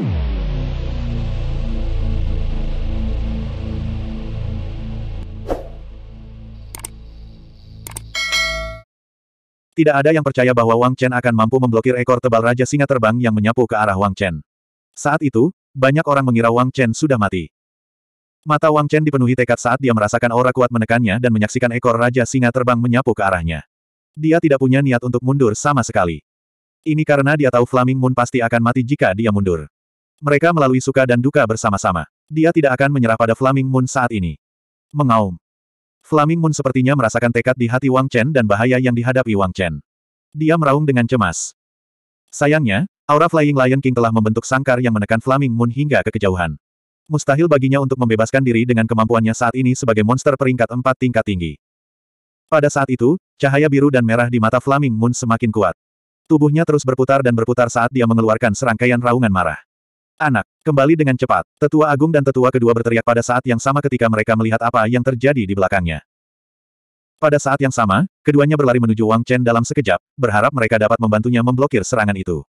Tidak ada yang percaya bahwa Wang Chen akan mampu memblokir ekor tebal Raja Singa Terbang yang menyapu ke arah Wang Chen. Saat itu, banyak orang mengira Wang Chen sudah mati. Mata Wang Chen dipenuhi tekad saat dia merasakan aura kuat menekannya dan menyaksikan ekor Raja Singa Terbang menyapu ke arahnya. Dia tidak punya niat untuk mundur sama sekali. Ini karena dia tahu Flaming Moon pasti akan mati jika dia mundur. Mereka melalui suka dan duka bersama-sama. Dia tidak akan menyerah pada Flaming Moon saat ini. Mengaum. Flaming Moon sepertinya merasakan tekad di hati Wang Chen dan bahaya yang dihadapi Wang Chen. Dia meraung dengan cemas. Sayangnya, aura Flying Lion King telah membentuk sangkar yang menekan Flaming Moon hingga ke kejauhan. Mustahil baginya untuk membebaskan diri dengan kemampuannya saat ini sebagai monster peringkat empat tingkat tinggi. Pada saat itu, cahaya biru dan merah di mata Flaming Moon semakin kuat. Tubuhnya terus berputar dan berputar saat dia mengeluarkan serangkaian raungan marah. Anak, kembali dengan cepat. Tetua Agung dan Tetua Kedua berteriak pada saat yang sama ketika mereka melihat apa yang terjadi di belakangnya. Pada saat yang sama, keduanya berlari menuju Wang Chen dalam sekejap, berharap mereka dapat membantunya memblokir serangan itu.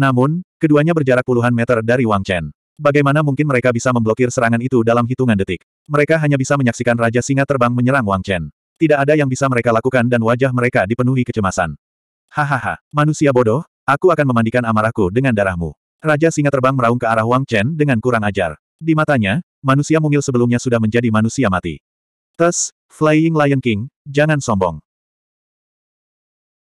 Namun, keduanya berjarak puluhan meter dari Wang Chen. Bagaimana mungkin mereka bisa memblokir serangan itu dalam hitungan detik? Mereka hanya bisa menyaksikan Raja Singa terbang menyerang Wang Chen. Tidak ada yang bisa mereka lakukan dan wajah mereka dipenuhi kecemasan. Hahaha, manusia bodoh, aku akan memandikan amarahku dengan darahmu. Raja singa terbang meraung ke arah Wang Chen dengan kurang ajar. Di matanya, manusia mungil sebelumnya sudah menjadi manusia mati. Tes, Flying Lion King, jangan sombong.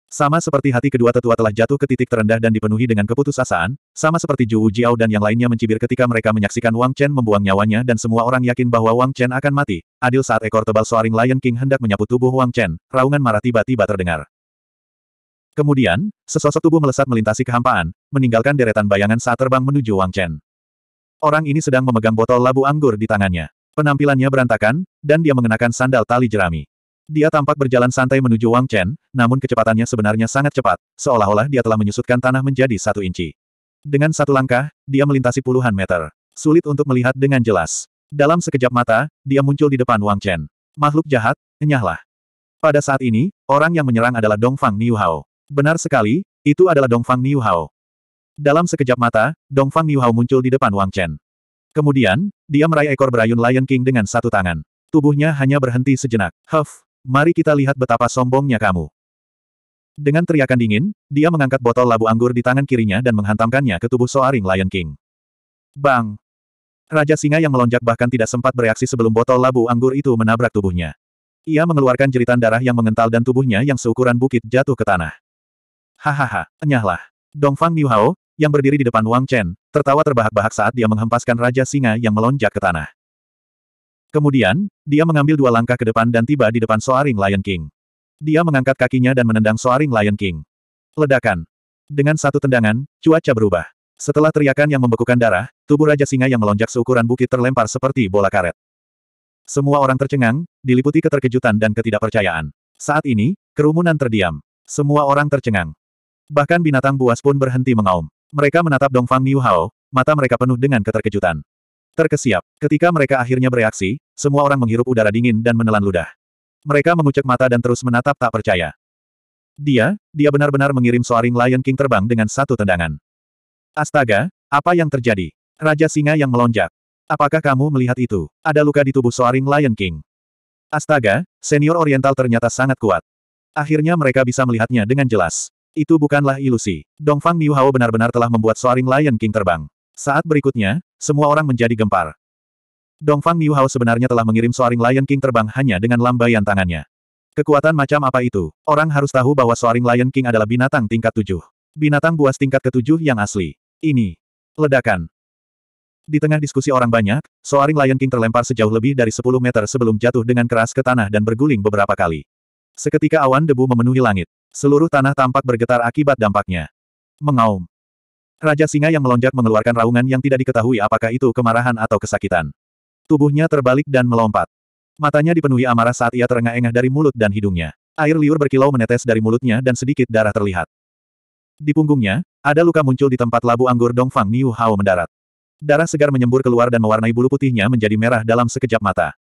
Sama seperti hati kedua tetua telah jatuh ke titik terendah dan dipenuhi dengan keputusasaan, sama seperti Zhu Jiao dan yang lainnya mencibir ketika mereka menyaksikan Wang Chen membuang nyawanya dan semua orang yakin bahwa Wang Chen akan mati. Adil saat ekor tebal Soaring Lion King hendak menyapu tubuh Wang Chen, raungan marah tiba-tiba terdengar. Kemudian, sesosok tubuh melesat melintasi kehampaan, meninggalkan deretan bayangan saat terbang menuju Wang Chen. Orang ini sedang memegang botol labu anggur di tangannya. Penampilannya berantakan, dan dia mengenakan sandal tali jerami. Dia tampak berjalan santai menuju Wang Chen, namun kecepatannya sebenarnya sangat cepat, seolah-olah dia telah menyusutkan tanah menjadi satu inci. Dengan satu langkah, dia melintasi puluhan meter. Sulit untuk melihat dengan jelas. Dalam sekejap mata, dia muncul di depan Wang Chen. Makhluk jahat, enyahlah. Pada saat ini, orang yang menyerang adalah Dongfang Niuhao. Niu Hao. Benar sekali, itu adalah Dongfang Niu Dalam sekejap mata, Dongfang Niu muncul di depan Wang Chen. Kemudian, dia meraih ekor berayun Lion King dengan satu tangan. Tubuhnya hanya berhenti sejenak. Huff, mari kita lihat betapa sombongnya kamu. Dengan teriakan dingin, dia mengangkat botol labu anggur di tangan kirinya dan menghantamkannya ke tubuh soaring Lion King. Bang! Raja singa yang melonjak bahkan tidak sempat bereaksi sebelum botol labu anggur itu menabrak tubuhnya. Ia mengeluarkan jeritan darah yang mengental dan tubuhnya yang seukuran bukit jatuh ke tanah. Hahaha, enyahlah. Dongfang Hao, yang berdiri di depan Wang Chen, tertawa terbahak-bahak saat dia menghempaskan Raja Singa yang melonjak ke tanah. Kemudian, dia mengambil dua langkah ke depan dan tiba di depan Soaring Lion King. Dia mengangkat kakinya dan menendang Soaring Lion King. Ledakan. Dengan satu tendangan, cuaca berubah. Setelah teriakan yang membekukan darah, tubuh Raja Singa yang melonjak seukuran bukit terlempar seperti bola karet. Semua orang tercengang, diliputi keterkejutan dan ketidakpercayaan. Saat ini, kerumunan terdiam. Semua orang tercengang. Bahkan binatang buas pun berhenti mengaum. Mereka menatap Dongfang Hao, mata mereka penuh dengan keterkejutan. Terkesiap. Ketika mereka akhirnya bereaksi, semua orang menghirup udara dingin dan menelan ludah. Mereka mengucek mata dan terus menatap tak percaya. Dia, dia benar-benar mengirim Soaring Lion King terbang dengan satu tendangan. Astaga, apa yang terjadi? Raja singa yang melonjak. Apakah kamu melihat itu? Ada luka di tubuh Soaring Lion King. Astaga, senior oriental ternyata sangat kuat. Akhirnya mereka bisa melihatnya dengan jelas. Itu bukanlah ilusi. Dongfang Niuhao benar-benar telah membuat Soaring Lion King terbang. Saat berikutnya, semua orang menjadi gempar. Dongfang Niuhao sebenarnya telah mengirim Soaring Lion King terbang hanya dengan lambaian tangannya. Kekuatan macam apa itu? Orang harus tahu bahwa Soaring Lion King adalah binatang tingkat tujuh. Binatang buas tingkat ketujuh yang asli. Ini. Ledakan. Di tengah diskusi orang banyak, Soaring Lion King terlempar sejauh lebih dari 10 meter sebelum jatuh dengan keras ke tanah dan berguling beberapa kali. Seketika awan debu memenuhi langit. Seluruh tanah tampak bergetar akibat dampaknya. Mengaum. Raja singa yang melonjak mengeluarkan raungan yang tidak diketahui apakah itu kemarahan atau kesakitan. Tubuhnya terbalik dan melompat. Matanya dipenuhi amarah saat ia terengah-engah dari mulut dan hidungnya. Air liur berkilau menetes dari mulutnya dan sedikit darah terlihat. Di punggungnya, ada luka muncul di tempat labu anggur Dongfang Niu Hao mendarat. Darah segar menyembur keluar dan mewarnai bulu putihnya menjadi merah dalam sekejap mata.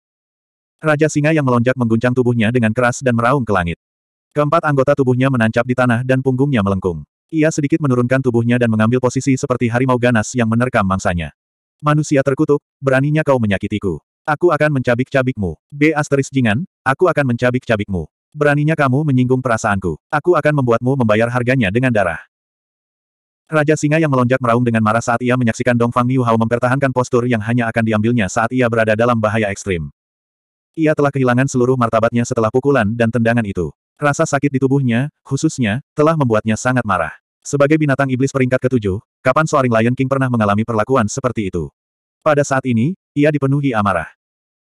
Raja singa yang melonjak mengguncang tubuhnya dengan keras dan meraung ke langit. Keempat anggota tubuhnya menancap di tanah dan punggungnya melengkung. Ia sedikit menurunkan tubuhnya dan mengambil posisi seperti harimau ganas yang menerkam mangsanya. Manusia terkutuk, beraninya kau menyakitiku. Aku akan mencabik-cabikmu. B asteris jingan, aku akan mencabik-cabikmu. Beraninya kamu menyinggung perasaanku. Aku akan membuatmu membayar harganya dengan darah. Raja singa yang melonjak meraung dengan marah saat ia menyaksikan Dongfang Niu Hao mempertahankan postur yang hanya akan diambilnya saat ia berada dalam bahaya ekstrim. Ia telah kehilangan seluruh martabatnya setelah pukulan dan tendangan itu. Rasa sakit di tubuhnya, khususnya, telah membuatnya sangat marah. Sebagai binatang iblis peringkat ketujuh, kapan Soaring Lion King pernah mengalami perlakuan seperti itu? Pada saat ini, ia dipenuhi amarah.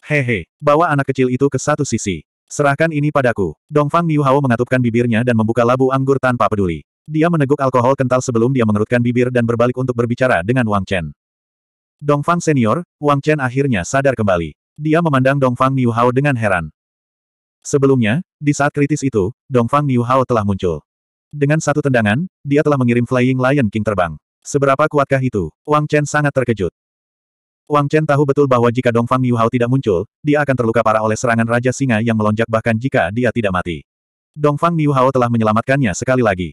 Hehe, bawa anak kecil itu ke satu sisi. Serahkan ini padaku. Dongfang Niuhao mengatupkan bibirnya dan membuka labu anggur tanpa peduli. Dia meneguk alkohol kental sebelum dia mengerutkan bibir dan berbalik untuk berbicara dengan Wang Chen. Dongfang senior, Wang Chen akhirnya sadar kembali. Dia memandang Dongfang Niuhao dengan heran. Sebelumnya, di saat kritis itu, Dongfang Niu Hao telah muncul. Dengan satu tendangan, dia telah mengirim Flying Lion King terbang. Seberapa kuatkah itu? Wang Chen sangat terkejut. Wang Chen tahu betul bahwa jika Dongfang Niu Hao tidak muncul, dia akan terluka parah oleh serangan Raja Singa yang melonjak bahkan jika dia tidak mati. Dongfang Niu Hao telah menyelamatkannya sekali lagi.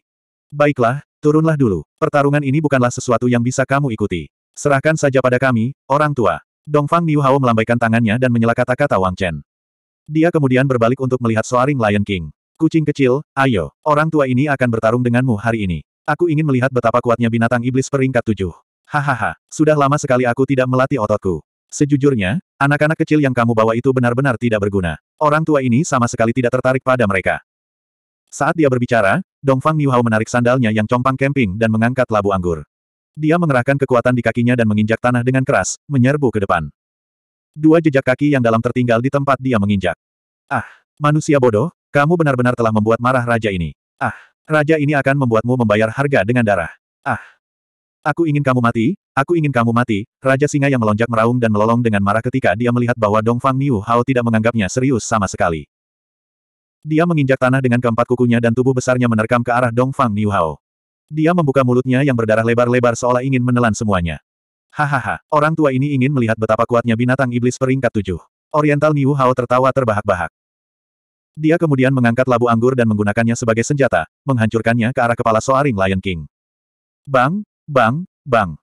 Baiklah, turunlah dulu. Pertarungan ini bukanlah sesuatu yang bisa kamu ikuti. Serahkan saja pada kami, orang tua. Dongfang Niu Hao melambaikan tangannya dan menyela kata-kata Wang Chen. Dia kemudian berbalik untuk melihat Soaring Lion King. Kucing kecil, ayo, orang tua ini akan bertarung denganmu hari ini. Aku ingin melihat betapa kuatnya binatang iblis peringkat tujuh. Hahaha, sudah lama sekali aku tidak melatih ototku. Sejujurnya, anak-anak kecil yang kamu bawa itu benar-benar tidak berguna. Orang tua ini sama sekali tidak tertarik pada mereka. Saat dia berbicara, Dongfang Niuhao menarik sandalnya yang compang camping dan mengangkat labu anggur. Dia mengerahkan kekuatan di kakinya dan menginjak tanah dengan keras, menyerbu ke depan. Dua jejak kaki yang dalam tertinggal di tempat dia menginjak. Ah, manusia bodoh, kamu benar-benar telah membuat marah raja ini. Ah, raja ini akan membuatmu membayar harga dengan darah. Ah, aku ingin kamu mati, aku ingin kamu mati. Raja singa yang melonjak meraung dan melolong dengan marah ketika dia melihat bahwa Dongfang Niu Hao tidak menganggapnya serius sama sekali. Dia menginjak tanah dengan keempat kukunya dan tubuh besarnya menerkam ke arah Dongfang Niu Hao. Dia membuka mulutnya yang berdarah lebar-lebar seolah ingin menelan semuanya. Hahaha, orang tua ini ingin melihat betapa kuatnya binatang iblis peringkat tujuh. Oriental Niu Hao tertawa terbahak-bahak. Dia kemudian mengangkat labu anggur dan menggunakannya sebagai senjata, menghancurkannya ke arah kepala Soaring Lion King. Bang, bang, bang.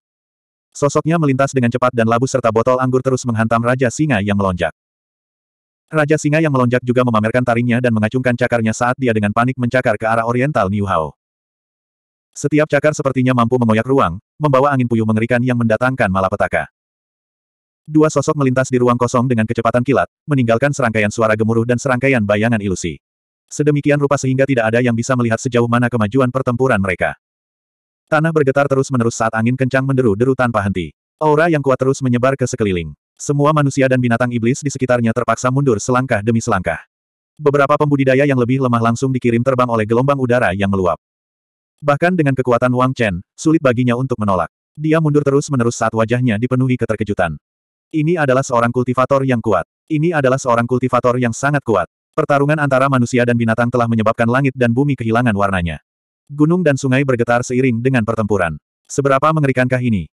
Sosoknya melintas dengan cepat dan labu serta botol anggur terus menghantam Raja Singa yang melonjak. Raja Singa yang melonjak juga memamerkan taringnya dan mengacungkan cakarnya saat dia dengan panik mencakar ke arah Oriental Niu Hao. Setiap cakar sepertinya mampu mengoyak ruang, membawa angin puyuh mengerikan yang mendatangkan malapetaka. Dua sosok melintas di ruang kosong dengan kecepatan kilat, meninggalkan serangkaian suara gemuruh dan serangkaian bayangan ilusi. Sedemikian rupa sehingga tidak ada yang bisa melihat sejauh mana kemajuan pertempuran mereka. Tanah bergetar terus-menerus saat angin kencang menderu-deru tanpa henti. Aura yang kuat terus menyebar ke sekeliling. Semua manusia dan binatang iblis di sekitarnya terpaksa mundur selangkah demi selangkah. Beberapa pembudidaya yang lebih lemah langsung dikirim terbang oleh gelombang udara yang meluap. Bahkan dengan kekuatan Wang Chen, sulit baginya untuk menolak. Dia mundur terus-menerus saat wajahnya dipenuhi keterkejutan. Ini adalah seorang kultivator yang kuat. Ini adalah seorang kultivator yang sangat kuat. Pertarungan antara manusia dan binatang telah menyebabkan langit dan bumi kehilangan warnanya. Gunung dan sungai bergetar seiring dengan pertempuran. Seberapa mengerikankah ini?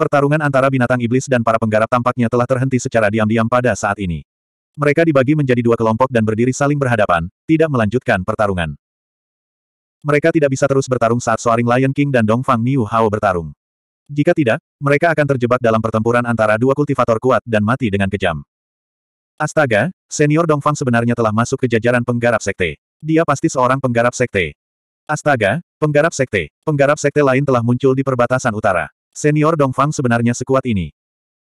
Pertarungan antara binatang iblis dan para penggarap tampaknya telah terhenti secara diam-diam pada saat ini. Mereka dibagi menjadi dua kelompok dan berdiri saling berhadapan, tidak melanjutkan pertarungan. Mereka tidak bisa terus bertarung saat Soaring Lion King dan Dongfang Niu Hao bertarung. Jika tidak, mereka akan terjebak dalam pertempuran antara dua kultivator kuat dan mati dengan kejam. Astaga, senior Dongfang sebenarnya telah masuk ke jajaran penggarap sekte. Dia pasti seorang penggarap sekte. Astaga, penggarap sekte. Penggarap sekte lain telah muncul di perbatasan utara. Senior Dongfang sebenarnya sekuat ini.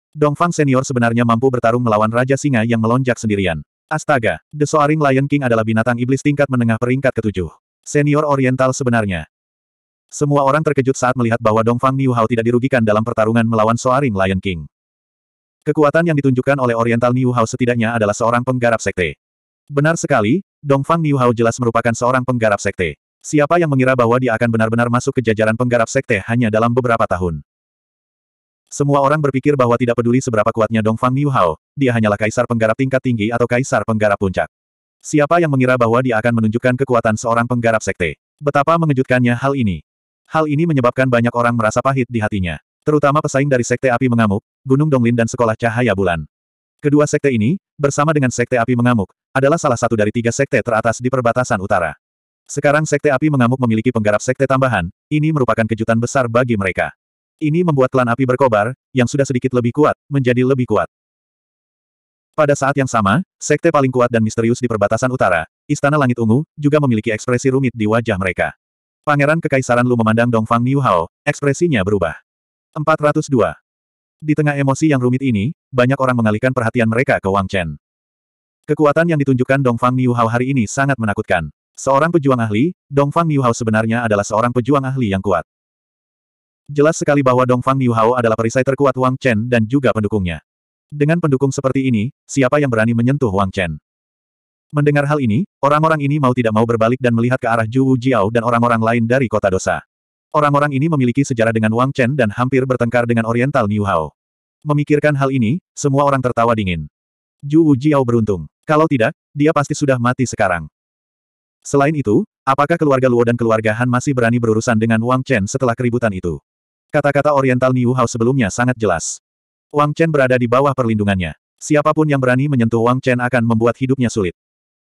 Dongfang senior sebenarnya mampu bertarung melawan Raja Singa yang melonjak sendirian. Astaga, The Soaring Lion King adalah binatang iblis tingkat menengah peringkat ketujuh. Senior Oriental sebenarnya. Semua orang terkejut saat melihat bahwa Dongfang Niuhao tidak dirugikan dalam pertarungan melawan Soaring Lion King. Kekuatan yang ditunjukkan oleh Oriental Niuhao setidaknya adalah seorang penggarap sekte. Benar sekali, Dongfang Niuhao jelas merupakan seorang penggarap sekte. Siapa yang mengira bahwa dia akan benar-benar masuk ke jajaran penggarap sekte hanya dalam beberapa tahun? Semua orang berpikir bahwa tidak peduli seberapa kuatnya Dongfang Niuhao, dia hanyalah kaisar penggarap tingkat tinggi atau kaisar penggarap puncak. Siapa yang mengira bahwa dia akan menunjukkan kekuatan seorang penggarap sekte? Betapa mengejutkannya hal ini. Hal ini menyebabkan banyak orang merasa pahit di hatinya. Terutama pesaing dari Sekte Api Mengamuk, Gunung Donglin dan Sekolah Cahaya Bulan. Kedua sekte ini, bersama dengan Sekte Api Mengamuk, adalah salah satu dari tiga sekte teratas di perbatasan utara. Sekarang Sekte Api Mengamuk memiliki penggarap sekte tambahan, ini merupakan kejutan besar bagi mereka. Ini membuat klan api berkobar, yang sudah sedikit lebih kuat, menjadi lebih kuat. Pada saat yang sama, sekte paling kuat dan misterius di perbatasan utara, Istana Langit Ungu, juga memiliki ekspresi rumit di wajah mereka. Pangeran Kekaisaran Lu memandang Dongfang Niu ekspresinya berubah. 402. Di tengah emosi yang rumit ini, banyak orang mengalihkan perhatian mereka ke Wang Chen. Kekuatan yang ditunjukkan Dongfang Niu hari ini sangat menakutkan. Seorang pejuang ahli, Dongfang Niu sebenarnya adalah seorang pejuang ahli yang kuat. Jelas sekali bahwa Dongfang Niu adalah perisai terkuat Wang Chen dan juga pendukungnya. Dengan pendukung seperti ini, siapa yang berani menyentuh Wang Chen? Mendengar hal ini, orang-orang ini mau tidak mau berbalik dan melihat ke arah Zhu Jiao dan orang-orang lain dari kota dosa. Orang-orang ini memiliki sejarah dengan Wang Chen dan hampir bertengkar dengan Oriental New Hao. Memikirkan hal ini, semua orang tertawa dingin. Zhu Jiao beruntung. Kalau tidak, dia pasti sudah mati sekarang. Selain itu, apakah keluarga Luo dan keluarga Han masih berani berurusan dengan Wang Chen setelah keributan itu? Kata-kata Oriental New Hao sebelumnya sangat jelas. Wang Chen berada di bawah perlindungannya. Siapapun yang berani menyentuh Wang Chen akan membuat hidupnya sulit.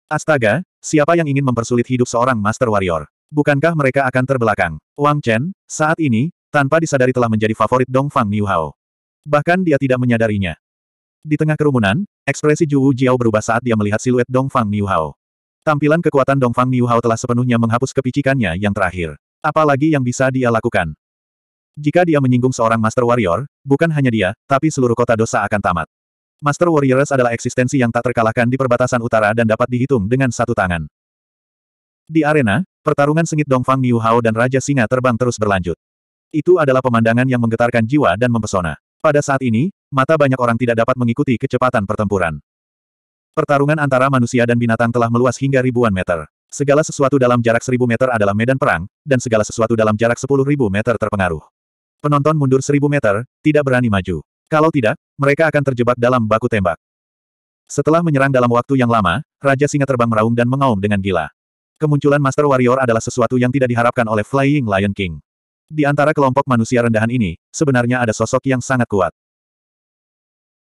Astaga, siapa yang ingin mempersulit hidup seorang Master Warrior? Bukankah mereka akan terbelakang? Wang Chen, saat ini, tanpa disadari telah menjadi favorit Dongfang Niuhao. Bahkan dia tidak menyadarinya. Di tengah kerumunan, ekspresi Zhu Jiao berubah saat dia melihat siluet Dongfang Niuhao. Tampilan kekuatan Dongfang Niuhao telah sepenuhnya menghapus kepicikannya yang terakhir. Apalagi yang bisa dia lakukan? Jika dia menyinggung seorang Master Warrior, bukan hanya dia, tapi seluruh kota dosa akan tamat. Master Warriors adalah eksistensi yang tak terkalahkan di perbatasan utara dan dapat dihitung dengan satu tangan. Di arena, pertarungan sengit Dongfang Niu Hao dan Raja Singa terbang terus berlanjut. Itu adalah pemandangan yang menggetarkan jiwa dan mempesona. Pada saat ini, mata banyak orang tidak dapat mengikuti kecepatan pertempuran. Pertarungan antara manusia dan binatang telah meluas hingga ribuan meter. Segala sesuatu dalam jarak seribu meter adalah medan perang, dan segala sesuatu dalam jarak sepuluh ribu meter terpengaruh. Penonton mundur seribu meter, tidak berani maju. Kalau tidak, mereka akan terjebak dalam baku tembak. Setelah menyerang dalam waktu yang lama, Raja Singa terbang meraung dan mengaum dengan gila. Kemunculan Master Warrior adalah sesuatu yang tidak diharapkan oleh Flying Lion King. Di antara kelompok manusia rendahan ini, sebenarnya ada sosok yang sangat kuat.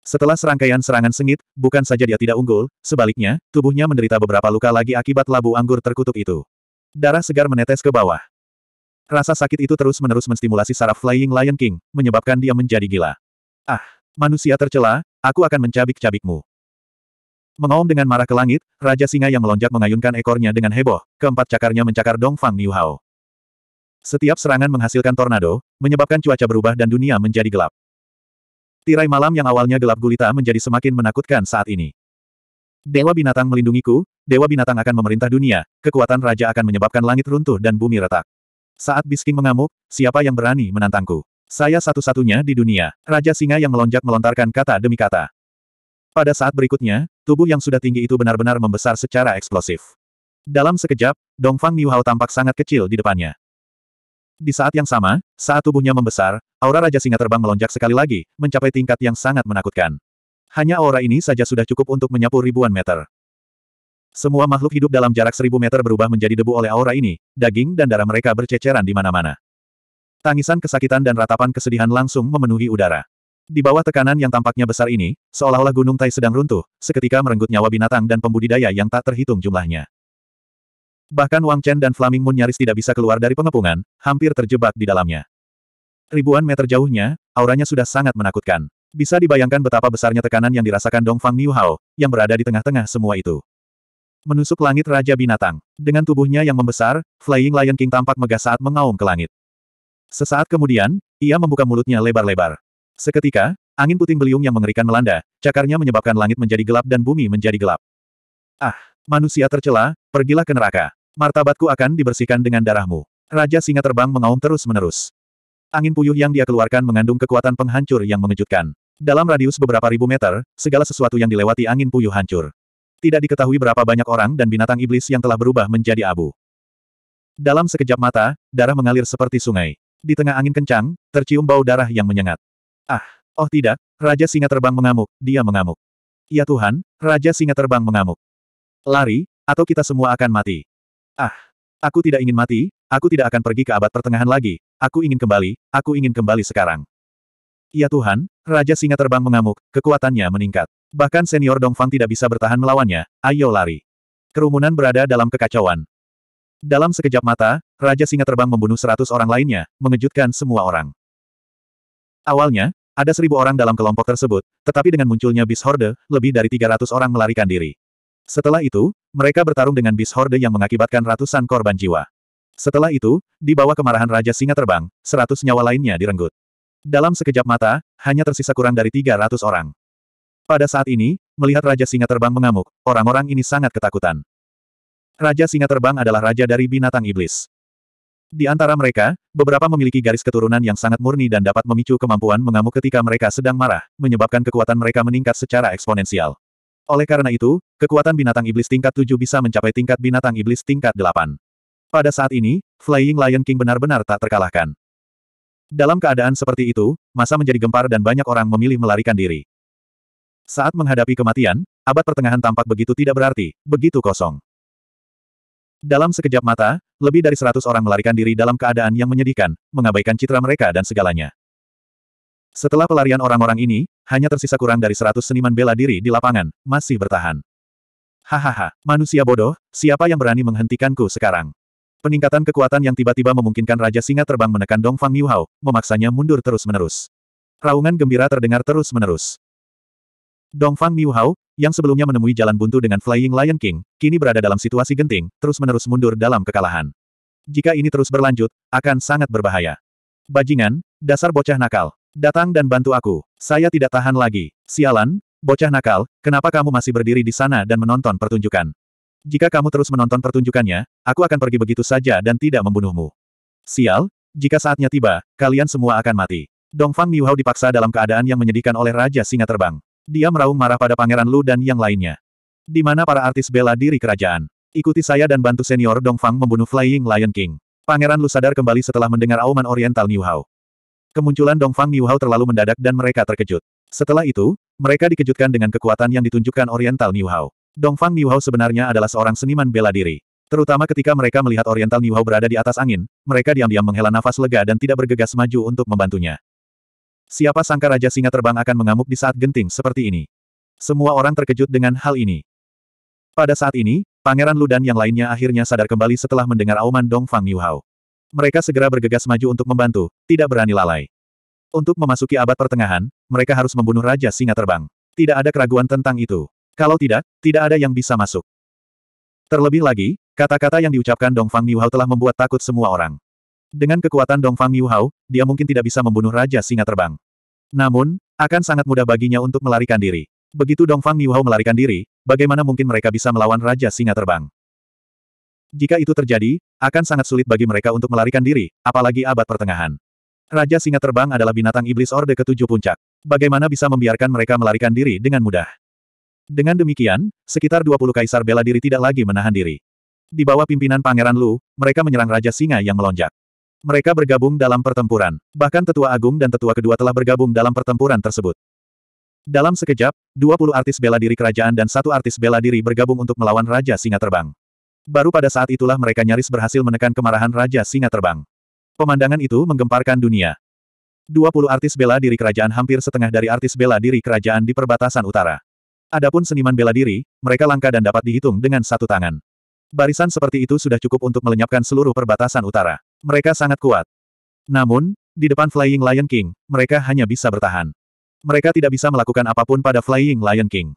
Setelah serangkaian serangan sengit, bukan saja dia tidak unggul, sebaliknya, tubuhnya menderita beberapa luka lagi akibat labu anggur terkutuk itu. Darah segar menetes ke bawah. Rasa sakit itu terus-menerus menstimulasi saraf Flying Lion King, menyebabkan dia menjadi gila. Ah, manusia tercela, aku akan mencabik-cabikmu. Mengaum dengan marah ke langit, Raja Singa yang melonjak mengayunkan ekornya dengan heboh, keempat cakarnya mencakar Dongfang Niuhao. Setiap serangan menghasilkan tornado, menyebabkan cuaca berubah dan dunia menjadi gelap. Tirai malam yang awalnya gelap gulita menjadi semakin menakutkan saat ini. Dewa binatang melindungiku, dewa binatang akan memerintah dunia, kekuatan raja akan menyebabkan langit runtuh dan bumi retak. Saat Bisking mengamuk, siapa yang berani menantangku? Saya satu-satunya di dunia, Raja Singa yang melonjak melontarkan kata demi kata. Pada saat berikutnya, tubuh yang sudah tinggi itu benar-benar membesar secara eksplosif. Dalam sekejap, Dongfang Niuhao tampak sangat kecil di depannya. Di saat yang sama, saat tubuhnya membesar, aura Raja Singa terbang melonjak sekali lagi, mencapai tingkat yang sangat menakutkan. Hanya aura ini saja sudah cukup untuk menyapu ribuan meter. Semua makhluk hidup dalam jarak seribu meter berubah menjadi debu oleh aura ini, daging dan darah mereka berceceran di mana-mana. Tangisan kesakitan dan ratapan kesedihan langsung memenuhi udara. Di bawah tekanan yang tampaknya besar ini, seolah-olah gunung Tai sedang runtuh, seketika merenggut nyawa binatang dan pembudidaya yang tak terhitung jumlahnya. Bahkan Wang Chen dan Flaming Moon nyaris tidak bisa keluar dari pengepungan, hampir terjebak di dalamnya. Ribuan meter jauhnya, auranya sudah sangat menakutkan. Bisa dibayangkan betapa besarnya tekanan yang dirasakan Dong Fang Niu Hao, yang berada di tengah-tengah semua itu menusuk langit Raja Binatang. Dengan tubuhnya yang membesar, Flying Lion King tampak megah saat mengaum ke langit. Sesaat kemudian, ia membuka mulutnya lebar-lebar. Seketika, angin puting beliung yang mengerikan melanda, cakarnya menyebabkan langit menjadi gelap dan bumi menjadi gelap. Ah, manusia tercela, pergilah ke neraka. Martabatku akan dibersihkan dengan darahmu. Raja singa terbang mengaum terus-menerus. Angin puyuh yang dia keluarkan mengandung kekuatan penghancur yang mengejutkan. Dalam radius beberapa ribu meter, segala sesuatu yang dilewati angin puyuh hancur. Tidak diketahui berapa banyak orang dan binatang iblis yang telah berubah menjadi abu. Dalam sekejap mata, darah mengalir seperti sungai. Di tengah angin kencang, tercium bau darah yang menyengat. Ah, oh tidak, Raja Singa Terbang mengamuk, dia mengamuk. Ya Tuhan, Raja Singa Terbang mengamuk. Lari, atau kita semua akan mati. Ah, aku tidak ingin mati, aku tidak akan pergi ke abad pertengahan lagi, aku ingin kembali, aku ingin kembali sekarang. Ya Tuhan, Raja Singa Terbang mengamuk, kekuatannya meningkat. Bahkan senior Dongfang tidak bisa bertahan melawannya, ayo lari. Kerumunan berada dalam kekacauan. Dalam sekejap mata, Raja Singa Terbang membunuh seratus orang lainnya, mengejutkan semua orang. Awalnya, ada seribu orang dalam kelompok tersebut, tetapi dengan munculnya bis horde, lebih dari tiga ratus orang melarikan diri. Setelah itu, mereka bertarung dengan bis horde yang mengakibatkan ratusan korban jiwa. Setelah itu, di bawah kemarahan Raja Singa Terbang, seratus nyawa lainnya direnggut. Dalam sekejap mata, hanya tersisa kurang dari tiga ratus orang. Pada saat ini, melihat Raja Singa Terbang mengamuk, orang-orang ini sangat ketakutan. Raja Singa Terbang adalah raja dari binatang iblis. Di antara mereka, beberapa memiliki garis keturunan yang sangat murni dan dapat memicu kemampuan mengamuk ketika mereka sedang marah, menyebabkan kekuatan mereka meningkat secara eksponensial. Oleh karena itu, kekuatan binatang iblis tingkat 7 bisa mencapai tingkat binatang iblis tingkat 8. Pada saat ini, Flying Lion King benar-benar tak terkalahkan. Dalam keadaan seperti itu, masa menjadi gempar dan banyak orang memilih melarikan diri. Saat menghadapi kematian, abad pertengahan tampak begitu tidak berarti, begitu kosong. Dalam sekejap mata, lebih dari seratus orang melarikan diri dalam keadaan yang menyedihkan, mengabaikan citra mereka dan segalanya. Setelah pelarian orang-orang ini, hanya tersisa kurang dari seratus seniman bela diri di lapangan, masih bertahan. Hahaha, manusia bodoh, siapa yang berani menghentikanku sekarang? Peningkatan kekuatan yang tiba-tiba memungkinkan Raja Singa terbang menekan Dongfang Hao, memaksanya mundur terus-menerus. Raungan gembira terdengar terus-menerus. Dongfang Miuhao, yang sebelumnya menemui jalan buntu dengan Flying Lion King, kini berada dalam situasi genting, terus-menerus mundur dalam kekalahan. Jika ini terus berlanjut, akan sangat berbahaya. Bajingan, dasar bocah nakal. Datang dan bantu aku. Saya tidak tahan lagi. Sialan, bocah nakal, kenapa kamu masih berdiri di sana dan menonton pertunjukan? Jika kamu terus menonton pertunjukannya, aku akan pergi begitu saja dan tidak membunuhmu. Sial, jika saatnya tiba, kalian semua akan mati. Dongfang Miuhao dipaksa dalam keadaan yang menyedihkan oleh Raja Singa Terbang. Dia meraung marah pada Pangeran Lu dan yang lainnya. Di mana para artis bela diri kerajaan. Ikuti saya dan bantu senior Dongfang membunuh Flying Lion King. Pangeran Lu sadar kembali setelah mendengar auman Oriental New Hao. Kemunculan Dongfang New Hao terlalu mendadak dan mereka terkejut. Setelah itu, mereka dikejutkan dengan kekuatan yang ditunjukkan Oriental New Hao. Dongfang Niu Hao sebenarnya adalah seorang seniman bela diri. Terutama ketika mereka melihat Oriental Niu Hao berada di atas angin, mereka diam-diam menghela nafas lega dan tidak bergegas maju untuk membantunya. Siapa sangka Raja Singa Terbang akan mengamuk di saat genting seperti ini. Semua orang terkejut dengan hal ini. Pada saat ini, Pangeran Lu dan yang lainnya akhirnya sadar kembali setelah mendengar auman Dong Fang Hao. Mereka segera bergegas maju untuk membantu, tidak berani lalai. Untuk memasuki abad pertengahan, mereka harus membunuh Raja Singa Terbang. Tidak ada keraguan tentang itu. Kalau tidak, tidak ada yang bisa masuk. Terlebih lagi, kata-kata yang diucapkan Dong Fang Hao telah membuat takut semua orang. Dengan kekuatan Dongfang Yu dia mungkin tidak bisa membunuh Raja Singa Terbang. Namun, akan sangat mudah baginya untuk melarikan diri. Begitu Dongfang Yu melarikan diri, bagaimana mungkin mereka bisa melawan Raja Singa Terbang? Jika itu terjadi, akan sangat sulit bagi mereka untuk melarikan diri, apalagi abad pertengahan. Raja Singa Terbang adalah binatang iblis Orde Ketujuh Puncak. Bagaimana bisa membiarkan mereka melarikan diri dengan mudah? Dengan demikian, sekitar 20 kaisar bela diri tidak lagi menahan diri. Di bawah pimpinan Pangeran Lu, mereka menyerang Raja Singa yang melonjak. Mereka bergabung dalam pertempuran. Bahkan tetua agung dan tetua kedua telah bergabung dalam pertempuran tersebut. Dalam sekejap, 20 artis bela diri kerajaan dan satu artis bela diri bergabung untuk melawan Raja Singa Terbang. Baru pada saat itulah mereka nyaris berhasil menekan kemarahan Raja Singa Terbang. Pemandangan itu menggemparkan dunia. 20 artis bela diri kerajaan hampir setengah dari artis bela diri kerajaan di perbatasan utara. Adapun seniman bela diri, mereka langka dan dapat dihitung dengan satu tangan. Barisan seperti itu sudah cukup untuk melenyapkan seluruh perbatasan utara. Mereka sangat kuat. Namun, di depan Flying Lion King, mereka hanya bisa bertahan. Mereka tidak bisa melakukan apapun pada Flying Lion King.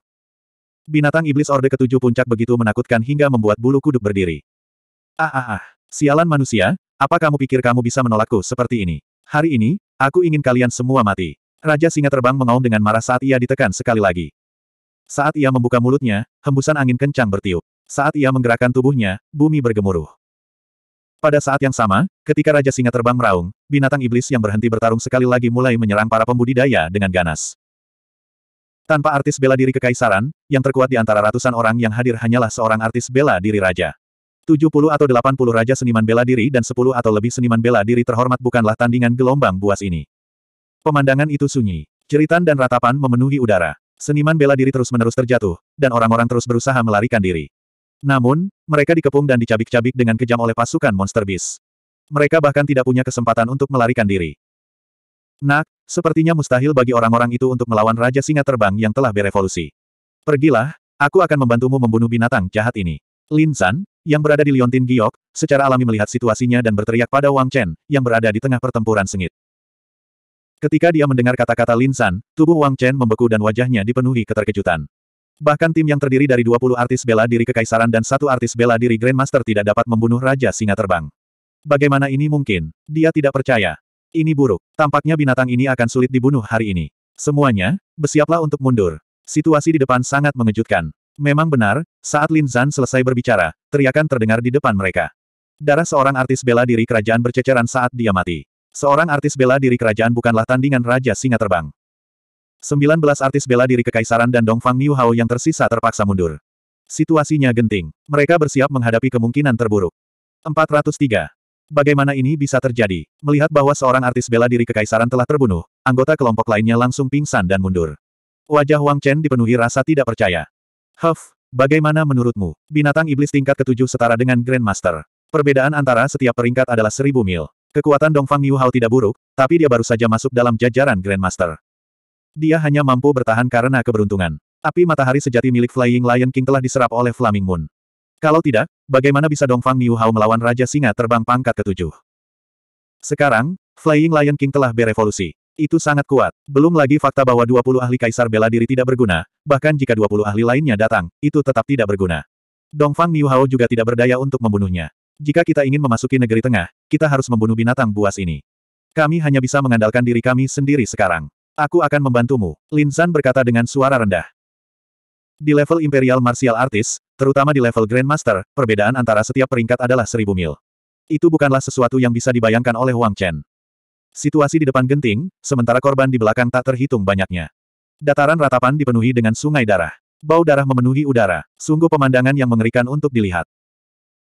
Binatang iblis Orde Ketujuh Puncak begitu menakutkan hingga membuat bulu kuduk berdiri. Ah ah ah, sialan manusia, apa kamu pikir kamu bisa menolakku seperti ini? Hari ini, aku ingin kalian semua mati. Raja singa terbang mengaum dengan marah saat ia ditekan sekali lagi. Saat ia membuka mulutnya, hembusan angin kencang bertiup. Saat ia menggerakkan tubuhnya, bumi bergemuruh. Pada saat yang sama, ketika Raja Singa terbang meraung, binatang iblis yang berhenti bertarung sekali lagi mulai menyerang para pembudidaya dengan ganas. Tanpa artis bela diri kekaisaran, yang terkuat di antara ratusan orang yang hadir hanyalah seorang artis bela diri raja. 70 atau 80 raja seniman bela diri dan 10 atau lebih seniman bela diri terhormat bukanlah tandingan gelombang buas ini. Pemandangan itu sunyi. Jeritan dan ratapan memenuhi udara. Seniman bela diri terus-menerus terjatuh, dan orang-orang terus berusaha melarikan diri. Namun, mereka dikepung dan dicabik-cabik dengan kejam oleh pasukan monster bis. Mereka bahkan tidak punya kesempatan untuk melarikan diri. Nak, sepertinya mustahil bagi orang-orang itu untuk melawan Raja Singa Terbang yang telah berevolusi. Pergilah, aku akan membantumu membunuh binatang jahat ini. Lin San, yang berada di Liontin Giok, secara alami melihat situasinya dan berteriak pada Wang Chen, yang berada di tengah pertempuran sengit. Ketika dia mendengar kata-kata Lin San, tubuh Wang Chen membeku dan wajahnya dipenuhi keterkejutan. Bahkan tim yang terdiri dari 20 artis bela diri kekaisaran dan satu artis bela diri Grandmaster tidak dapat membunuh Raja Singa Terbang. Bagaimana ini mungkin? Dia tidak percaya. Ini buruk. Tampaknya binatang ini akan sulit dibunuh hari ini. Semuanya, bersiaplah untuk mundur. Situasi di depan sangat mengejutkan. Memang benar, saat Lin Zan selesai berbicara, teriakan terdengar di depan mereka. Darah seorang artis bela diri kerajaan berceceran saat dia mati. Seorang artis bela diri kerajaan bukanlah tandingan Raja Singa Terbang. 19 artis bela diri kekaisaran dan Dongfang Niu Hao yang tersisa terpaksa mundur. Situasinya genting. Mereka bersiap menghadapi kemungkinan terburuk. 403. Bagaimana ini bisa terjadi? Melihat bahwa seorang artis bela diri kekaisaran telah terbunuh, anggota kelompok lainnya langsung pingsan dan mundur. Wajah Wang Chen dipenuhi rasa tidak percaya. Huff, bagaimana menurutmu? Binatang iblis tingkat ketujuh setara dengan Grandmaster. Perbedaan antara setiap peringkat adalah seribu mil. Kekuatan Dongfang Niu Hao tidak buruk, tapi dia baru saja masuk dalam jajaran Grandmaster. Dia hanya mampu bertahan karena keberuntungan. Api matahari sejati milik Flying Lion King telah diserap oleh Flaming Moon. Kalau tidak, bagaimana bisa Dongfang Niu Hao melawan Raja Singa terbang pangkat ketujuh? Sekarang, Flying Lion King telah berevolusi. Itu sangat kuat. Belum lagi fakta bahwa 20 ahli kaisar bela diri tidak berguna, bahkan jika 20 ahli lainnya datang, itu tetap tidak berguna. Dongfang Niu Hao juga tidak berdaya untuk membunuhnya. Jika kita ingin memasuki negeri tengah, kita harus membunuh binatang buas ini. Kami hanya bisa mengandalkan diri kami sendiri sekarang. Aku akan membantumu, Lin San berkata dengan suara rendah. Di level Imperial Martial Artist, terutama di level Grandmaster, perbedaan antara setiap peringkat adalah seribu mil. Itu bukanlah sesuatu yang bisa dibayangkan oleh Wang Chen. Situasi di depan genting, sementara korban di belakang tak terhitung banyaknya. Dataran ratapan dipenuhi dengan sungai darah. Bau darah memenuhi udara, sungguh pemandangan yang mengerikan untuk dilihat.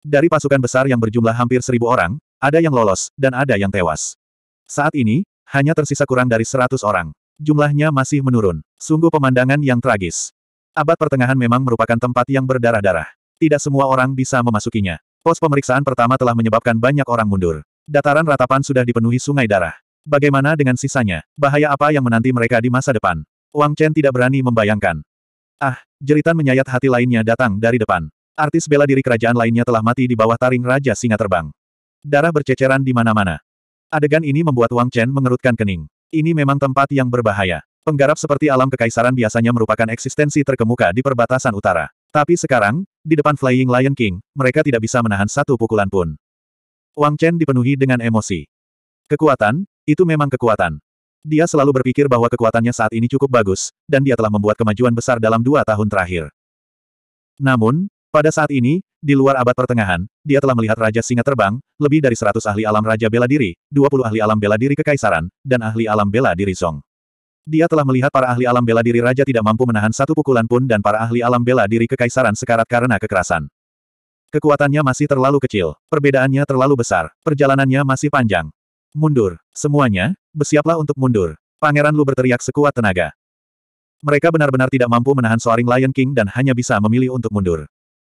Dari pasukan besar yang berjumlah hampir seribu orang, ada yang lolos, dan ada yang tewas. Saat ini, hanya tersisa kurang dari seratus orang. Jumlahnya masih menurun. Sungguh pemandangan yang tragis. Abad pertengahan memang merupakan tempat yang berdarah-darah. Tidak semua orang bisa memasukinya. Pos pemeriksaan pertama telah menyebabkan banyak orang mundur. Dataran ratapan sudah dipenuhi sungai darah. Bagaimana dengan sisanya? Bahaya apa yang menanti mereka di masa depan? Wang Chen tidak berani membayangkan. Ah, jeritan menyayat hati lainnya datang dari depan. Artis bela diri kerajaan lainnya telah mati di bawah taring Raja Singa Terbang. Darah berceceran di mana-mana. Adegan ini membuat Wang Chen mengerutkan kening. Ini memang tempat yang berbahaya. Penggarap seperti alam kekaisaran biasanya merupakan eksistensi terkemuka di perbatasan utara. Tapi sekarang, di depan Flying Lion King, mereka tidak bisa menahan satu pukulan pun. Wang Chen dipenuhi dengan emosi. Kekuatan, itu memang kekuatan. Dia selalu berpikir bahwa kekuatannya saat ini cukup bagus, dan dia telah membuat kemajuan besar dalam dua tahun terakhir. Namun, pada saat ini, di luar abad pertengahan, dia telah melihat Raja Singa terbang, lebih dari 100 ahli alam Raja Bela Diri, 20 ahli alam Bela Diri Kekaisaran, dan ahli alam Bela Diri Song. Dia telah melihat para ahli alam bela diri raja tidak mampu menahan satu pukulan pun dan para ahli alam bela diri kekaisaran sekarat karena kekerasan. Kekuatannya masih terlalu kecil, perbedaannya terlalu besar, perjalanannya masih panjang. Mundur, semuanya, bersiaplah untuk mundur. Pangeran Lu berteriak sekuat tenaga. Mereka benar-benar tidak mampu menahan Soaring Lion King dan hanya bisa memilih untuk mundur.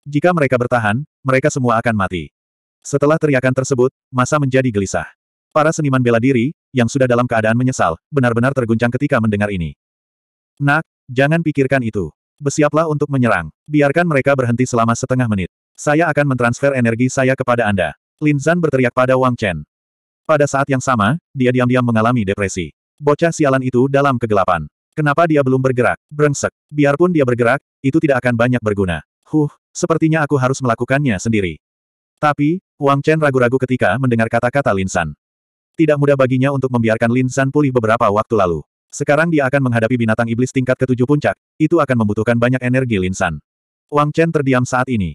Jika mereka bertahan, mereka semua akan mati. Setelah teriakan tersebut, masa menjadi gelisah. Para seniman bela diri, yang sudah dalam keadaan menyesal, benar-benar terguncang ketika mendengar ini. Nak, jangan pikirkan itu. Bersiaplah untuk menyerang. Biarkan mereka berhenti selama setengah menit. Saya akan mentransfer energi saya kepada Anda. Lin Zan berteriak pada Wang Chen. Pada saat yang sama, dia diam-diam mengalami depresi. Bocah sialan itu dalam kegelapan. Kenapa dia belum bergerak? Brengsek. Biarpun dia bergerak, itu tidak akan banyak berguna. Huh, sepertinya aku harus melakukannya sendiri. Tapi, Wang Chen ragu-ragu ketika mendengar kata-kata Lin San. Tidak mudah baginya untuk membiarkan Lin San pulih beberapa waktu lalu. Sekarang dia akan menghadapi binatang iblis tingkat ketujuh puncak, itu akan membutuhkan banyak energi Lin San. Wang Chen terdiam saat ini.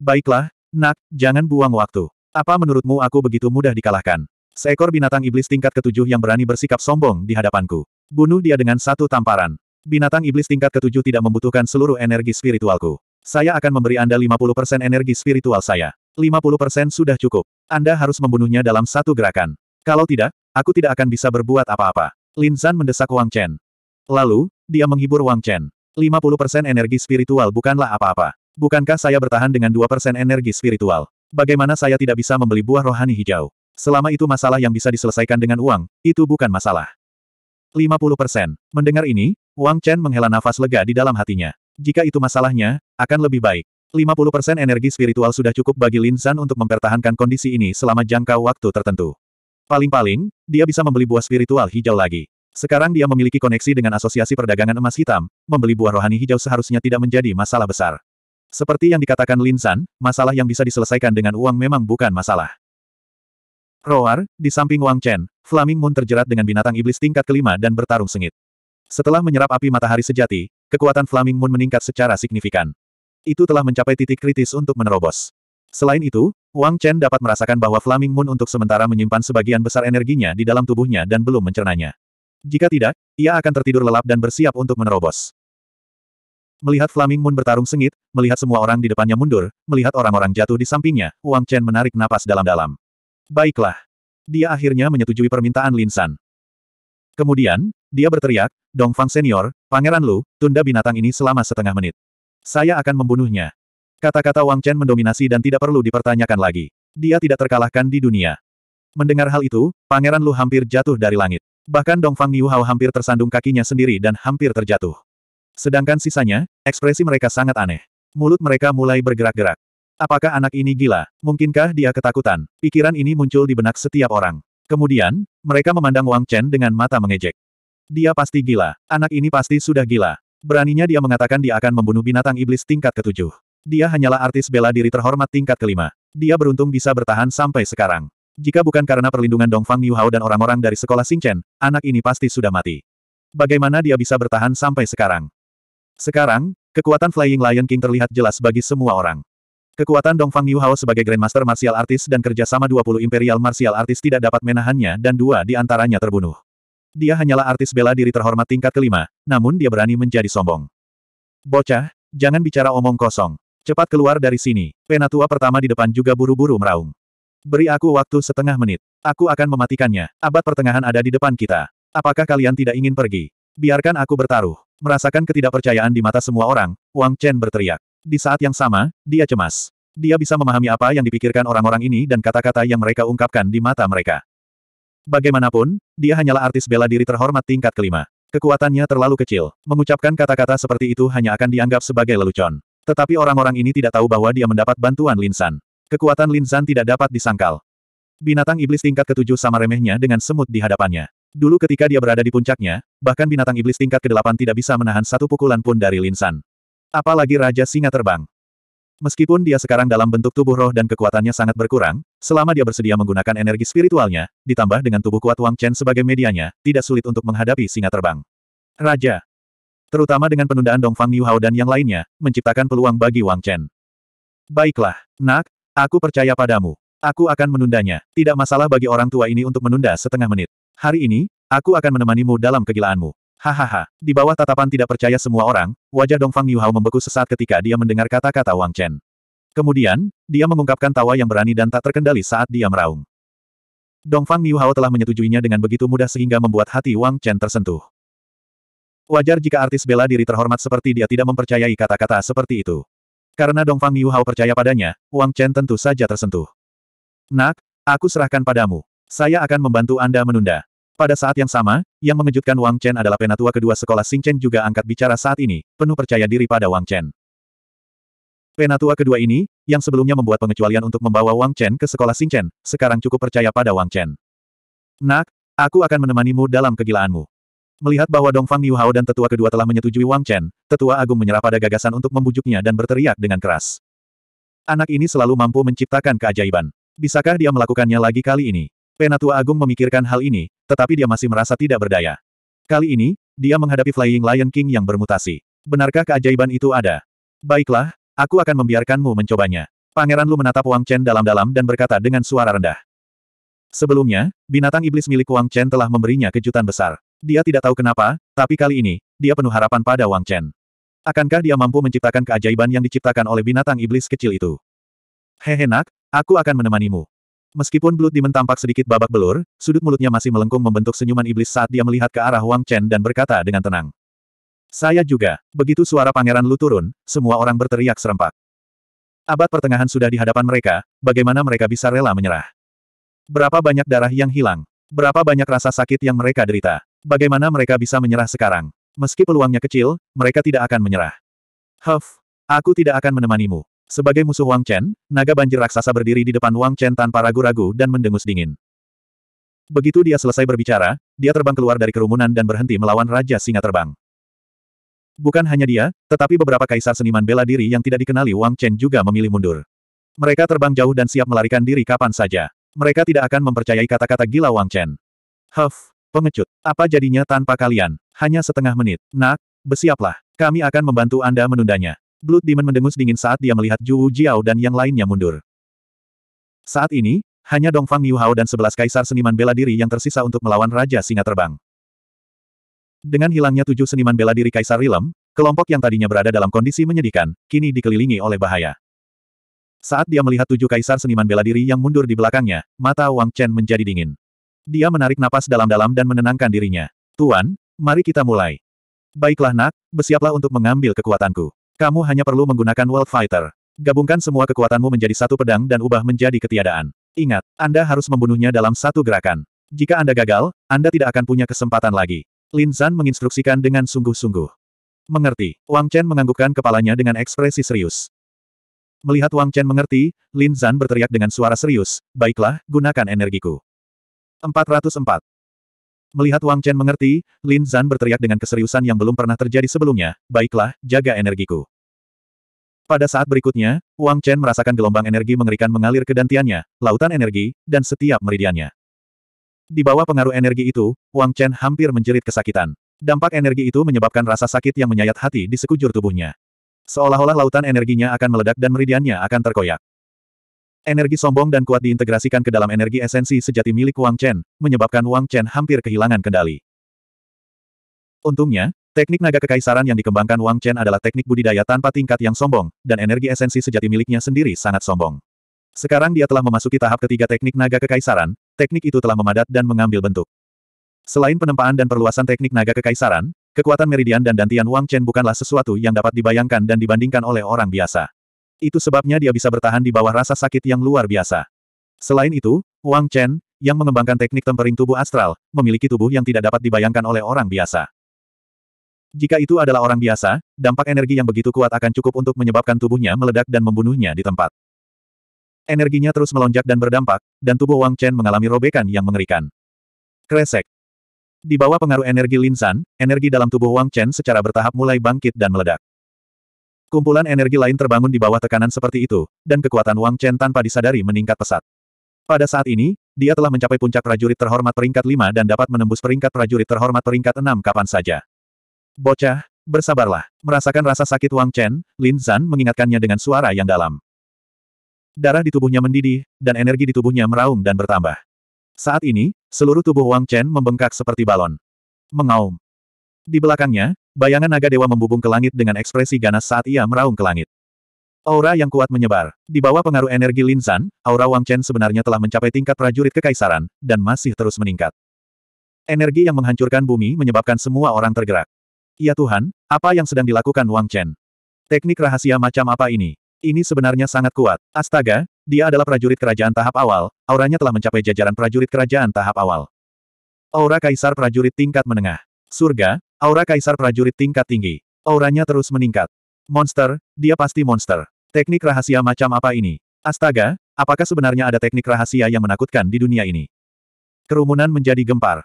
Baiklah, nak, jangan buang waktu. Apa menurutmu aku begitu mudah dikalahkan? Seekor binatang iblis tingkat ketujuh yang berani bersikap sombong di hadapanku. Bunuh dia dengan satu tamparan. Binatang iblis tingkat ketujuh tidak membutuhkan seluruh energi spiritualku. Saya akan memberi Anda 50% energi spiritual saya. 50% sudah cukup. Anda harus membunuhnya dalam satu gerakan. Kalau tidak, aku tidak akan bisa berbuat apa-apa. Lin Zan mendesak Wang Chen. Lalu, dia menghibur Wang Chen. 50% energi spiritual bukanlah apa-apa. Bukankah saya bertahan dengan 2% energi spiritual? Bagaimana saya tidak bisa membeli buah rohani hijau? Selama itu masalah yang bisa diselesaikan dengan uang, itu bukan masalah. 50%. Mendengar ini, Wang Chen menghela nafas lega di dalam hatinya. Jika itu masalahnya, akan lebih baik. 50% energi spiritual sudah cukup bagi Lin San untuk mempertahankan kondisi ini selama jangka waktu tertentu. Paling-paling, dia bisa membeli buah spiritual hijau lagi. Sekarang dia memiliki koneksi dengan Asosiasi Perdagangan Emas Hitam, membeli buah rohani hijau seharusnya tidak menjadi masalah besar. Seperti yang dikatakan Lin San, masalah yang bisa diselesaikan dengan uang memang bukan masalah. Roar, di samping Wang Chen, Flaming Moon terjerat dengan binatang iblis tingkat kelima dan bertarung sengit. Setelah menyerap api matahari sejati, kekuatan Flaming Moon meningkat secara signifikan. Itu telah mencapai titik kritis untuk menerobos. Selain itu, Wang Chen dapat merasakan bahwa Flaming Moon untuk sementara menyimpan sebagian besar energinya di dalam tubuhnya dan belum mencernanya. Jika tidak, ia akan tertidur lelap dan bersiap untuk menerobos. Melihat Flaming Moon bertarung sengit, melihat semua orang di depannya mundur, melihat orang-orang jatuh di sampingnya, Wang Chen menarik napas dalam-dalam. Baiklah. Dia akhirnya menyetujui permintaan Lin San. Kemudian, dia berteriak, Dongfang Senior, Pangeran Lu, tunda binatang ini selama setengah menit. Saya akan membunuhnya. Kata-kata Wang Chen mendominasi dan tidak perlu dipertanyakan lagi. Dia tidak terkalahkan di dunia. Mendengar hal itu, Pangeran Lu hampir jatuh dari langit. Bahkan Dongfang Niu Hao hampir tersandung kakinya sendiri dan hampir terjatuh. Sedangkan sisanya, ekspresi mereka sangat aneh. Mulut mereka mulai bergerak-gerak. Apakah anak ini gila? Mungkinkah dia ketakutan? Pikiran ini muncul di benak setiap orang. Kemudian, mereka memandang Wang Chen dengan mata mengejek. Dia pasti gila. Anak ini pasti sudah gila. Beraninya dia mengatakan dia akan membunuh binatang iblis tingkat ketujuh. Dia hanyalah artis bela diri terhormat tingkat kelima. Dia beruntung bisa bertahan sampai sekarang. Jika bukan karena perlindungan Dongfang Niuhao dan orang-orang dari sekolah Singchen, anak ini pasti sudah mati. Bagaimana dia bisa bertahan sampai sekarang? Sekarang, kekuatan Flying Lion King terlihat jelas bagi semua orang. Kekuatan Dongfang Niuhao sebagai Grandmaster Martial Artist dan kerjasama 20 Imperial Martial Artist tidak dapat menahannya dan dua di antaranya terbunuh. Dia hanyalah artis bela diri terhormat tingkat kelima, namun dia berani menjadi sombong. Bocah, jangan bicara omong kosong. Cepat keluar dari sini. Penatua pertama di depan juga buru-buru meraung. Beri aku waktu setengah menit. Aku akan mematikannya. Abad pertengahan ada di depan kita. Apakah kalian tidak ingin pergi? Biarkan aku bertaruh. Merasakan ketidakpercayaan di mata semua orang, Wang Chen berteriak. Di saat yang sama, dia cemas. Dia bisa memahami apa yang dipikirkan orang-orang ini dan kata-kata yang mereka ungkapkan di mata mereka. Bagaimanapun, dia hanyalah artis bela diri terhormat tingkat kelima. Kekuatannya terlalu kecil. Mengucapkan kata-kata seperti itu hanya akan dianggap sebagai lelucon. Tetapi orang-orang ini tidak tahu bahwa dia mendapat bantuan Linsan. Kekuatan Linsan tidak dapat disangkal. Binatang iblis tingkat ketujuh sama remehnya dengan semut di hadapannya. Dulu ketika dia berada di puncaknya, bahkan binatang iblis tingkat kedelapan tidak bisa menahan satu pukulan pun dari Linsan. Apalagi Raja Singa Terbang. Meskipun dia sekarang dalam bentuk tubuh roh dan kekuatannya sangat berkurang, selama dia bersedia menggunakan energi spiritualnya, ditambah dengan tubuh kuat Wang Chen sebagai medianya, tidak sulit untuk menghadapi singa terbang. Raja. Terutama dengan penundaan Dongfang Niu Hao dan yang lainnya, menciptakan peluang bagi Wang Chen. Baiklah, nak, aku percaya padamu. Aku akan menundanya. Tidak masalah bagi orang tua ini untuk menunda setengah menit. Hari ini, aku akan menemanimu dalam kegilaanmu. Hahaha, di bawah tatapan tidak percaya semua orang, wajah Dongfang Niuhao membeku sesaat ketika dia mendengar kata-kata Wang Chen. Kemudian, dia mengungkapkan tawa yang berani dan tak terkendali saat dia meraung. Dongfang Niuhao telah menyetujuinya dengan begitu mudah sehingga membuat hati Wang Chen tersentuh. Wajar jika artis bela diri terhormat seperti dia tidak mempercayai kata-kata seperti itu. Karena Dongfang Niuhao percaya padanya, Wang Chen tentu saja tersentuh. Nak, aku serahkan padamu. Saya akan membantu Anda menunda. Pada saat yang sama, yang mengejutkan Wang Chen adalah penatua kedua sekolah Chen juga angkat bicara saat ini, penuh percaya diri pada Wang Chen. Penatua kedua ini, yang sebelumnya membuat pengecualian untuk membawa Wang Chen ke sekolah Chen, sekarang cukup percaya pada Wang Chen. Nak, aku akan menemanimu dalam kegilaanmu. Melihat bahwa Dongfang Niuhao dan tetua kedua telah menyetujui Wang Chen, tetua agung menyerah pada gagasan untuk membujuknya dan berteriak dengan keras. Anak ini selalu mampu menciptakan keajaiban. Bisakah dia melakukannya lagi kali ini? Penatua Agung memikirkan hal ini, tetapi dia masih merasa tidak berdaya. Kali ini, dia menghadapi Flying Lion King yang bermutasi. Benarkah keajaiban itu ada? Baiklah, aku akan membiarkanmu mencobanya. Pangeran Lu menatap Wang Chen dalam-dalam dan berkata dengan suara rendah. Sebelumnya, binatang iblis milik Wang Chen telah memberinya kejutan besar. Dia tidak tahu kenapa, tapi kali ini, dia penuh harapan pada Wang Chen. Akankah dia mampu menciptakan keajaiban yang diciptakan oleh binatang iblis kecil itu? Hehe nak, aku akan menemanimu. Meskipun belut Demon tampak sedikit babak belur, sudut mulutnya masih melengkung membentuk senyuman iblis saat dia melihat ke arah Wang Chen dan berkata dengan tenang. Saya juga. Begitu suara pangeran Lu turun, semua orang berteriak serempak. Abad pertengahan sudah di hadapan mereka, bagaimana mereka bisa rela menyerah? Berapa banyak darah yang hilang? Berapa banyak rasa sakit yang mereka derita? Bagaimana mereka bisa menyerah sekarang? Meski peluangnya kecil, mereka tidak akan menyerah. Huff, aku tidak akan menemanimu. Sebagai musuh Wang Chen, naga banjir raksasa berdiri di depan Wang Chen tanpa ragu-ragu dan mendengus dingin. Begitu dia selesai berbicara, dia terbang keluar dari kerumunan dan berhenti melawan Raja Singa Terbang. Bukan hanya dia, tetapi beberapa kaisar seniman bela diri yang tidak dikenali Wang Chen juga memilih mundur. Mereka terbang jauh dan siap melarikan diri kapan saja. Mereka tidak akan mempercayai kata-kata gila Wang Chen. Huff, pengecut, apa jadinya tanpa kalian? Hanya setengah menit. Nak, bersiaplah. Kami akan membantu Anda menundanya. Blood Demon mendengus dingin saat dia melihat Zhu Jiao dan yang lainnya mundur. Saat ini, hanya Dongfang Niuhao dan sebelas kaisar seniman bela diri yang tersisa untuk melawan Raja Singa Terbang. Dengan hilangnya tujuh seniman bela diri Kaisar Rilem, kelompok yang tadinya berada dalam kondisi menyedihkan, kini dikelilingi oleh bahaya. Saat dia melihat tujuh kaisar seniman bela diri yang mundur di belakangnya, mata Wang Chen menjadi dingin. Dia menarik napas dalam-dalam dan menenangkan dirinya. Tuan, mari kita mulai. Baiklah nak, bersiaplah untuk mengambil kekuatanku. Kamu hanya perlu menggunakan World Fighter. Gabungkan semua kekuatanmu menjadi satu pedang dan ubah menjadi ketiadaan. Ingat, Anda harus membunuhnya dalam satu gerakan. Jika Anda gagal, Anda tidak akan punya kesempatan lagi. Lin Zan menginstruksikan dengan sungguh-sungguh. Mengerti, Wang Chen menganggukkan kepalanya dengan ekspresi serius. Melihat Wang Chen mengerti, Lin Zan berteriak dengan suara serius, baiklah, gunakan energiku. 404. Melihat Wang Chen mengerti, Lin Zan berteriak dengan keseriusan yang belum pernah terjadi sebelumnya, baiklah, jaga energiku. Pada saat berikutnya, Wang Chen merasakan gelombang energi mengerikan mengalir ke dantiannya, lautan energi, dan setiap meridiannya. Di bawah pengaruh energi itu, Wang Chen hampir menjerit kesakitan. Dampak energi itu menyebabkan rasa sakit yang menyayat hati di sekujur tubuhnya. Seolah-olah lautan energinya akan meledak dan meridiannya akan terkoyak. Energi sombong dan kuat diintegrasikan ke dalam energi esensi sejati milik Wang Chen, menyebabkan Wang Chen hampir kehilangan kendali. Untungnya, teknik naga kekaisaran yang dikembangkan Wang Chen adalah teknik budidaya tanpa tingkat yang sombong, dan energi esensi sejati miliknya sendiri sangat sombong. Sekarang dia telah memasuki tahap ketiga teknik naga kekaisaran, teknik itu telah memadat dan mengambil bentuk. Selain penempaan dan perluasan teknik naga kekaisaran, kekuatan meridian dan dantian Wang Chen bukanlah sesuatu yang dapat dibayangkan dan dibandingkan oleh orang biasa. Itu sebabnya dia bisa bertahan di bawah rasa sakit yang luar biasa. Selain itu, Wang Chen, yang mengembangkan teknik tempering tubuh astral, memiliki tubuh yang tidak dapat dibayangkan oleh orang biasa. Jika itu adalah orang biasa, dampak energi yang begitu kuat akan cukup untuk menyebabkan tubuhnya meledak dan membunuhnya di tempat. Energinya terus melonjak dan berdampak, dan tubuh Wang Chen mengalami robekan yang mengerikan. Kresek. Di bawah pengaruh energi Linsan, energi dalam tubuh Wang Chen secara bertahap mulai bangkit dan meledak. Kumpulan energi lain terbangun di bawah tekanan seperti itu, dan kekuatan Wang Chen tanpa disadari meningkat pesat. Pada saat ini, dia telah mencapai puncak prajurit terhormat peringkat 5 dan dapat menembus peringkat prajurit terhormat peringkat 6 kapan saja. Bocah, bersabarlah. Merasakan rasa sakit Wang Chen, Lin Zan mengingatkannya dengan suara yang dalam. Darah di tubuhnya mendidih, dan energi di tubuhnya meraung dan bertambah. Saat ini, seluruh tubuh Wang Chen membengkak seperti balon. Mengaum. Di belakangnya, Bayangan naga dewa membubung ke langit dengan ekspresi ganas saat ia meraung ke langit. Aura yang kuat menyebar. Di bawah pengaruh energi Linsan, aura Wang Chen sebenarnya telah mencapai tingkat prajurit kekaisaran, dan masih terus meningkat. Energi yang menghancurkan bumi menyebabkan semua orang tergerak. Ya Tuhan, apa yang sedang dilakukan Wang Chen? Teknik rahasia macam apa ini? Ini sebenarnya sangat kuat. Astaga, dia adalah prajurit kerajaan tahap awal, auranya telah mencapai jajaran prajurit kerajaan tahap awal. Aura kaisar prajurit tingkat menengah. Surga, Aura Kaisar Prajurit tingkat tinggi. Auranya terus meningkat. Monster, dia pasti monster. Teknik rahasia macam apa ini? Astaga, apakah sebenarnya ada teknik rahasia yang menakutkan di dunia ini? Kerumunan menjadi gempar.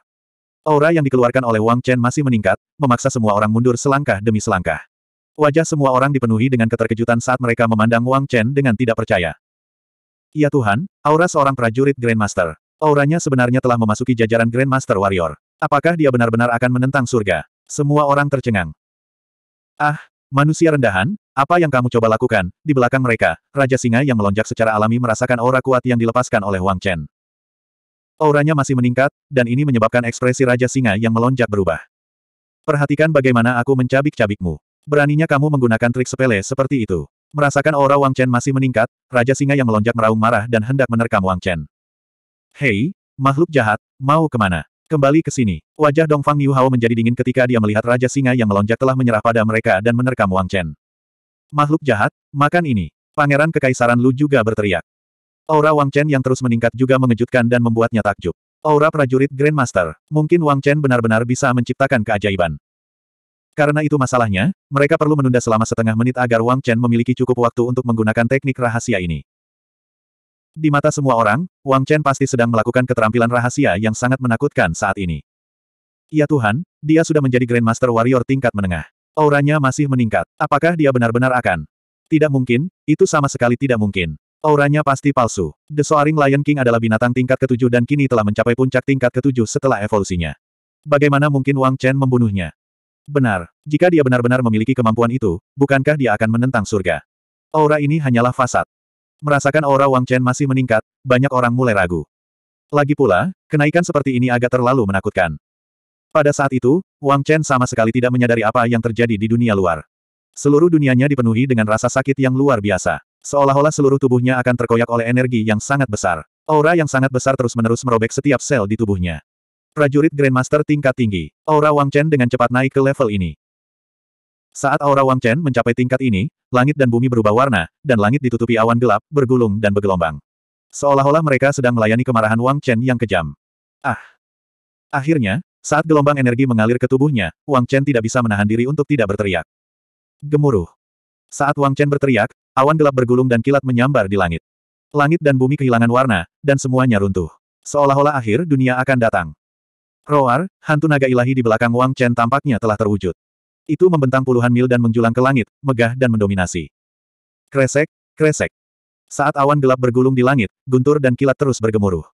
Aura yang dikeluarkan oleh Wang Chen masih meningkat, memaksa semua orang mundur selangkah demi selangkah. Wajah semua orang dipenuhi dengan keterkejutan saat mereka memandang Wang Chen dengan tidak percaya. Ya Tuhan, aura seorang prajurit Grandmaster. Auranya sebenarnya telah memasuki jajaran Grandmaster Warrior. Apakah dia benar-benar akan menentang surga? Semua orang tercengang. Ah, manusia rendahan, apa yang kamu coba lakukan? Di belakang mereka, Raja Singa yang melonjak secara alami merasakan aura kuat yang dilepaskan oleh Wang Chen. Auranya masih meningkat, dan ini menyebabkan ekspresi Raja Singa yang melonjak berubah. Perhatikan bagaimana aku mencabik-cabikmu. Beraninya kamu menggunakan trik sepele seperti itu. Merasakan aura Wang Chen masih meningkat, Raja Singa yang melonjak meraung marah dan hendak menerkam Wang Chen. Hei, makhluk jahat, mau kemana? Kembali ke sini. Wajah Dongfang Niuhao menjadi dingin ketika dia melihat Raja Singa yang melonjak telah menyerah pada mereka dan menerkam Wang Chen. Makhluk jahat, makan ini. Pangeran Kekaisaran Lu juga berteriak. Aura Wang Chen yang terus meningkat juga mengejutkan dan membuatnya takjub. Aura prajurit Grandmaster, mungkin Wang Chen benar-benar bisa menciptakan keajaiban. Karena itu masalahnya, mereka perlu menunda selama setengah menit agar Wang Chen memiliki cukup waktu untuk menggunakan teknik rahasia ini. Di mata semua orang, Wang Chen pasti sedang melakukan keterampilan rahasia yang sangat menakutkan saat ini. Ya Tuhan, dia sudah menjadi Grandmaster Warrior tingkat menengah. Auranya masih meningkat. Apakah dia benar-benar akan? Tidak mungkin, itu sama sekali tidak mungkin. Auranya pasti palsu. The Soaring Lion King adalah binatang tingkat ketujuh dan kini telah mencapai puncak tingkat ketujuh setelah evolusinya. Bagaimana mungkin Wang Chen membunuhnya? Benar, jika dia benar-benar memiliki kemampuan itu, bukankah dia akan menentang surga? Aura ini hanyalah fasad. Merasakan aura Wang Chen masih meningkat, banyak orang mulai ragu. Lagi pula, kenaikan seperti ini agak terlalu menakutkan. Pada saat itu, Wang Chen sama sekali tidak menyadari apa yang terjadi di dunia luar. Seluruh dunianya dipenuhi dengan rasa sakit yang luar biasa. Seolah-olah seluruh tubuhnya akan terkoyak oleh energi yang sangat besar. Aura yang sangat besar terus-menerus merobek setiap sel di tubuhnya. Prajurit Grandmaster tingkat tinggi, aura Wang Chen dengan cepat naik ke level ini. Saat aura Wang Chen mencapai tingkat ini, langit dan bumi berubah warna, dan langit ditutupi awan gelap, bergulung dan bergelombang. Seolah-olah mereka sedang melayani kemarahan Wang Chen yang kejam. Ah! Akhirnya, saat gelombang energi mengalir ke tubuhnya, Wang Chen tidak bisa menahan diri untuk tidak berteriak. Gemuruh. Saat Wang Chen berteriak, awan gelap bergulung dan kilat menyambar di langit. Langit dan bumi kehilangan warna, dan semuanya runtuh. Seolah-olah akhir dunia akan datang. Roar, hantu naga ilahi di belakang Wang Chen tampaknya telah terwujud. Itu membentang puluhan mil dan menjulang ke langit, megah dan mendominasi. Kresek, kresek. Saat awan gelap bergulung di langit, guntur dan kilat terus bergemuruh.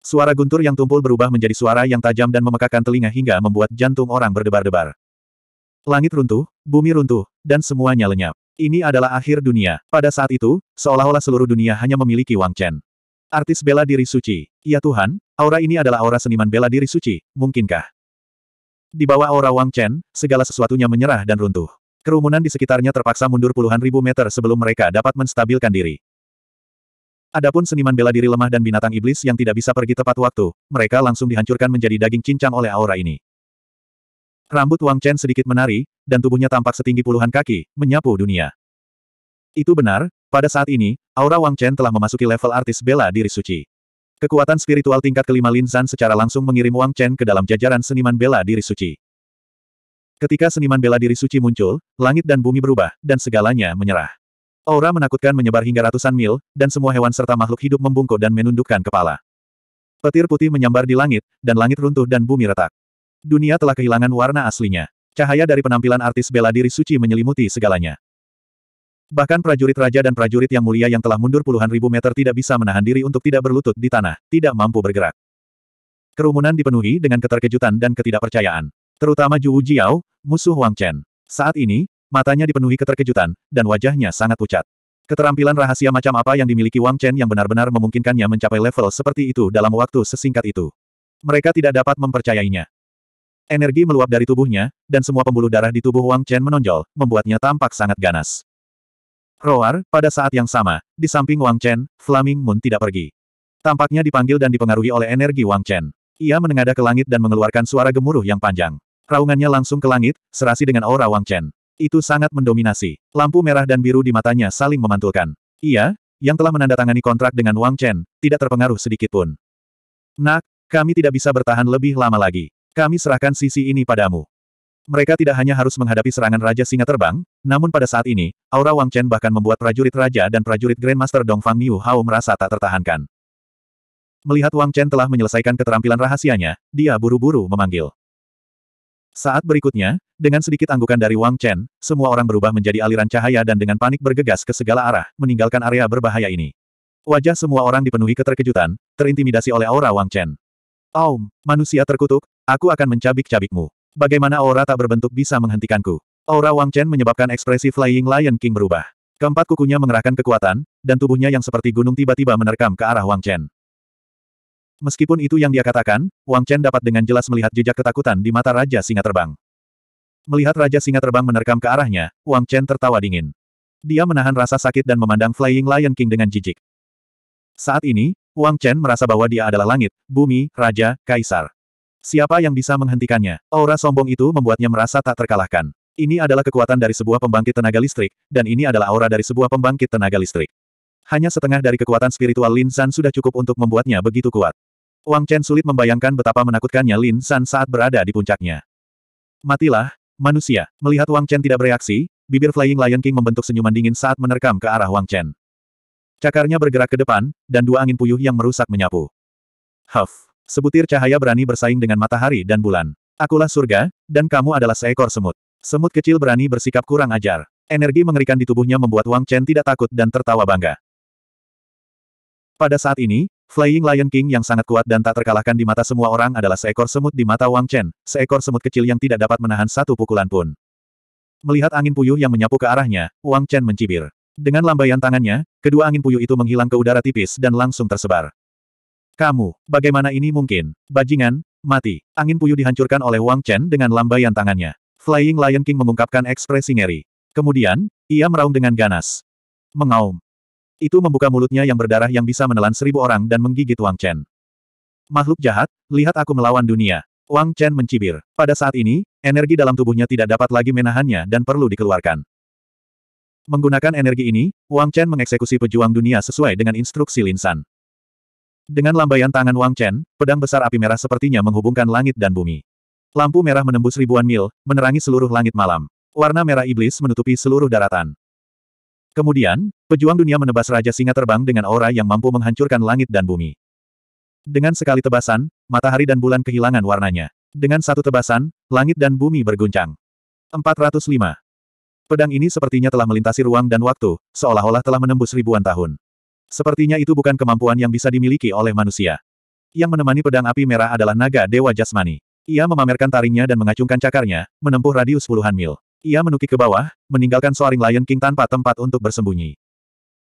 Suara guntur yang tumpul berubah menjadi suara yang tajam dan memekakan telinga hingga membuat jantung orang berdebar-debar. Langit runtuh, bumi runtuh, dan semuanya lenyap. Ini adalah akhir dunia. Pada saat itu, seolah-olah seluruh dunia hanya memiliki Wang Chen. Artis bela diri suci. Ya Tuhan, aura ini adalah aura seniman bela diri suci, mungkinkah? Di bawah aura Wang Chen, segala sesuatunya menyerah dan runtuh. Kerumunan di sekitarnya terpaksa mundur puluhan ribu meter sebelum mereka dapat menstabilkan diri. Adapun seniman bela diri lemah dan binatang iblis yang tidak bisa pergi tepat waktu, mereka langsung dihancurkan menjadi daging cincang oleh aura ini. Rambut Wang Chen sedikit menari, dan tubuhnya tampak setinggi puluhan kaki, menyapu dunia. Itu benar, pada saat ini, aura Wang Chen telah memasuki level artis bela diri suci. Kekuatan spiritual tingkat kelima Lin Zan secara langsung mengirim Wang Chen ke dalam jajaran seniman bela diri suci. Ketika seniman bela diri suci muncul, langit dan bumi berubah, dan segalanya menyerah. Aura menakutkan menyebar hingga ratusan mil, dan semua hewan serta makhluk hidup membungkuk dan menundukkan kepala. Petir putih menyambar di langit, dan langit runtuh dan bumi retak. Dunia telah kehilangan warna aslinya. Cahaya dari penampilan artis bela diri suci menyelimuti segalanya. Bahkan prajurit raja dan prajurit yang mulia yang telah mundur puluhan ribu meter tidak bisa menahan diri untuk tidak berlutut di tanah, tidak mampu bergerak. Kerumunan dipenuhi dengan keterkejutan dan ketidakpercayaan. Terutama Ju Jiao, musuh Wang Chen. Saat ini, matanya dipenuhi keterkejutan, dan wajahnya sangat pucat. Keterampilan rahasia macam apa yang dimiliki Wang Chen yang benar-benar memungkinkannya mencapai level seperti itu dalam waktu sesingkat itu. Mereka tidak dapat mempercayainya. Energi meluap dari tubuhnya, dan semua pembuluh darah di tubuh Wang Chen menonjol, membuatnya tampak sangat ganas. Roar, pada saat yang sama, di samping Wang Chen, Flaming Moon tidak pergi. Tampaknya dipanggil dan dipengaruhi oleh energi Wang Chen. Ia menengadah ke langit dan mengeluarkan suara gemuruh yang panjang. Raungannya langsung ke langit, serasi dengan aura Wang Chen. Itu sangat mendominasi. Lampu merah dan biru di matanya saling memantulkan. Ia, yang telah menandatangani kontrak dengan Wang Chen, tidak terpengaruh sedikit pun. Nak, kami tidak bisa bertahan lebih lama lagi. Kami serahkan sisi ini padamu. Mereka tidak hanya harus menghadapi serangan Raja Singa Terbang, namun pada saat ini, aura Wang Chen bahkan membuat prajurit Raja dan prajurit Grandmaster Dongfang Miu Hao merasa tak tertahankan. Melihat Wang Chen telah menyelesaikan keterampilan rahasianya, dia buru-buru memanggil. Saat berikutnya, dengan sedikit anggukan dari Wang Chen, semua orang berubah menjadi aliran cahaya dan dengan panik bergegas ke segala arah, meninggalkan area berbahaya ini. Wajah semua orang dipenuhi keterkejutan, terintimidasi oleh aura Wang Chen. Aum, manusia terkutuk, aku akan mencabik-cabikmu. Bagaimana aura tak berbentuk bisa menghentikanku? Aura Wang Chen menyebabkan ekspresi Flying Lion King berubah. Keempat kukunya mengerahkan kekuatan, dan tubuhnya yang seperti gunung tiba-tiba menerkam ke arah Wang Chen. Meskipun itu yang dia katakan, Wang Chen dapat dengan jelas melihat jejak ketakutan di mata Raja Singa Terbang. Melihat Raja Singa Terbang menerkam ke arahnya, Wang Chen tertawa dingin. Dia menahan rasa sakit dan memandang Flying Lion King dengan jijik. Saat ini, Wang Chen merasa bahwa dia adalah langit, bumi, raja, kaisar. Siapa yang bisa menghentikannya? Aura sombong itu membuatnya merasa tak terkalahkan. Ini adalah kekuatan dari sebuah pembangkit tenaga listrik, dan ini adalah aura dari sebuah pembangkit tenaga listrik. Hanya setengah dari kekuatan spiritual Lin San sudah cukup untuk membuatnya begitu kuat. Wang Chen sulit membayangkan betapa menakutkannya Lin San saat berada di puncaknya. Matilah, manusia. Melihat Wang Chen tidak bereaksi, bibir Flying Lion King membentuk senyuman dingin saat menerkam ke arah Wang Chen. Cakarnya bergerak ke depan, dan dua angin puyuh yang merusak menyapu. Huff. Sebutir cahaya berani bersaing dengan matahari dan bulan. Akulah surga, dan kamu adalah seekor semut. Semut kecil berani bersikap kurang ajar. Energi mengerikan di tubuhnya membuat Wang Chen tidak takut dan tertawa bangga. Pada saat ini, Flying Lion King yang sangat kuat dan tak terkalahkan di mata semua orang adalah seekor semut di mata Wang Chen, seekor semut kecil yang tidak dapat menahan satu pukulan pun. Melihat angin puyuh yang menyapu ke arahnya, Wang Chen mencibir. Dengan lambaian tangannya, kedua angin puyuh itu menghilang ke udara tipis dan langsung tersebar. Kamu, bagaimana ini mungkin? Bajingan, mati. Angin puyuh dihancurkan oleh Wang Chen dengan lambaian tangannya. Flying Lion King mengungkapkan ekspresi ngeri. Kemudian, ia meraung dengan ganas. Mengaum. Itu membuka mulutnya yang berdarah yang bisa menelan seribu orang dan menggigit Wang Chen. Makhluk jahat, lihat aku melawan dunia. Wang Chen mencibir. Pada saat ini, energi dalam tubuhnya tidak dapat lagi menahannya dan perlu dikeluarkan. Menggunakan energi ini, Wang Chen mengeksekusi pejuang dunia sesuai dengan instruksi Linsan. Dengan lambaian tangan Wang Chen, pedang besar api merah sepertinya menghubungkan langit dan bumi. Lampu merah menembus ribuan mil, menerangi seluruh langit malam. Warna merah iblis menutupi seluruh daratan. Kemudian, pejuang dunia menebas Raja Singa terbang dengan aura yang mampu menghancurkan langit dan bumi. Dengan sekali tebasan, matahari dan bulan kehilangan warnanya. Dengan satu tebasan, langit dan bumi berguncang. 405. Pedang ini sepertinya telah melintasi ruang dan waktu, seolah-olah telah menembus ribuan tahun. Sepertinya itu bukan kemampuan yang bisa dimiliki oleh manusia. Yang menemani pedang api merah adalah naga Dewa Jasmani. Ia memamerkan taringnya dan mengacungkan cakarnya, menempuh radius puluhan mil. Ia menukik ke bawah, meninggalkan Soaring Lion King tanpa tempat untuk bersembunyi.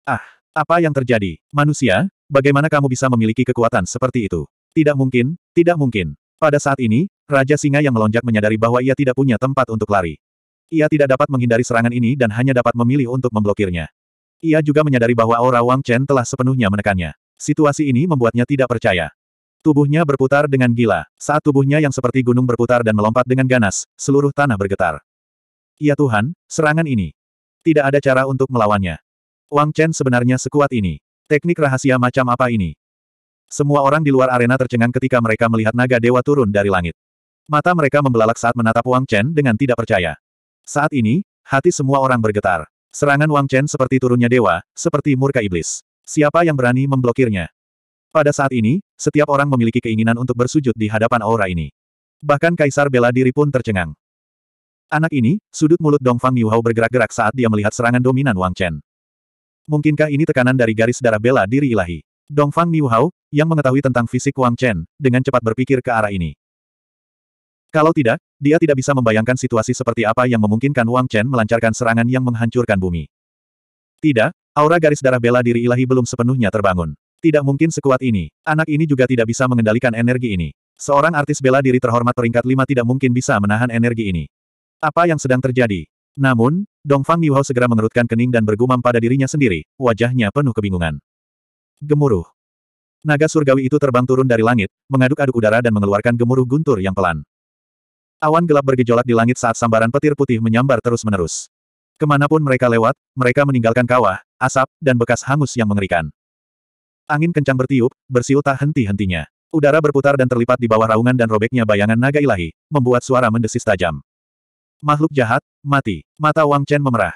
Ah, apa yang terjadi? Manusia, bagaimana kamu bisa memiliki kekuatan seperti itu? Tidak mungkin, tidak mungkin. Pada saat ini, Raja Singa yang melonjak menyadari bahwa ia tidak punya tempat untuk lari. Ia tidak dapat menghindari serangan ini dan hanya dapat memilih untuk memblokirnya. Ia juga menyadari bahwa aura Wang Chen telah sepenuhnya menekannya. Situasi ini membuatnya tidak percaya. Tubuhnya berputar dengan gila. Saat tubuhnya yang seperti gunung berputar dan melompat dengan ganas, seluruh tanah bergetar. Ya Tuhan, serangan ini. Tidak ada cara untuk melawannya. Wang Chen sebenarnya sekuat ini. Teknik rahasia macam apa ini? Semua orang di luar arena tercengang ketika mereka melihat naga dewa turun dari langit. Mata mereka membelalak saat menatap Wang Chen dengan tidak percaya. Saat ini, hati semua orang bergetar. Serangan Wang Chen seperti turunnya dewa, seperti murka iblis. Siapa yang berani memblokirnya? Pada saat ini, setiap orang memiliki keinginan untuk bersujud di hadapan aura ini. Bahkan Kaisar bela diri pun tercengang. Anak ini, sudut mulut Dongfang Niuhao bergerak-gerak saat dia melihat serangan dominan Wang Chen. Mungkinkah ini tekanan dari garis darah bela diri ilahi? Dongfang Niuhao, yang mengetahui tentang fisik Wang Chen, dengan cepat berpikir ke arah ini. Kalau tidak, dia tidak bisa membayangkan situasi seperti apa yang memungkinkan Wang Chen melancarkan serangan yang menghancurkan bumi. Tidak, aura garis darah bela diri ilahi belum sepenuhnya terbangun. Tidak mungkin sekuat ini. Anak ini juga tidak bisa mengendalikan energi ini. Seorang artis bela diri terhormat peringkat lima tidak mungkin bisa menahan energi ini. Apa yang sedang terjadi? Namun, Dongfang Niuhao segera mengerutkan kening dan bergumam pada dirinya sendiri, wajahnya penuh kebingungan. Gemuruh. Naga surgawi itu terbang turun dari langit, mengaduk-aduk udara dan mengeluarkan gemuruh guntur yang pelan. Awan gelap bergejolak di langit saat sambaran petir putih menyambar terus-menerus. Kemanapun mereka lewat, mereka meninggalkan kawah, asap, dan bekas hangus yang mengerikan. Angin kencang bertiup, bersiul tak henti-hentinya. Udara berputar dan terlipat di bawah raungan dan robeknya bayangan naga ilahi, membuat suara mendesis tajam. Makhluk jahat, mati. Mata Wang Chen memerah.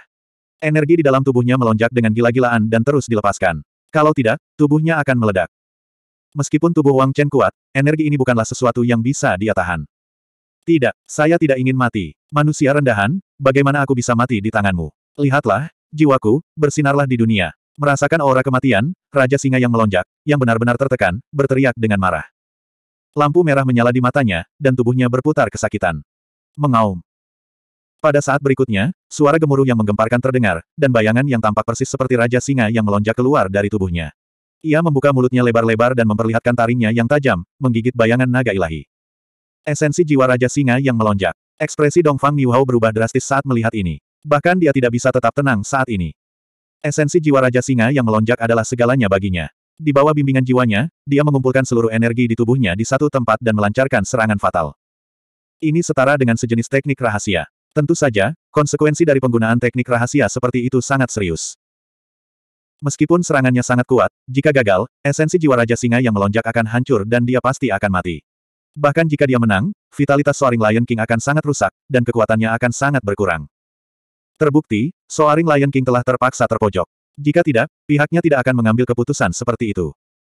Energi di dalam tubuhnya melonjak dengan gila-gilaan dan terus dilepaskan. Kalau tidak, tubuhnya akan meledak. Meskipun tubuh Wang Chen kuat, energi ini bukanlah sesuatu yang bisa dia tahan. Tidak, saya tidak ingin mati. Manusia rendahan, bagaimana aku bisa mati di tanganmu? Lihatlah, jiwaku, bersinarlah di dunia. Merasakan aura kematian, Raja Singa yang melonjak, yang benar-benar tertekan, berteriak dengan marah. Lampu merah menyala di matanya, dan tubuhnya berputar kesakitan. Mengaum. Pada saat berikutnya, suara gemuruh yang menggemparkan terdengar, dan bayangan yang tampak persis seperti Raja Singa yang melonjak keluar dari tubuhnya. Ia membuka mulutnya lebar-lebar dan memperlihatkan taringnya yang tajam, menggigit bayangan naga ilahi. Esensi jiwa Raja Singa yang melonjak. Ekspresi Dongfang Niuhao berubah drastis saat melihat ini. Bahkan dia tidak bisa tetap tenang saat ini. Esensi jiwa Raja Singa yang melonjak adalah segalanya baginya. Di bawah bimbingan jiwanya, dia mengumpulkan seluruh energi di tubuhnya di satu tempat dan melancarkan serangan fatal. Ini setara dengan sejenis teknik rahasia. Tentu saja, konsekuensi dari penggunaan teknik rahasia seperti itu sangat serius. Meskipun serangannya sangat kuat, jika gagal, esensi jiwa Raja Singa yang melonjak akan hancur dan dia pasti akan mati. Bahkan jika dia menang, vitalitas Soaring Lion King akan sangat rusak, dan kekuatannya akan sangat berkurang. Terbukti, Soaring Lion King telah terpaksa terpojok. Jika tidak, pihaknya tidak akan mengambil keputusan seperti itu.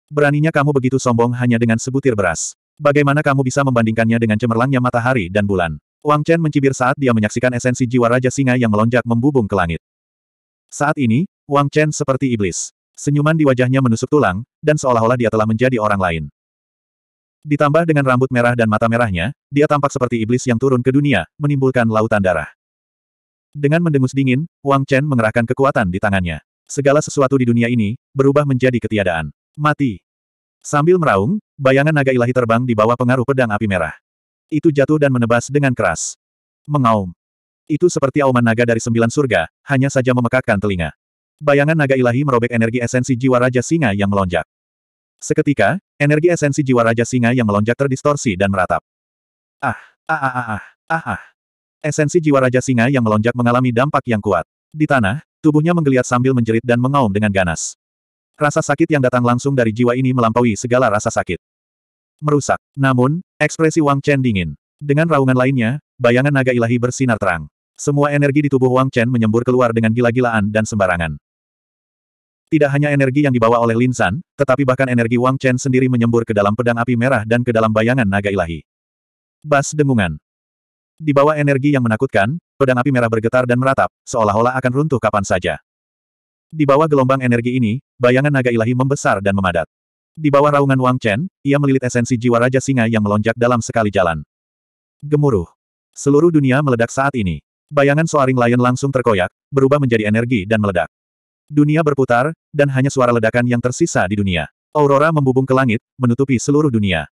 Beraninya kamu begitu sombong hanya dengan sebutir beras. Bagaimana kamu bisa membandingkannya dengan cemerlangnya matahari dan bulan? Wang Chen mencibir saat dia menyaksikan esensi jiwa Raja Singa yang melonjak membubung ke langit. Saat ini, Wang Chen seperti iblis. Senyuman di wajahnya menusuk tulang, dan seolah-olah dia telah menjadi orang lain. Ditambah dengan rambut merah dan mata merahnya, dia tampak seperti iblis yang turun ke dunia, menimbulkan lautan darah. Dengan mendengus dingin, Wang Chen mengerahkan kekuatan di tangannya. Segala sesuatu di dunia ini, berubah menjadi ketiadaan. Mati. Sambil meraung, bayangan naga ilahi terbang di bawah pengaruh pedang api merah. Itu jatuh dan menebas dengan keras. Mengaum. Itu seperti auman naga dari sembilan surga, hanya saja memekakkan telinga. Bayangan naga ilahi merobek energi esensi jiwa Raja Singa yang melonjak. Seketika, energi esensi jiwa Raja Singa yang melonjak terdistorsi dan meratap. Ah, ah, ah, ah, ah, ah, ah. Esensi jiwa Raja Singa yang melonjak mengalami dampak yang kuat. Di tanah, tubuhnya menggeliat sambil menjerit dan mengaum dengan ganas. Rasa sakit yang datang langsung dari jiwa ini melampaui segala rasa sakit. Merusak. Namun, ekspresi Wang Chen dingin. Dengan raungan lainnya, bayangan naga ilahi bersinar terang. Semua energi di tubuh Wang Chen menyembur keluar dengan gila-gilaan dan sembarangan. Tidak hanya energi yang dibawa oleh Lin San, tetapi bahkan energi Wang Chen sendiri menyembur ke dalam pedang api merah dan ke dalam bayangan naga ilahi. Bas dengungan. Di bawah energi yang menakutkan, pedang api merah bergetar dan meratap, seolah-olah akan runtuh kapan saja. Di bawah gelombang energi ini, bayangan naga ilahi membesar dan memadat. Di bawah raungan Wang Chen, ia melilit esensi jiwa Raja Singa yang melonjak dalam sekali jalan. Gemuruh. Seluruh dunia meledak saat ini. Bayangan Soaring Lion langsung terkoyak, berubah menjadi energi dan meledak. Dunia berputar, dan hanya suara ledakan yang tersisa di dunia. Aurora membubung ke langit, menutupi seluruh dunia.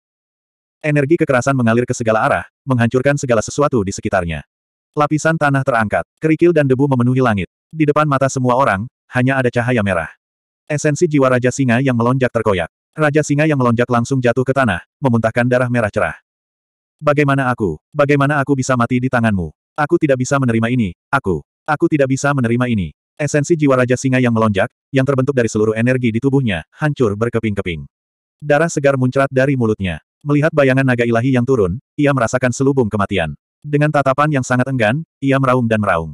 Energi kekerasan mengalir ke segala arah, menghancurkan segala sesuatu di sekitarnya. Lapisan tanah terangkat, kerikil dan debu memenuhi langit. Di depan mata semua orang, hanya ada cahaya merah. Esensi jiwa Raja Singa yang melonjak terkoyak. Raja Singa yang melonjak langsung jatuh ke tanah, memuntahkan darah merah cerah. Bagaimana aku? Bagaimana aku bisa mati di tanganmu? Aku tidak bisa menerima ini, aku. Aku tidak bisa menerima ini. Esensi jiwa Raja Singa yang melonjak, yang terbentuk dari seluruh energi di tubuhnya, hancur berkeping-keping. Darah segar muncrat dari mulutnya. Melihat bayangan naga ilahi yang turun, ia merasakan selubung kematian. Dengan tatapan yang sangat enggan, ia meraung dan meraung.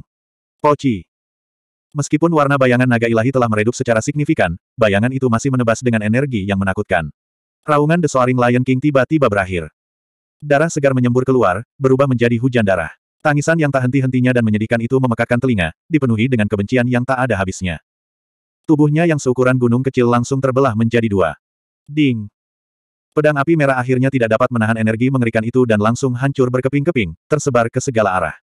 Poci. Meskipun warna bayangan naga ilahi telah meredup secara signifikan, bayangan itu masih menebas dengan energi yang menakutkan. Raungan The Soaring Lion King tiba-tiba berakhir. Darah segar menyembur keluar, berubah menjadi hujan darah. Tangisan yang tak henti-hentinya dan menyedihkan itu memekakkan telinga, dipenuhi dengan kebencian yang tak ada habisnya. Tubuhnya yang seukuran gunung kecil langsung terbelah menjadi dua. Ding! Pedang api merah akhirnya tidak dapat menahan energi mengerikan itu dan langsung hancur berkeping-keping, tersebar ke segala arah.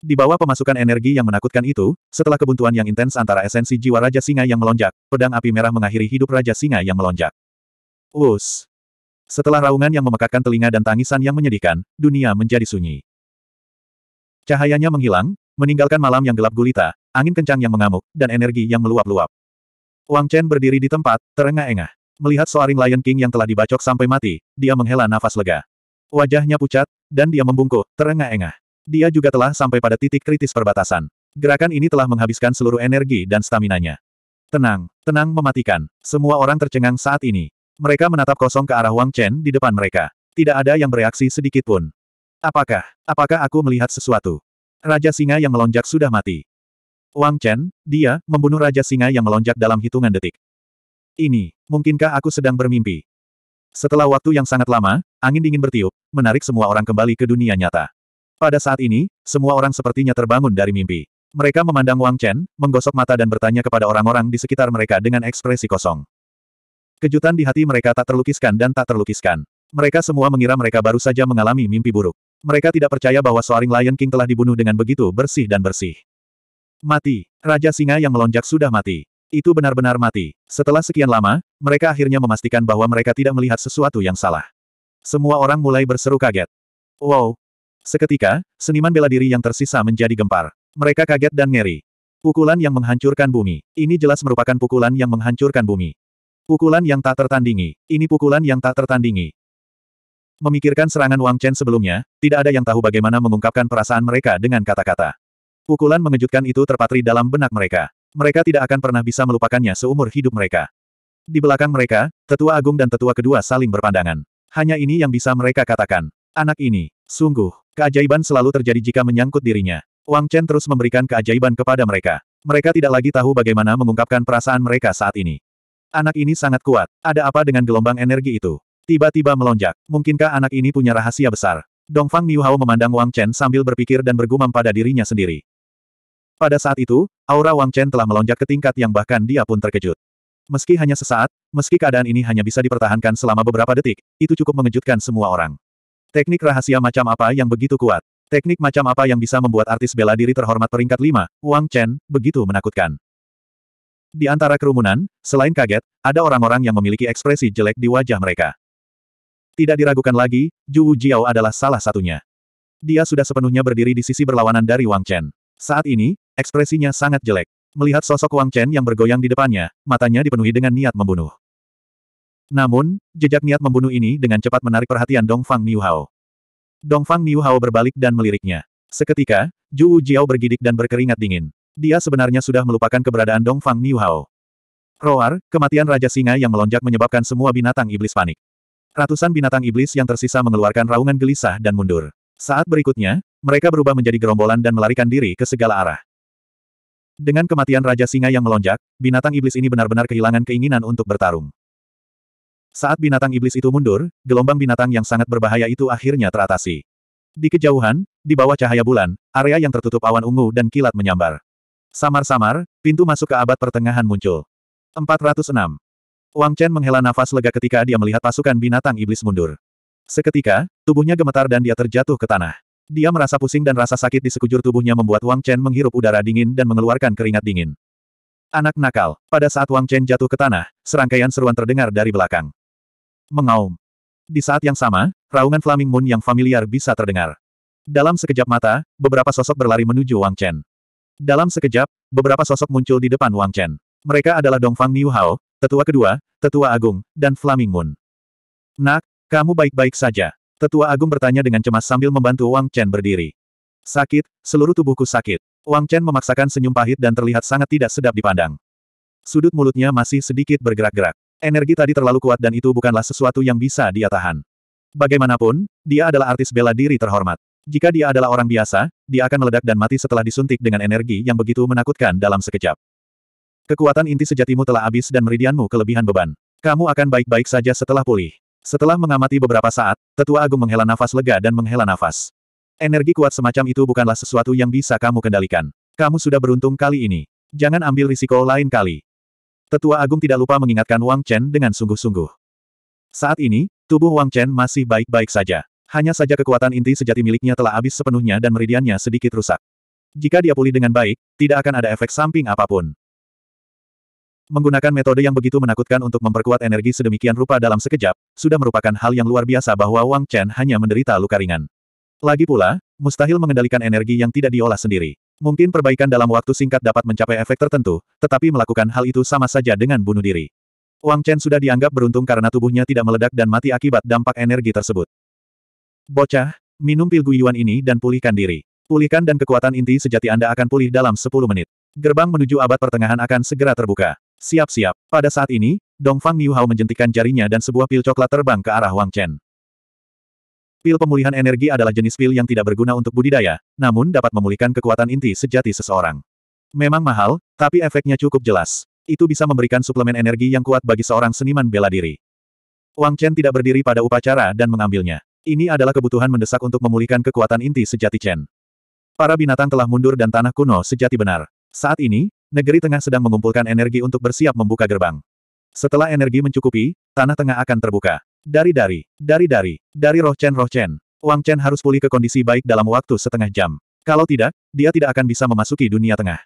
Di bawah pemasukan energi yang menakutkan itu, setelah kebuntuan yang intens antara esensi jiwa Raja Singa yang melonjak, pedang api merah mengakhiri hidup Raja Singa yang melonjak. Us. Setelah raungan yang memekakkan telinga dan tangisan yang menyedihkan, dunia menjadi sunyi. Cahayanya menghilang, meninggalkan malam yang gelap gulita, angin kencang yang mengamuk, dan energi yang meluap-luap. Wang Chen berdiri di tempat, terengah-engah. Melihat soaring Lion King yang telah dibacok sampai mati, dia menghela nafas lega. Wajahnya pucat, dan dia membungkuk, terengah-engah. Dia juga telah sampai pada titik kritis perbatasan. Gerakan ini telah menghabiskan seluruh energi dan staminanya. Tenang, tenang mematikan. Semua orang tercengang saat ini. Mereka menatap kosong ke arah Wang Chen di depan mereka. Tidak ada yang bereaksi sedikit pun. Apakah, apakah aku melihat sesuatu? Raja singa yang melonjak sudah mati. Wang Chen, dia, membunuh raja singa yang melonjak dalam hitungan detik. Ini, mungkinkah aku sedang bermimpi? Setelah waktu yang sangat lama, angin dingin bertiup, menarik semua orang kembali ke dunia nyata. Pada saat ini, semua orang sepertinya terbangun dari mimpi. Mereka memandang Wang Chen, menggosok mata dan bertanya kepada orang-orang di sekitar mereka dengan ekspresi kosong. Kejutan di hati mereka tak terlukiskan dan tak terlukiskan. Mereka semua mengira mereka baru saja mengalami mimpi buruk. Mereka tidak percaya bahwa Soaring Lion King telah dibunuh dengan begitu bersih dan bersih. Mati. Raja singa yang melonjak sudah mati. Itu benar-benar mati. Setelah sekian lama, mereka akhirnya memastikan bahwa mereka tidak melihat sesuatu yang salah. Semua orang mulai berseru kaget. Wow. Seketika, seniman bela diri yang tersisa menjadi gempar. Mereka kaget dan ngeri. Pukulan yang menghancurkan bumi. Ini jelas merupakan pukulan yang menghancurkan bumi. Pukulan yang tak tertandingi. Ini pukulan yang tak tertandingi. Memikirkan serangan Wang Chen sebelumnya, tidak ada yang tahu bagaimana mengungkapkan perasaan mereka dengan kata-kata. Pukulan mengejutkan itu terpatri dalam benak mereka. Mereka tidak akan pernah bisa melupakannya seumur hidup mereka. Di belakang mereka, tetua agung dan tetua kedua saling berpandangan. Hanya ini yang bisa mereka katakan. Anak ini, sungguh, keajaiban selalu terjadi jika menyangkut dirinya. Wang Chen terus memberikan keajaiban kepada mereka. Mereka tidak lagi tahu bagaimana mengungkapkan perasaan mereka saat ini. Anak ini sangat kuat. Ada apa dengan gelombang energi itu? Tiba-tiba melonjak. Mungkinkah anak ini punya rahasia besar? Dongfang Niuhao memandang Wang Chen sambil berpikir dan bergumam pada dirinya sendiri. Pada saat itu, aura Wang Chen telah melonjak ke tingkat yang bahkan dia pun terkejut. Meski hanya sesaat, meski keadaan ini hanya bisa dipertahankan selama beberapa detik, itu cukup mengejutkan semua orang. Teknik rahasia macam apa yang begitu kuat? Teknik macam apa yang bisa membuat artis bela diri terhormat peringkat 5, Wang Chen, begitu menakutkan. Di antara kerumunan, selain kaget, ada orang-orang yang memiliki ekspresi jelek di wajah mereka. Tidak diragukan lagi, Zhu Jiao adalah salah satunya. Dia sudah sepenuhnya berdiri di sisi berlawanan dari Wang Chen. Saat ini, ekspresinya sangat jelek. Melihat sosok Wang Chen yang bergoyang di depannya, matanya dipenuhi dengan niat membunuh. Namun, jejak niat membunuh ini dengan cepat menarik perhatian Dongfang Niuhao. Dongfang Niuhao berbalik dan meliriknya. Seketika, Zhu Jiao bergidik dan berkeringat dingin. Dia sebenarnya sudah melupakan keberadaan Dongfang Niuhao. Roar, kematian Raja Singa yang melonjak menyebabkan semua binatang iblis panik. Ratusan binatang iblis yang tersisa mengeluarkan raungan gelisah dan mundur. Saat berikutnya, mereka berubah menjadi gerombolan dan melarikan diri ke segala arah. Dengan kematian Raja Singa yang melonjak, binatang iblis ini benar-benar kehilangan keinginan untuk bertarung. Saat binatang iblis itu mundur, gelombang binatang yang sangat berbahaya itu akhirnya teratasi. Di kejauhan, di bawah cahaya bulan, area yang tertutup awan ungu dan kilat menyambar. Samar-samar, pintu masuk ke abad pertengahan muncul. 406. Wang Chen menghela nafas lega ketika dia melihat pasukan binatang iblis mundur. Seketika, tubuhnya gemetar dan dia terjatuh ke tanah. Dia merasa pusing dan rasa sakit di sekujur tubuhnya membuat Wang Chen menghirup udara dingin dan mengeluarkan keringat dingin. Anak nakal, pada saat Wang Chen jatuh ke tanah, serangkaian seruan terdengar dari belakang. Mengaum. Di saat yang sama, raungan Flaming Moon yang familiar bisa terdengar. Dalam sekejap mata, beberapa sosok berlari menuju Wang Chen. Dalam sekejap, beberapa sosok muncul di depan Wang Chen. Mereka adalah Dongfang Niu Hao, Tetua kedua, Tetua Agung, dan Flaming Moon. Nak, kamu baik-baik saja. Tetua Agung bertanya dengan cemas sambil membantu Wang Chen berdiri. Sakit, seluruh tubuhku sakit. Wang Chen memaksakan senyum pahit dan terlihat sangat tidak sedap dipandang. Sudut mulutnya masih sedikit bergerak-gerak. Energi tadi terlalu kuat dan itu bukanlah sesuatu yang bisa dia tahan. Bagaimanapun, dia adalah artis bela diri terhormat. Jika dia adalah orang biasa, dia akan meledak dan mati setelah disuntik dengan energi yang begitu menakutkan dalam sekejap. Kekuatan inti sejatimu telah habis dan meridianmu kelebihan beban. Kamu akan baik-baik saja setelah pulih. Setelah mengamati beberapa saat, Tetua Agung menghela nafas lega dan menghela nafas. Energi kuat semacam itu bukanlah sesuatu yang bisa kamu kendalikan. Kamu sudah beruntung kali ini. Jangan ambil risiko lain kali. Tetua Agung tidak lupa mengingatkan Wang Chen dengan sungguh-sungguh. Saat ini, tubuh Wang Chen masih baik-baik saja. Hanya saja kekuatan inti sejati miliknya telah habis sepenuhnya dan meridiannya sedikit rusak. Jika dia pulih dengan baik, tidak akan ada efek samping apapun. Menggunakan metode yang begitu menakutkan untuk memperkuat energi sedemikian rupa dalam sekejap, sudah merupakan hal yang luar biasa bahwa Wang Chen hanya menderita luka ringan. Lagi pula, mustahil mengendalikan energi yang tidak diolah sendiri. Mungkin perbaikan dalam waktu singkat dapat mencapai efek tertentu, tetapi melakukan hal itu sama saja dengan bunuh diri. Wang Chen sudah dianggap beruntung karena tubuhnya tidak meledak dan mati akibat dampak energi tersebut. Bocah, minum pil guyuan ini dan pulihkan diri. Pulihkan dan kekuatan inti sejati Anda akan pulih dalam 10 menit. Gerbang menuju abad pertengahan akan segera terbuka. Siap-siap. Pada saat ini, Dongfang Niuhao menjentikan jarinya dan sebuah pil coklat terbang ke arah Wang Chen. Pil pemulihan energi adalah jenis pil yang tidak berguna untuk budidaya, namun dapat memulihkan kekuatan inti sejati seseorang. Memang mahal, tapi efeknya cukup jelas. Itu bisa memberikan suplemen energi yang kuat bagi seorang seniman bela diri. Wang Chen tidak berdiri pada upacara dan mengambilnya. Ini adalah kebutuhan mendesak untuk memulihkan kekuatan inti sejati Chen. Para binatang telah mundur dan tanah kuno sejati benar. Saat ini, Negeri Tengah sedang mengumpulkan energi untuk bersiap membuka gerbang. Setelah energi mencukupi, Tanah Tengah akan terbuka. Dari-dari, dari-dari, dari Roh Chen Roh Chen. Wang Chen harus pulih ke kondisi baik dalam waktu setengah jam. Kalau tidak, dia tidak akan bisa memasuki dunia tengah.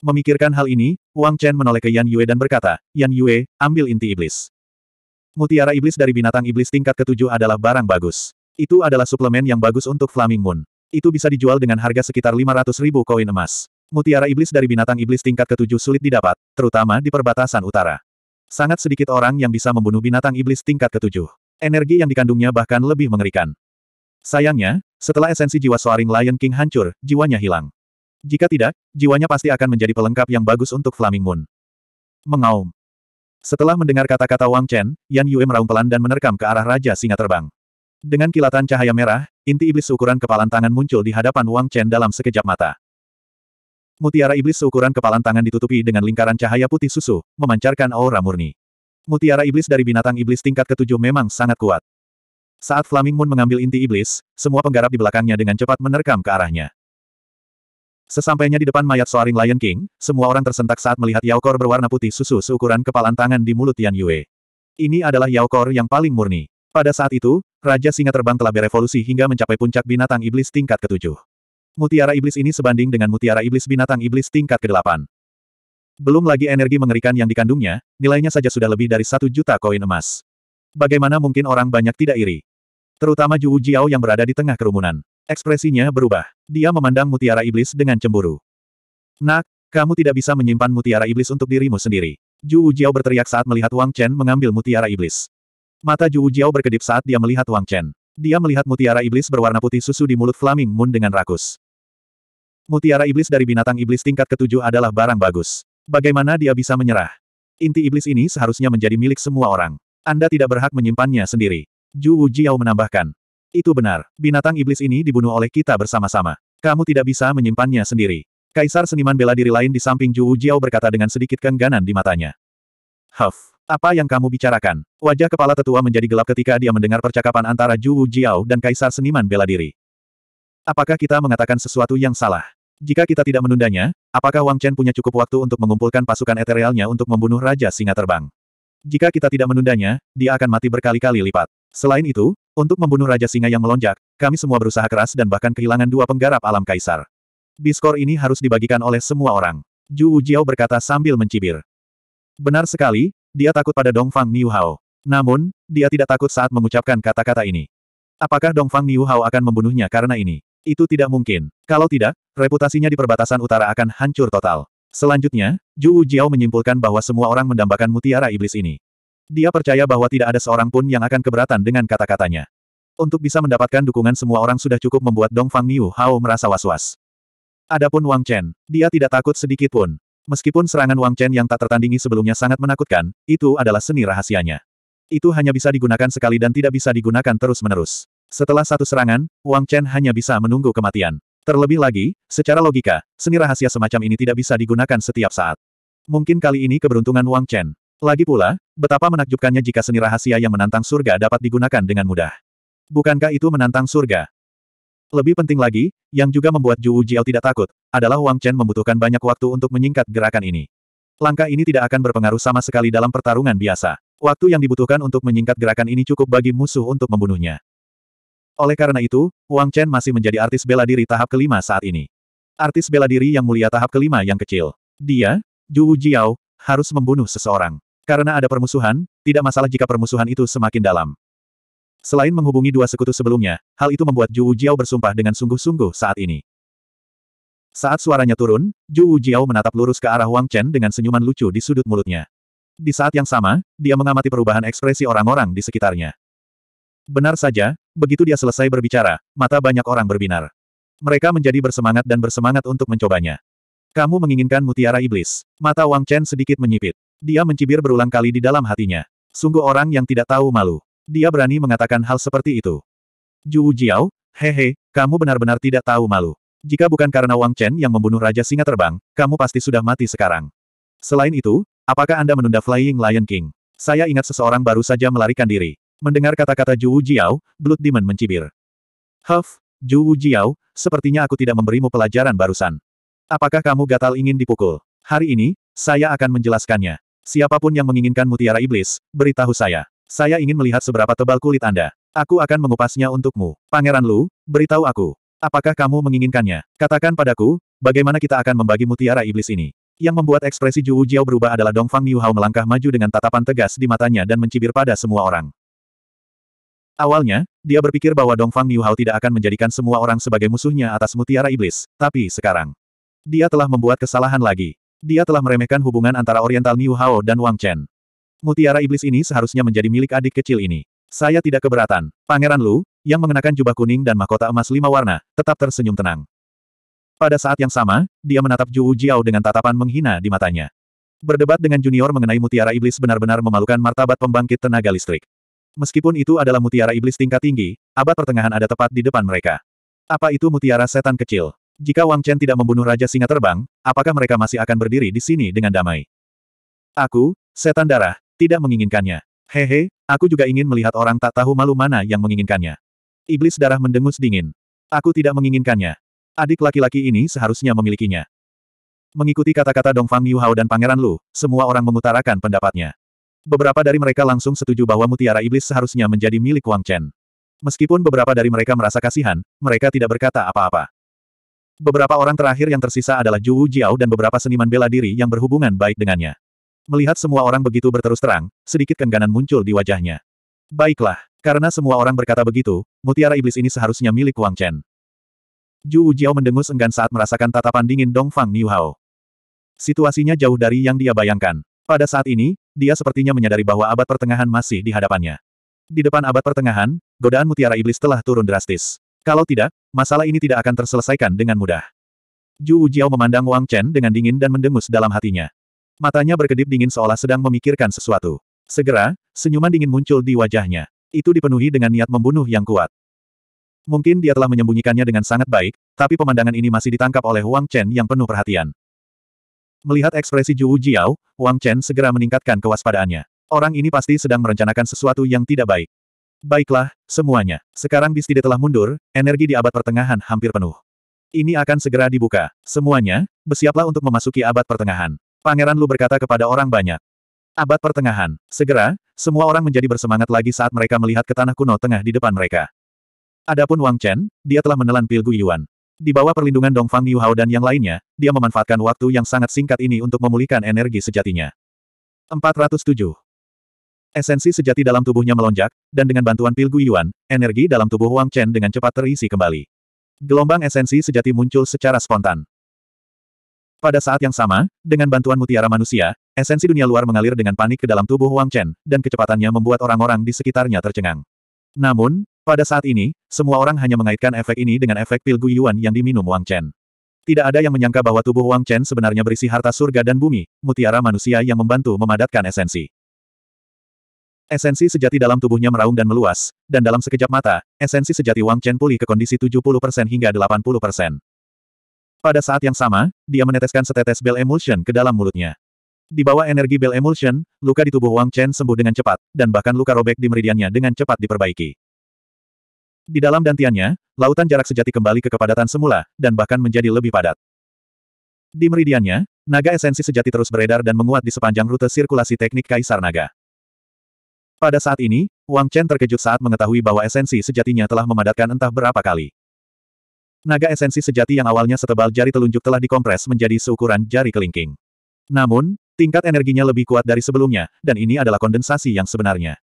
Memikirkan hal ini, Wang Chen menoleh ke Yan Yue dan berkata, Yan Yue, ambil inti iblis. Mutiara iblis dari binatang iblis tingkat ketujuh adalah barang bagus. Itu adalah suplemen yang bagus untuk Flaming Moon. Itu bisa dijual dengan harga sekitar 500 ribu koin emas. Mutiara iblis dari binatang iblis tingkat ketujuh sulit didapat, terutama di perbatasan utara. Sangat sedikit orang yang bisa membunuh binatang iblis tingkat ketujuh. Energi yang dikandungnya bahkan lebih mengerikan. Sayangnya, setelah esensi jiwa Soaring Lion King hancur, jiwanya hilang. Jika tidak, jiwanya pasti akan menjadi pelengkap yang bagus untuk Flaming Moon. Mengaum. Setelah mendengar kata-kata Wang Chen, Yan Yue meraung pelan dan menerkam ke arah Raja Singa Terbang. Dengan kilatan cahaya merah, inti iblis ukuran kepalan tangan muncul di hadapan Wang Chen dalam sekejap mata. Mutiara iblis seukuran kepalan tangan ditutupi dengan lingkaran cahaya putih susu, memancarkan aura murni. Mutiara iblis dari binatang iblis tingkat ketujuh memang sangat kuat. Saat Flaming Moon mengambil inti iblis, semua penggarap di belakangnya dengan cepat menerkam ke arahnya. Sesampainya di depan mayat Soaring Lion King, semua orang tersentak saat melihat Yaokor berwarna putih susu seukuran kepalan tangan di mulut Tian Yue. Ini adalah Yaokor yang paling murni. Pada saat itu, Raja Singa Terbang telah berevolusi hingga mencapai puncak binatang iblis tingkat ketujuh. Mutiara iblis ini sebanding dengan mutiara iblis binatang iblis tingkat ke-8. Belum lagi energi mengerikan yang dikandungnya, nilainya saja sudah lebih dari satu juta koin emas. Bagaimana mungkin orang banyak tidak iri? Terutama Zhu Jiao yang berada di tengah kerumunan. Ekspresinya berubah. Dia memandang mutiara iblis dengan cemburu. Nak, kamu tidak bisa menyimpan mutiara iblis untuk dirimu sendiri. Zhu Jiao berteriak saat melihat Wang Chen mengambil mutiara iblis. Mata Zhu Jiao berkedip saat dia melihat Wang Chen. Dia melihat mutiara iblis berwarna putih susu di mulut Flaming Moon dengan rakus. Mutiara iblis dari binatang iblis tingkat ketujuh adalah barang bagus. Bagaimana dia bisa menyerah? Inti iblis ini seharusnya menjadi milik semua orang. Anda tidak berhak menyimpannya sendiri. Zhu Jiao menambahkan. Itu benar, binatang iblis ini dibunuh oleh kita bersama-sama. Kamu tidak bisa menyimpannya sendiri. Kaisar seniman bela diri lain di samping Zhu Jiao berkata dengan sedikit kengganan di matanya. Huff, apa yang kamu bicarakan? Wajah kepala tetua menjadi gelap ketika dia mendengar percakapan antara Zhu Jiao dan Kaisar seniman bela diri. Apakah kita mengatakan sesuatu yang salah? Jika kita tidak menundanya, apakah Wang Chen punya cukup waktu untuk mengumpulkan pasukan eterealnya untuk membunuh Raja Singa Terbang? Jika kita tidak menundanya, dia akan mati berkali-kali lipat. Selain itu, untuk membunuh Raja Singa yang melonjak, kami semua berusaha keras dan bahkan kehilangan dua penggarap alam kaisar. Diskor ini harus dibagikan oleh semua orang. Ju Jiao berkata sambil mencibir. Benar sekali, dia takut pada Dongfang Niuhao, Namun, dia tidak takut saat mengucapkan kata-kata ini. Apakah Dongfang Niuhao akan membunuhnya karena ini? Itu tidak mungkin. Kalau tidak, reputasinya di perbatasan utara akan hancur total. Selanjutnya, Zhu Jiao menyimpulkan bahwa semua orang mendambakan mutiara iblis ini. Dia percaya bahwa tidak ada seorang pun yang akan keberatan dengan kata-katanya. Untuk bisa mendapatkan dukungan semua orang sudah cukup membuat Dong Fang Niu Hao merasa was-was. Adapun Wang Chen, dia tidak takut sedikit pun. Meskipun serangan Wang Chen yang tak tertandingi sebelumnya sangat menakutkan, itu adalah seni rahasianya. Itu hanya bisa digunakan sekali dan tidak bisa digunakan terus-menerus. Setelah satu serangan, Wang Chen hanya bisa menunggu kematian. Terlebih lagi, secara logika, seni rahasia semacam ini tidak bisa digunakan setiap saat. Mungkin kali ini keberuntungan Wang Chen. Lagi pula, betapa menakjubkannya jika seni rahasia yang menantang surga dapat digunakan dengan mudah. Bukankah itu menantang surga? Lebih penting lagi, yang juga membuat Zhu Jiao tidak takut, adalah Wang Chen membutuhkan banyak waktu untuk menyingkat gerakan ini. Langkah ini tidak akan berpengaruh sama sekali dalam pertarungan biasa. Waktu yang dibutuhkan untuk menyingkat gerakan ini cukup bagi musuh untuk membunuhnya. Oleh karena itu, Wang Chen masih menjadi artis bela diri tahap kelima saat ini. Artis bela diri yang mulia tahap kelima yang kecil. Dia, Zhu Jiao, harus membunuh seseorang. Karena ada permusuhan, tidak masalah jika permusuhan itu semakin dalam. Selain menghubungi dua sekutu sebelumnya, hal itu membuat Zhu Jiao bersumpah dengan sungguh-sungguh saat ini. Saat suaranya turun, Zhu Jiao menatap lurus ke arah Wang Chen dengan senyuman lucu di sudut mulutnya. Di saat yang sama, dia mengamati perubahan ekspresi orang-orang di sekitarnya. Benar saja, begitu dia selesai berbicara, mata banyak orang berbinar. Mereka menjadi bersemangat dan bersemangat untuk mencobanya. Kamu menginginkan mutiara iblis. Mata Wang Chen sedikit menyipit. Dia mencibir berulang kali di dalam hatinya. Sungguh orang yang tidak tahu malu. Dia berani mengatakan hal seperti itu. Zhu Jiao, hehe, kamu benar-benar tidak tahu malu. Jika bukan karena Wang Chen yang membunuh Raja Singa Terbang, kamu pasti sudah mati sekarang. Selain itu, apakah Anda menunda Flying Lion King? Saya ingat seseorang baru saja melarikan diri. Mendengar kata-kata Zhu Jiao, Blood Demon mencibir. Huff, Zhu Jiao, sepertinya aku tidak memberimu pelajaran barusan. Apakah kamu gatal ingin dipukul? Hari ini, saya akan menjelaskannya. Siapapun yang menginginkan mutiara iblis, beritahu saya. Saya ingin melihat seberapa tebal kulit Anda. Aku akan mengupasnya untukmu. Pangeran Lu, beritahu aku. Apakah kamu menginginkannya? Katakan padaku, bagaimana kita akan membagi mutiara iblis ini? Yang membuat ekspresi Zhu Jiao berubah adalah Dongfang Miuhao melangkah maju dengan tatapan tegas di matanya dan mencibir pada semua orang. Awalnya, dia berpikir bahwa Dongfang Niuhao tidak akan menjadikan semua orang sebagai musuhnya atas mutiara iblis, tapi sekarang. Dia telah membuat kesalahan lagi. Dia telah meremehkan hubungan antara Oriental Niuhao dan Wang Chen. Mutiara iblis ini seharusnya menjadi milik adik kecil ini. Saya tidak keberatan. Pangeran Lu, yang mengenakan jubah kuning dan mahkota emas lima warna, tetap tersenyum tenang. Pada saat yang sama, dia menatap Zhu Jiao dengan tatapan menghina di matanya. Berdebat dengan junior mengenai mutiara iblis benar-benar memalukan martabat pembangkit tenaga listrik. Meskipun itu adalah mutiara iblis tingkat tinggi, abad pertengahan ada tepat di depan mereka. Apa itu mutiara setan kecil? Jika Wang Chen tidak membunuh Raja Singa Terbang, apakah mereka masih akan berdiri di sini dengan damai? Aku, setan darah, tidak menginginkannya. Hehe, aku juga ingin melihat orang tak tahu malu mana yang menginginkannya. Iblis darah mendengus dingin. Aku tidak menginginkannya. Adik laki-laki ini seharusnya memilikinya. Mengikuti kata-kata Dongfang Hao dan Pangeran Lu, semua orang mengutarakan pendapatnya. Beberapa dari mereka langsung setuju bahwa mutiara iblis seharusnya menjadi milik Wang Chen. Meskipun beberapa dari mereka merasa kasihan, mereka tidak berkata apa-apa. Beberapa orang terakhir yang tersisa adalah Zhu Jiao dan beberapa seniman bela diri yang berhubungan baik dengannya. Melihat semua orang begitu berterus terang, sedikit kengganan muncul di wajahnya. Baiklah, karena semua orang berkata begitu, mutiara iblis ini seharusnya milik Wang Chen. Zhu Jiao mendengus enggan saat merasakan tatapan dingin Dong Fang Niu Hao. Situasinya jauh dari yang dia bayangkan. Pada saat ini, dia sepertinya menyadari bahwa abad pertengahan masih di hadapannya. Di depan abad pertengahan, godaan mutiara iblis telah turun drastis. Kalau tidak, masalah ini tidak akan terselesaikan dengan mudah. Ju Jiao memandang Wang Chen dengan dingin dan mendengus dalam hatinya. Matanya berkedip dingin seolah sedang memikirkan sesuatu. Segera, senyuman dingin muncul di wajahnya. Itu dipenuhi dengan niat membunuh yang kuat. Mungkin dia telah menyembunyikannya dengan sangat baik, tapi pemandangan ini masih ditangkap oleh Wang Chen yang penuh perhatian. Melihat ekspresi Zhu Jiao, Wang Chen segera meningkatkan kewaspadaannya. Orang ini pasti sedang merencanakan sesuatu yang tidak baik. Baiklah, semuanya. Sekarang bis tidak telah mundur, energi di abad pertengahan hampir penuh. Ini akan segera dibuka. Semuanya, bersiaplah untuk memasuki abad pertengahan. Pangeran Lu berkata kepada orang banyak. Abad pertengahan. Segera, semua orang menjadi bersemangat lagi saat mereka melihat ke tanah kuno tengah di depan mereka. Adapun Wang Chen, dia telah menelan pil Yuan. Di bawah perlindungan Dongfang Hao dan yang lainnya, dia memanfaatkan waktu yang sangat singkat ini untuk memulihkan energi sejatinya. 407. Esensi sejati dalam tubuhnya melonjak, dan dengan bantuan pil Guiyuan, energi dalam tubuh Wang Chen dengan cepat terisi kembali. Gelombang esensi sejati muncul secara spontan. Pada saat yang sama, dengan bantuan mutiara manusia, esensi dunia luar mengalir dengan panik ke dalam tubuh Wang Chen, dan kecepatannya membuat orang-orang di sekitarnya tercengang. Namun, pada saat ini, semua orang hanya mengaitkan efek ini dengan efek pil Guiyuan yang diminum Wang Chen. Tidak ada yang menyangka bahwa tubuh Wang Chen sebenarnya berisi harta surga dan bumi, mutiara manusia yang membantu memadatkan esensi. Esensi sejati dalam tubuhnya meraung dan meluas, dan dalam sekejap mata, esensi sejati Wang Chen pulih ke kondisi 70% hingga 80%. Pada saat yang sama, dia meneteskan setetes bel emulsion ke dalam mulutnya. Di bawah energi bel emulsion, luka di tubuh Wang Chen sembuh dengan cepat, dan bahkan luka robek di meridiannya dengan cepat diperbaiki. Di dalam dantiannya, lautan jarak sejati kembali ke kepadatan semula, dan bahkan menjadi lebih padat. Di meridiannya, naga esensi sejati terus beredar dan menguat di sepanjang rute sirkulasi teknik Kaisar Naga. Pada saat ini, Wang Chen terkejut saat mengetahui bahwa esensi sejatinya telah memadatkan entah berapa kali. Naga esensi sejati yang awalnya setebal jari telunjuk telah dikompres menjadi seukuran jari kelingking. Namun, tingkat energinya lebih kuat dari sebelumnya, dan ini adalah kondensasi yang sebenarnya.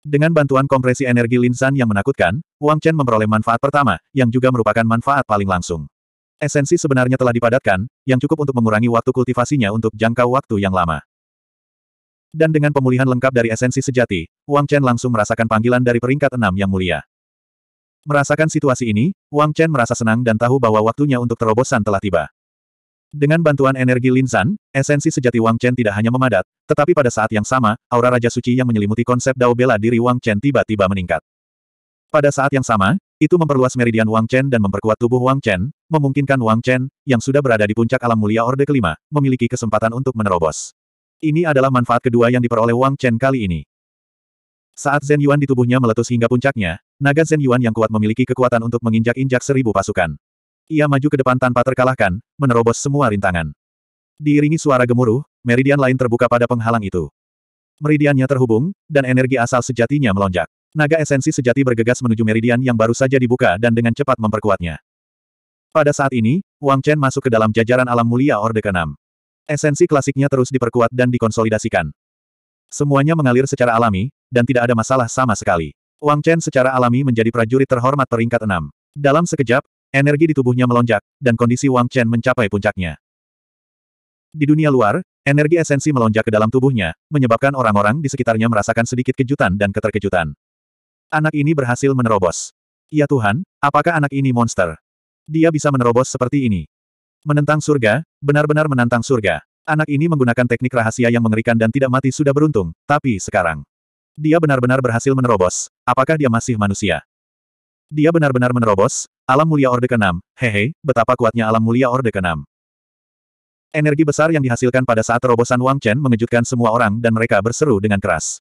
Dengan bantuan kompresi energi linsan yang menakutkan, Wang Chen memperoleh manfaat pertama, yang juga merupakan manfaat paling langsung. Esensi sebenarnya telah dipadatkan, yang cukup untuk mengurangi waktu kultivasinya untuk jangka waktu yang lama. Dan dengan pemulihan lengkap dari esensi sejati, Wang Chen langsung merasakan panggilan dari peringkat enam yang mulia. Merasakan situasi ini, Wang Chen merasa senang dan tahu bahwa waktunya untuk terobosan telah tiba. Dengan bantuan energi linsan, esensi sejati Wang Chen tidak hanya memadat, tetapi pada saat yang sama, aura Raja Suci yang menyelimuti konsep Dao bela diri Wang Chen tiba-tiba meningkat. Pada saat yang sama, itu memperluas meridian Wang Chen dan memperkuat tubuh Wang Chen, memungkinkan Wang Chen, yang sudah berada di puncak alam mulia Orde Kelima, memiliki kesempatan untuk menerobos. Ini adalah manfaat kedua yang diperoleh Wang Chen kali ini. Saat Zen Yuan di tubuhnya meletus hingga puncaknya, naga Zen Yuan yang kuat memiliki kekuatan untuk menginjak-injak seribu pasukan. Ia maju ke depan tanpa terkalahkan, menerobos semua rintangan. Diiringi suara gemuruh, meridian lain terbuka pada penghalang itu. Meridiannya terhubung, dan energi asal sejatinya melonjak. Naga esensi sejati bergegas menuju meridian yang baru saja dibuka dan dengan cepat memperkuatnya. Pada saat ini, Wang Chen masuk ke dalam jajaran alam mulia Orde ke-6. Esensi klasiknya terus diperkuat dan dikonsolidasikan. Semuanya mengalir secara alami, dan tidak ada masalah sama sekali. Wang Chen secara alami menjadi prajurit terhormat peringkat 6. Dalam sekejap, Energi di tubuhnya melonjak, dan kondisi Wang Chen mencapai puncaknya. Di dunia luar, energi esensi melonjak ke dalam tubuhnya, menyebabkan orang-orang di sekitarnya merasakan sedikit kejutan dan keterkejutan. Anak ini berhasil menerobos. Ya Tuhan, apakah anak ini monster? Dia bisa menerobos seperti ini. Menentang surga, benar-benar menantang surga. Anak ini menggunakan teknik rahasia yang mengerikan dan tidak mati sudah beruntung, tapi sekarang. Dia benar-benar berhasil menerobos. Apakah dia masih manusia? Dia benar-benar menerobos, alam mulia Orde ke-6, hehe, betapa kuatnya alam mulia Orde ke-6. Energi besar yang dihasilkan pada saat terobosan Wang Chen mengejutkan semua orang dan mereka berseru dengan keras.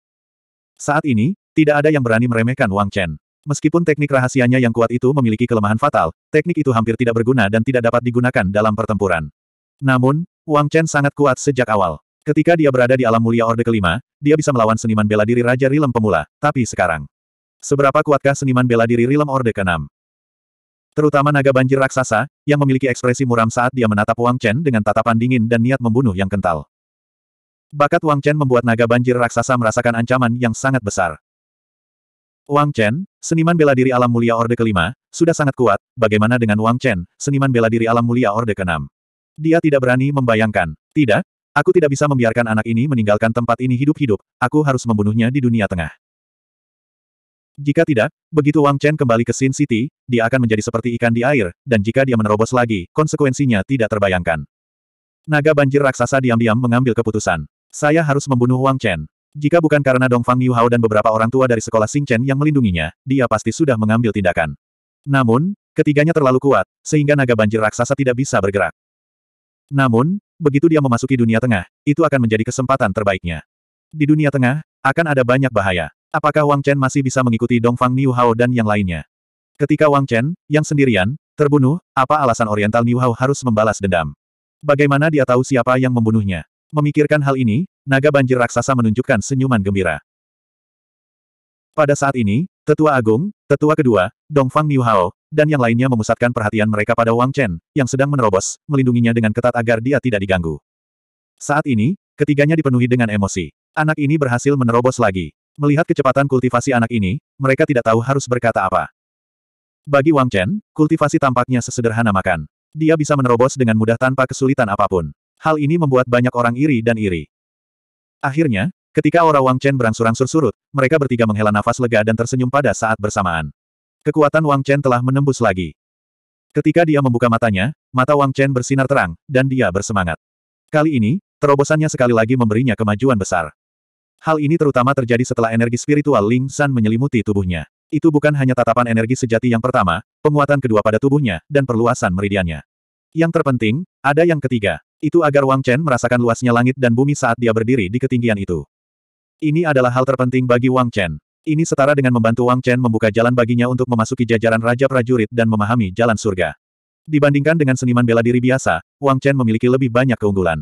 Saat ini, tidak ada yang berani meremehkan Wang Chen. Meskipun teknik rahasianya yang kuat itu memiliki kelemahan fatal, teknik itu hampir tidak berguna dan tidak dapat digunakan dalam pertempuran. Namun, Wang Chen sangat kuat sejak awal. Ketika dia berada di alam mulia Orde kelima, dia bisa melawan seniman bela diri Raja Rilem pemula, tapi sekarang. Seberapa kuatkah seniman bela diri Rilem Orde ke-6? Terutama naga banjir raksasa, yang memiliki ekspresi muram saat dia menatap Wang Chen dengan tatapan dingin dan niat membunuh yang kental. Bakat Wang Chen membuat naga banjir raksasa merasakan ancaman yang sangat besar. Wang Chen, seniman bela diri alam mulia Orde kelima, sudah sangat kuat, bagaimana dengan Wang Chen, seniman bela diri alam mulia Orde ke-6? Dia tidak berani membayangkan. Tidak, aku tidak bisa membiarkan anak ini meninggalkan tempat ini hidup-hidup, aku harus membunuhnya di dunia tengah. Jika tidak, begitu Wang Chen kembali ke Sin City, dia akan menjadi seperti ikan di air, dan jika dia menerobos lagi, konsekuensinya tidak terbayangkan. Naga banjir raksasa diam-diam mengambil keputusan. Saya harus membunuh Wang Chen. Jika bukan karena Dongfang Hao dan beberapa orang tua dari sekolah Sing Chen yang melindunginya, dia pasti sudah mengambil tindakan. Namun, ketiganya terlalu kuat, sehingga naga banjir raksasa tidak bisa bergerak. Namun, begitu dia memasuki dunia tengah, itu akan menjadi kesempatan terbaiknya. Di dunia tengah, akan ada banyak bahaya. Apakah Wang Chen masih bisa mengikuti Dongfang Niu Hao dan yang lainnya? Ketika Wang Chen, yang sendirian, terbunuh, apa alasan Oriental Niu Hao harus membalas dendam? Bagaimana dia tahu siapa yang membunuhnya? Memikirkan hal ini, naga banjir raksasa menunjukkan senyuman gembira. Pada saat ini, Tetua Agung, Tetua Kedua, Dongfang Niu Hao, dan yang lainnya memusatkan perhatian mereka pada Wang Chen, yang sedang menerobos, melindunginya dengan ketat agar dia tidak diganggu. Saat ini, ketiganya dipenuhi dengan emosi. Anak ini berhasil menerobos lagi. Melihat kecepatan kultivasi anak ini, mereka tidak tahu harus berkata apa. Bagi Wang Chen, kultivasi tampaknya sesederhana makan. Dia bisa menerobos dengan mudah tanpa kesulitan apapun. Hal ini membuat banyak orang iri dan iri. Akhirnya, ketika aura Wang Chen berangsur-angsur surut, mereka bertiga menghela nafas lega dan tersenyum pada saat bersamaan. Kekuatan Wang Chen telah menembus lagi. Ketika dia membuka matanya, mata Wang Chen bersinar terang, dan dia bersemangat. Kali ini, terobosannya sekali lagi memberinya kemajuan besar. Hal ini terutama terjadi setelah energi spiritual Ling San menyelimuti tubuhnya. Itu bukan hanya tatapan energi sejati yang pertama, penguatan kedua pada tubuhnya, dan perluasan meridiannya. Yang terpenting, ada yang ketiga. Itu agar Wang Chen merasakan luasnya langit dan bumi saat dia berdiri di ketinggian itu. Ini adalah hal terpenting bagi Wang Chen. Ini setara dengan membantu Wang Chen membuka jalan baginya untuk memasuki jajaran Raja Prajurit dan memahami jalan surga. Dibandingkan dengan seniman bela diri biasa, Wang Chen memiliki lebih banyak keunggulan.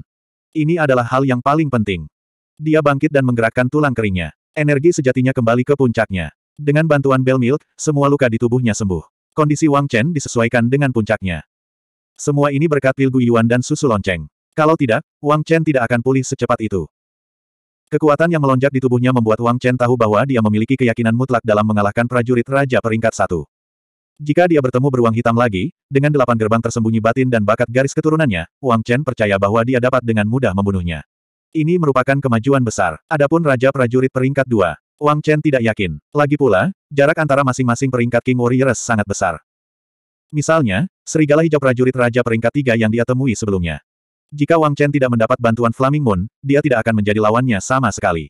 Ini adalah hal yang paling penting. Dia bangkit dan menggerakkan tulang keringnya. Energi sejatinya kembali ke puncaknya. Dengan bantuan bel milk, semua luka di tubuhnya sembuh. Kondisi Wang Chen disesuaikan dengan puncaknya. Semua ini berkat pil Guyuan dan susu lonceng. Kalau tidak, Wang Chen tidak akan pulih secepat itu. Kekuatan yang melonjak di tubuhnya membuat Wang Chen tahu bahwa dia memiliki keyakinan mutlak dalam mengalahkan prajurit raja peringkat satu. Jika dia bertemu beruang hitam lagi, dengan delapan gerbang tersembunyi batin dan bakat garis keturunannya, Wang Chen percaya bahwa dia dapat dengan mudah membunuhnya. Ini merupakan kemajuan besar. Adapun Raja Prajurit peringkat 2, Wang Chen tidak yakin. Lagi pula, jarak antara masing-masing peringkat King Warriors sangat besar. Misalnya, serigala hijau prajurit Raja peringkat 3 yang dia temui sebelumnya. Jika Wang Chen tidak mendapat bantuan Flaming Moon, dia tidak akan menjadi lawannya sama sekali.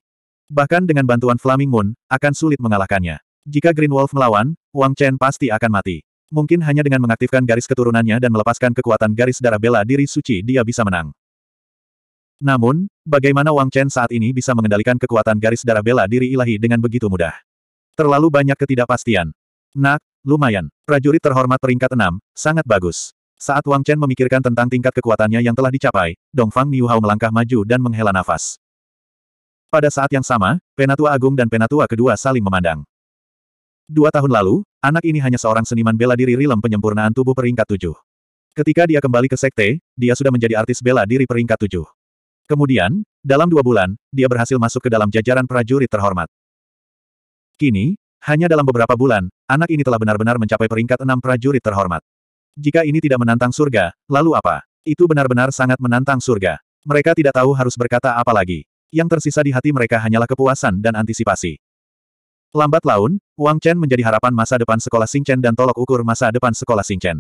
Bahkan dengan bantuan Flaming Moon, akan sulit mengalahkannya. Jika Green Wolf melawan, Wang Chen pasti akan mati. Mungkin hanya dengan mengaktifkan garis keturunannya dan melepaskan kekuatan garis darah bela diri suci dia bisa menang. Namun, bagaimana Wang Chen saat ini bisa mengendalikan kekuatan garis darah bela diri ilahi dengan begitu mudah? Terlalu banyak ketidakpastian. Nak, lumayan. Prajurit terhormat peringkat 6, sangat bagus. Saat Wang Chen memikirkan tentang tingkat kekuatannya yang telah dicapai, Dongfang Niuhao melangkah maju dan menghela nafas. Pada saat yang sama, Penatua Agung dan Penatua kedua saling memandang. Dua tahun lalu, anak ini hanya seorang seniman bela diri rilem penyempurnaan tubuh peringkat tujuh. Ketika dia kembali ke sekte, dia sudah menjadi artis bela diri peringkat tujuh. Kemudian, dalam dua bulan, dia berhasil masuk ke dalam jajaran prajurit terhormat. Kini, hanya dalam beberapa bulan, anak ini telah benar-benar mencapai peringkat enam prajurit terhormat. Jika ini tidak menantang surga, lalu apa? Itu benar-benar sangat menantang surga. Mereka tidak tahu harus berkata apa lagi. Yang tersisa di hati mereka hanyalah kepuasan dan antisipasi. Lambat laun, Wang Chen menjadi harapan masa depan sekolah Chen dan tolok ukur masa depan sekolah Chen.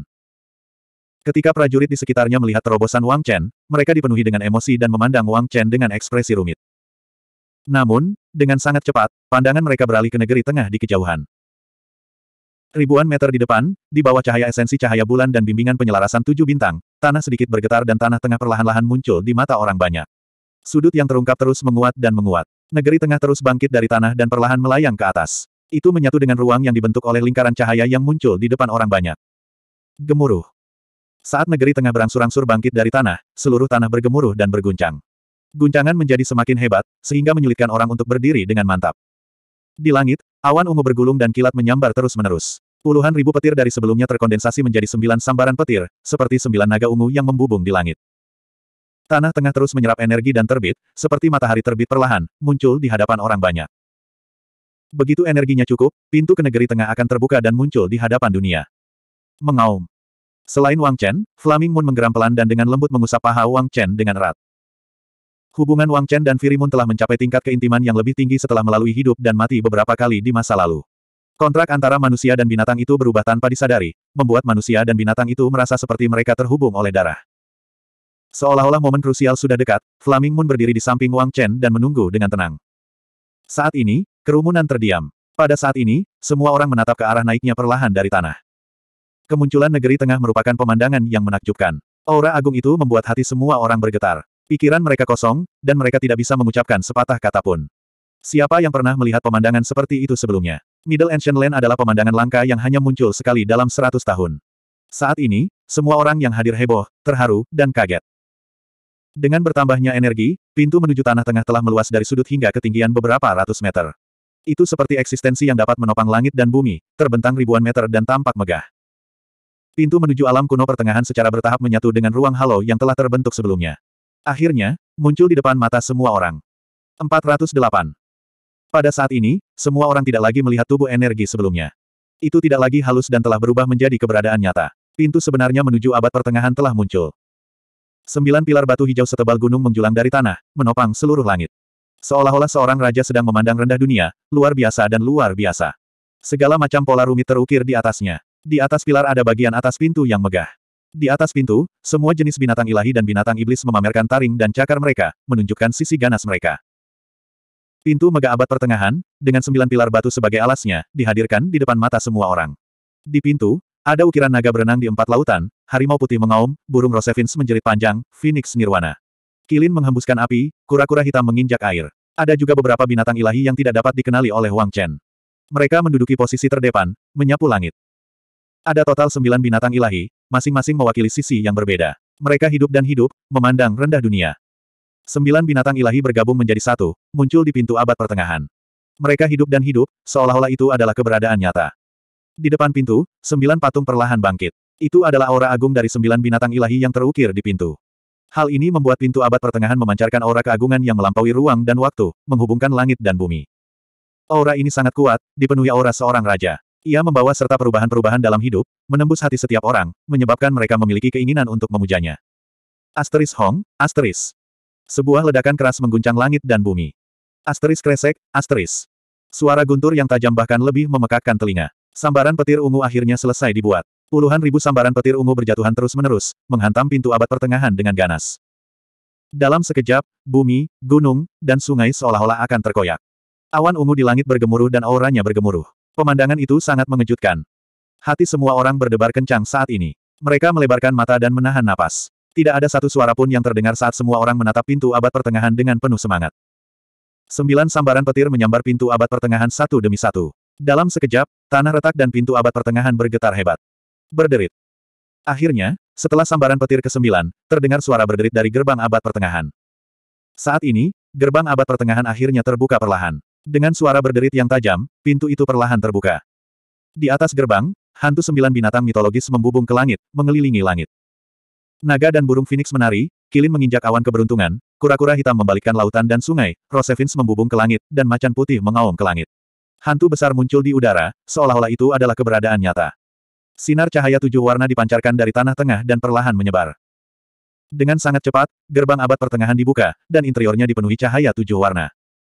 Ketika prajurit di sekitarnya melihat terobosan Wang Chen, mereka dipenuhi dengan emosi dan memandang Wang Chen dengan ekspresi rumit. Namun, dengan sangat cepat, pandangan mereka beralih ke negeri tengah di kejauhan. Ribuan meter di depan, di bawah cahaya esensi cahaya bulan dan bimbingan penyelarasan tujuh bintang, tanah sedikit bergetar dan tanah tengah perlahan-lahan muncul di mata orang banyak. Sudut yang terungkap terus menguat dan menguat. Negeri tengah terus bangkit dari tanah dan perlahan melayang ke atas. Itu menyatu dengan ruang yang dibentuk oleh lingkaran cahaya yang muncul di depan orang banyak. Gemuruh. Saat negeri tengah berangsur-angsur bangkit dari tanah, seluruh tanah bergemuruh dan berguncang. Guncangan menjadi semakin hebat, sehingga menyulitkan orang untuk berdiri dengan mantap. Di langit, awan ungu bergulung dan kilat menyambar terus-menerus. Puluhan ribu petir dari sebelumnya terkondensasi menjadi sembilan sambaran petir, seperti sembilan naga ungu yang membubung di langit. Tanah tengah terus menyerap energi dan terbit, seperti matahari terbit perlahan, muncul di hadapan orang banyak. Begitu energinya cukup, pintu ke negeri tengah akan terbuka dan muncul di hadapan dunia. Mengaum. Selain Wang Chen, Flaming Moon menggeram pelan dan dengan lembut mengusap paha Wang Chen dengan erat. Hubungan Wang Chen dan Firimun telah mencapai tingkat keintiman yang lebih tinggi setelah melalui hidup dan mati beberapa kali di masa lalu. Kontrak antara manusia dan binatang itu berubah tanpa disadari, membuat manusia dan binatang itu merasa seperti mereka terhubung oleh darah. Seolah-olah momen krusial sudah dekat, Flaming Moon berdiri di samping Wang Chen dan menunggu dengan tenang. Saat ini, kerumunan terdiam. Pada saat ini, semua orang menatap ke arah naiknya perlahan dari tanah. Kemunculan negeri tengah merupakan pemandangan yang menakjubkan. Aura agung itu membuat hati semua orang bergetar. Pikiran mereka kosong, dan mereka tidak bisa mengucapkan sepatah kata pun. Siapa yang pernah melihat pemandangan seperti itu sebelumnya? Middle Ancient Land adalah pemandangan langka yang hanya muncul sekali dalam seratus tahun. Saat ini, semua orang yang hadir heboh, terharu, dan kaget. Dengan bertambahnya energi, pintu menuju tanah tengah telah meluas dari sudut hingga ketinggian beberapa ratus meter. Itu seperti eksistensi yang dapat menopang langit dan bumi, terbentang ribuan meter dan tampak megah. Pintu menuju alam kuno pertengahan secara bertahap menyatu dengan ruang halo yang telah terbentuk sebelumnya. Akhirnya, muncul di depan mata semua orang. 408. Pada saat ini, semua orang tidak lagi melihat tubuh energi sebelumnya. Itu tidak lagi halus dan telah berubah menjadi keberadaan nyata. Pintu sebenarnya menuju abad pertengahan telah muncul. Sembilan pilar batu hijau setebal gunung menjulang dari tanah, menopang seluruh langit. Seolah-olah seorang raja sedang memandang rendah dunia, luar biasa dan luar biasa. Segala macam pola rumit terukir di atasnya. Di atas pilar ada bagian atas pintu yang megah. Di atas pintu, semua jenis binatang ilahi dan binatang iblis memamerkan taring dan cakar mereka, menunjukkan sisi ganas mereka. Pintu megah abad pertengahan, dengan sembilan pilar batu sebagai alasnya, dihadirkan di depan mata semua orang. Di pintu, ada ukiran naga berenang di empat lautan, harimau putih mengaum, burung Rosevins menjerit panjang, phoenix nirwana. Kilin menghembuskan api, kura-kura hitam menginjak air. Ada juga beberapa binatang ilahi yang tidak dapat dikenali oleh Wang Chen. Mereka menduduki posisi terdepan, menyapu langit. Ada total sembilan binatang ilahi, masing-masing mewakili sisi yang berbeda. Mereka hidup dan hidup, memandang rendah dunia. Sembilan binatang ilahi bergabung menjadi satu, muncul di pintu abad pertengahan. Mereka hidup dan hidup, seolah-olah itu adalah keberadaan nyata. Di depan pintu, sembilan patung perlahan bangkit. Itu adalah aura agung dari sembilan binatang ilahi yang terukir di pintu. Hal ini membuat pintu abad pertengahan memancarkan aura keagungan yang melampaui ruang dan waktu, menghubungkan langit dan bumi. Aura ini sangat kuat, dipenuhi aura seorang raja. Ia membawa serta perubahan-perubahan dalam hidup, menembus hati setiap orang, menyebabkan mereka memiliki keinginan untuk memujanya. Asteris Hong, Asteris. Sebuah ledakan keras mengguncang langit dan bumi. Asteris kresek, Asteris. Suara guntur yang tajam bahkan lebih memekakkan telinga. Sambaran petir ungu akhirnya selesai dibuat. Puluhan ribu sambaran petir ungu berjatuhan terus-menerus, menghantam pintu abad pertengahan dengan ganas. Dalam sekejap, bumi, gunung, dan sungai seolah-olah akan terkoyak. Awan ungu di langit bergemuruh dan auranya bergemuruh. Pemandangan itu sangat mengejutkan. Hati semua orang berdebar kencang saat ini. Mereka melebarkan mata dan menahan napas. Tidak ada satu suara pun yang terdengar saat semua orang menatap pintu abad pertengahan dengan penuh semangat. Sembilan sambaran petir menyambar pintu abad pertengahan satu demi satu. Dalam sekejap, tanah retak dan pintu abad pertengahan bergetar hebat. Berderit. Akhirnya, setelah sambaran petir ke-9, terdengar suara berderit dari gerbang abad pertengahan. Saat ini, gerbang abad pertengahan akhirnya terbuka perlahan. Dengan suara berderit yang tajam, pintu itu perlahan terbuka. Di atas gerbang, hantu sembilan binatang mitologis membubung ke langit, mengelilingi langit. Naga dan burung Phoenix menari, kilin menginjak awan keberuntungan, kura-kura hitam membalikkan lautan dan sungai, Rosevins membubung ke langit, dan macan putih mengaum ke langit. Hantu besar muncul di udara, seolah-olah itu adalah keberadaan nyata. Sinar cahaya tujuh warna dipancarkan dari tanah tengah dan perlahan menyebar. Dengan sangat cepat, gerbang abad pertengahan dibuka, dan interiornya dipenuhi cahaya tujuh warna.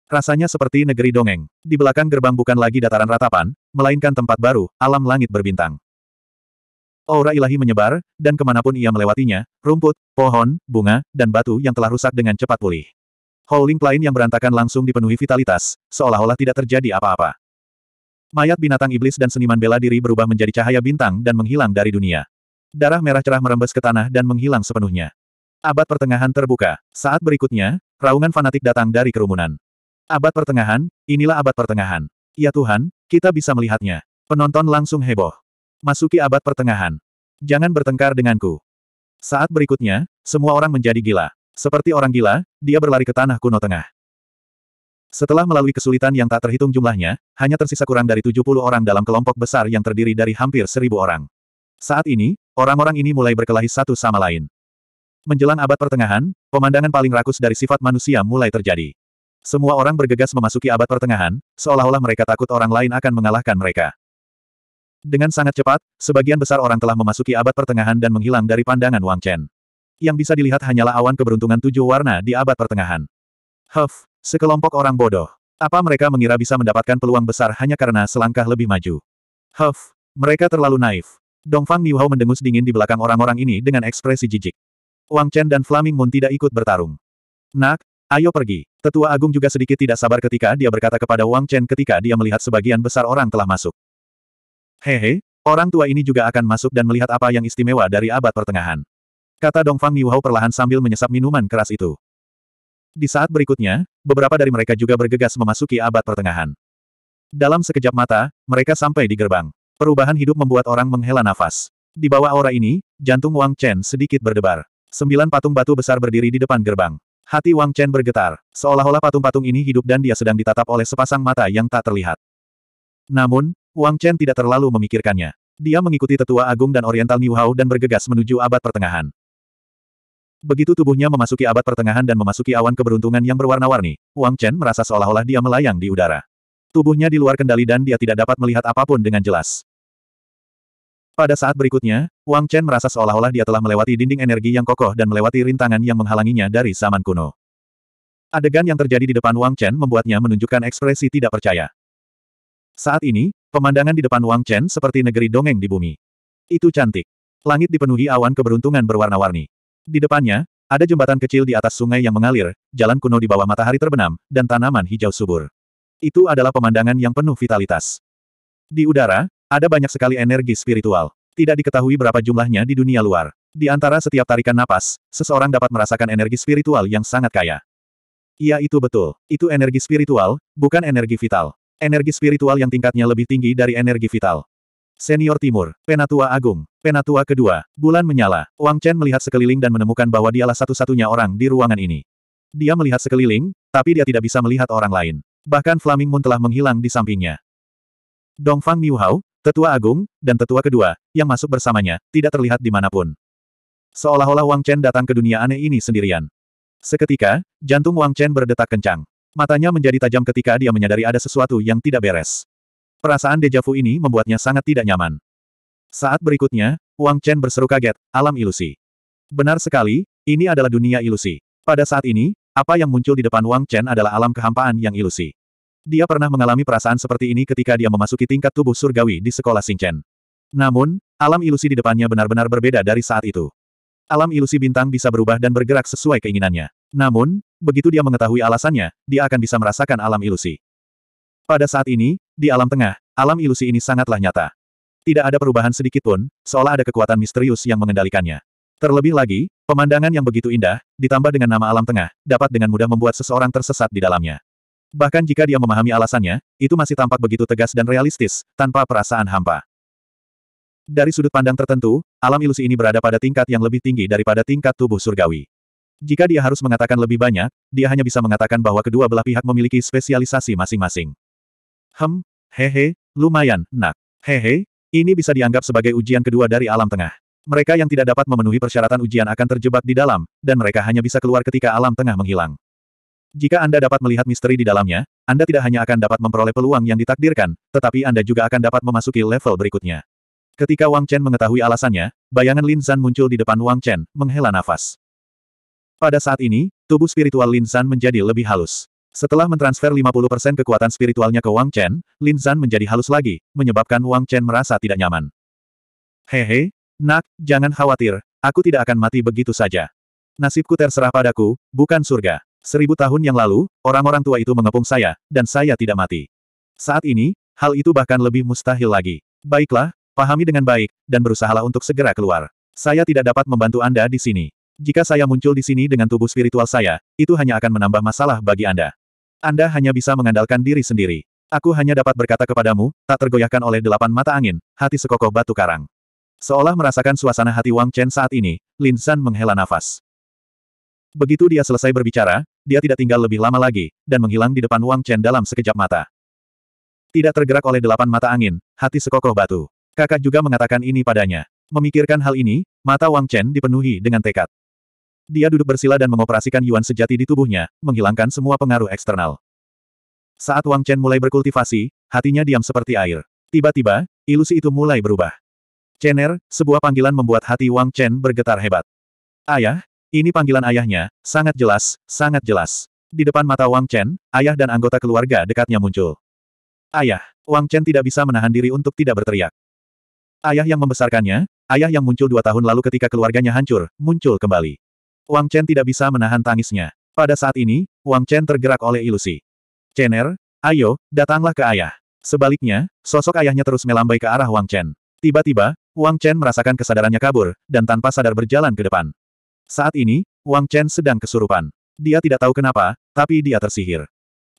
Rasanya seperti negeri dongeng. Di belakang gerbang bukan lagi dataran ratapan, melainkan tempat baru, alam langit berbintang. Aura ilahi menyebar, dan kemanapun ia melewatinya, rumput, pohon, bunga, dan batu yang telah rusak dengan cepat pulih. Howling Plain yang berantakan langsung dipenuhi vitalitas, seolah-olah tidak terjadi apa-apa. Mayat binatang iblis dan seniman bela diri berubah menjadi cahaya bintang dan menghilang dari dunia. Darah merah cerah merembes ke tanah dan menghilang sepenuhnya. Abad pertengahan terbuka. Saat berikutnya, raungan fanatik datang dari kerumunan. Abad pertengahan, inilah abad pertengahan. Ya Tuhan, kita bisa melihatnya. Penonton langsung heboh. Masuki abad pertengahan. Jangan bertengkar denganku. Saat berikutnya, semua orang menjadi gila. Seperti orang gila, dia berlari ke tanah kuno tengah. Setelah melalui kesulitan yang tak terhitung jumlahnya, hanya tersisa kurang dari 70 orang dalam kelompok besar yang terdiri dari hampir seribu orang. Saat ini, orang-orang ini mulai berkelahi satu sama lain. Menjelang abad pertengahan, pemandangan paling rakus dari sifat manusia mulai terjadi. Semua orang bergegas memasuki abad pertengahan, seolah-olah mereka takut orang lain akan mengalahkan mereka. Dengan sangat cepat, sebagian besar orang telah memasuki abad pertengahan dan menghilang dari pandangan Wang Chen. Yang bisa dilihat hanyalah awan keberuntungan tujuh warna di abad pertengahan. Huff, sekelompok orang bodoh. Apa mereka mengira bisa mendapatkan peluang besar hanya karena selangkah lebih maju? Huff, mereka terlalu naif. Dongfang Niuhao mendengus dingin di belakang orang-orang ini dengan ekspresi jijik. Wang Chen dan Flaming Moon tidak ikut bertarung. Nak, ayo pergi. Tetua Agung juga sedikit tidak sabar ketika dia berkata kepada Wang Chen ketika dia melihat sebagian besar orang telah masuk. Hehe, orang tua ini juga akan masuk dan melihat apa yang istimewa dari abad pertengahan. Kata Dongfang Niuhao perlahan sambil menyesap minuman keras itu. Di saat berikutnya, beberapa dari mereka juga bergegas memasuki abad pertengahan. Dalam sekejap mata, mereka sampai di gerbang. Perubahan hidup membuat orang menghela nafas. Di bawah aura ini, jantung Wang Chen sedikit berdebar. Sembilan patung batu besar berdiri di depan gerbang. Hati Wang Chen bergetar, seolah-olah patung-patung ini hidup dan dia sedang ditatap oleh sepasang mata yang tak terlihat. Namun, Wang Chen tidak terlalu memikirkannya. Dia mengikuti tetua agung dan Oriental Niu Hao dan bergegas menuju abad pertengahan. Begitu tubuhnya memasuki abad pertengahan dan memasuki awan keberuntungan yang berwarna-warni, Wang Chen merasa seolah-olah dia melayang di udara. Tubuhnya di luar kendali dan dia tidak dapat melihat apapun dengan jelas. Pada saat berikutnya, Wang Chen merasa seolah-olah dia telah melewati dinding energi yang kokoh dan melewati rintangan yang menghalanginya dari zaman kuno. Adegan yang terjadi di depan Wang Chen membuatnya menunjukkan ekspresi tidak percaya. Saat ini, pemandangan di depan Wang Chen seperti negeri dongeng di bumi. Itu cantik. Langit dipenuhi awan keberuntungan berwarna-warni. Di depannya, ada jembatan kecil di atas sungai yang mengalir, jalan kuno di bawah matahari terbenam, dan tanaman hijau subur. Itu adalah pemandangan yang penuh vitalitas. Di udara, ada banyak sekali energi spiritual. Tidak diketahui berapa jumlahnya di dunia luar. Di antara setiap tarikan napas, seseorang dapat merasakan energi spiritual yang sangat kaya. Iya itu betul. Itu energi spiritual, bukan energi vital. Energi spiritual yang tingkatnya lebih tinggi dari energi vital. Senior Timur, Penatua Agung, Penatua Kedua, Bulan Menyala. Wang Chen melihat sekeliling dan menemukan bahwa dialah satu-satunya orang di ruangan ini. Dia melihat sekeliling, tapi dia tidak bisa melihat orang lain. Bahkan Flaming Moon telah menghilang di sampingnya. Dongfang Miuhao, Tetua Agung, dan Tetua Kedua, yang masuk bersamanya, tidak terlihat dimanapun. Seolah-olah Wang Chen datang ke dunia aneh ini sendirian. Seketika, jantung Wang Chen berdetak kencang. Matanya menjadi tajam ketika dia menyadari ada sesuatu yang tidak beres. Perasaan dejavu ini membuatnya sangat tidak nyaman. Saat berikutnya, Wang Chen berseru kaget, alam ilusi. Benar sekali, ini adalah dunia ilusi. Pada saat ini, apa yang muncul di depan Wang Chen adalah alam kehampaan yang ilusi. Dia pernah mengalami perasaan seperti ini ketika dia memasuki tingkat tubuh surgawi di sekolah Chen. Namun, alam ilusi di depannya benar-benar berbeda dari saat itu. Alam ilusi bintang bisa berubah dan bergerak sesuai keinginannya. Namun, begitu dia mengetahui alasannya, dia akan bisa merasakan alam ilusi. Pada saat ini, di alam tengah, alam ilusi ini sangatlah nyata. Tidak ada perubahan sedikit pun, seolah ada kekuatan misterius yang mengendalikannya. Terlebih lagi, pemandangan yang begitu indah, ditambah dengan nama alam tengah, dapat dengan mudah membuat seseorang tersesat di dalamnya. Bahkan jika dia memahami alasannya, itu masih tampak begitu tegas dan realistis, tanpa perasaan hampa. Dari sudut pandang tertentu, alam ilusi ini berada pada tingkat yang lebih tinggi daripada tingkat tubuh surgawi. Jika dia harus mengatakan lebih banyak, dia hanya bisa mengatakan bahwa kedua belah pihak memiliki spesialisasi masing-masing. Hem, hehe, lumayan, nak. Hehe, ini bisa dianggap sebagai ujian kedua dari alam tengah. Mereka yang tidak dapat memenuhi persyaratan ujian akan terjebak di dalam, dan mereka hanya bisa keluar ketika alam tengah menghilang. Jika Anda dapat melihat misteri di dalamnya, Anda tidak hanya akan dapat memperoleh peluang yang ditakdirkan, tetapi Anda juga akan dapat memasuki level berikutnya. Ketika Wang Chen mengetahui alasannya, bayangan Lin San muncul di depan Wang Chen, menghela nafas. Pada saat ini, tubuh spiritual Lin San menjadi lebih halus. Setelah mentransfer 50% kekuatan spiritualnya ke Wang Chen, Lin San menjadi halus lagi, menyebabkan Wang Chen merasa tidak nyaman. Hehe, nak, jangan khawatir, aku tidak akan mati begitu saja. Nasibku terserah padaku, bukan surga. Seribu tahun yang lalu, orang-orang tua itu mengepung saya, dan saya tidak mati. Saat ini, hal itu bahkan lebih mustahil lagi. Baiklah, pahami dengan baik, dan berusahalah untuk segera keluar. Saya tidak dapat membantu Anda di sini. Jika saya muncul di sini dengan tubuh spiritual saya, itu hanya akan menambah masalah bagi Anda. Anda hanya bisa mengandalkan diri sendiri. Aku hanya dapat berkata kepadamu, tak tergoyahkan oleh delapan mata angin, hati sekokoh batu karang. Seolah merasakan suasana hati Wang Chen saat ini, Lin San menghela nafas. Begitu dia selesai berbicara, dia tidak tinggal lebih lama lagi, dan menghilang di depan Wang Chen dalam sekejap mata. Tidak tergerak oleh delapan mata angin, hati sekokoh batu. Kakak juga mengatakan ini padanya. Memikirkan hal ini, mata Wang Chen dipenuhi dengan tekad. Dia duduk bersila dan mengoperasikan yuan sejati di tubuhnya, menghilangkan semua pengaruh eksternal. Saat Wang Chen mulai berkultivasi, hatinya diam seperti air. Tiba-tiba, ilusi itu mulai berubah. Er, sebuah panggilan membuat hati Wang Chen bergetar hebat. Ayah, ini panggilan ayahnya, sangat jelas, sangat jelas. Di depan mata Wang Chen, ayah dan anggota keluarga dekatnya muncul. Ayah, Wang Chen tidak bisa menahan diri untuk tidak berteriak. Ayah yang membesarkannya, ayah yang muncul dua tahun lalu ketika keluarganya hancur, muncul kembali. Wang Chen tidak bisa menahan tangisnya. Pada saat ini, Wang Chen tergerak oleh ilusi. Chener, ayo, datanglah ke ayah. Sebaliknya, sosok ayahnya terus melambai ke arah Wang Chen. Tiba-tiba, Wang Chen merasakan kesadarannya kabur, dan tanpa sadar berjalan ke depan. Saat ini, Wang Chen sedang kesurupan. Dia tidak tahu kenapa, tapi dia tersihir.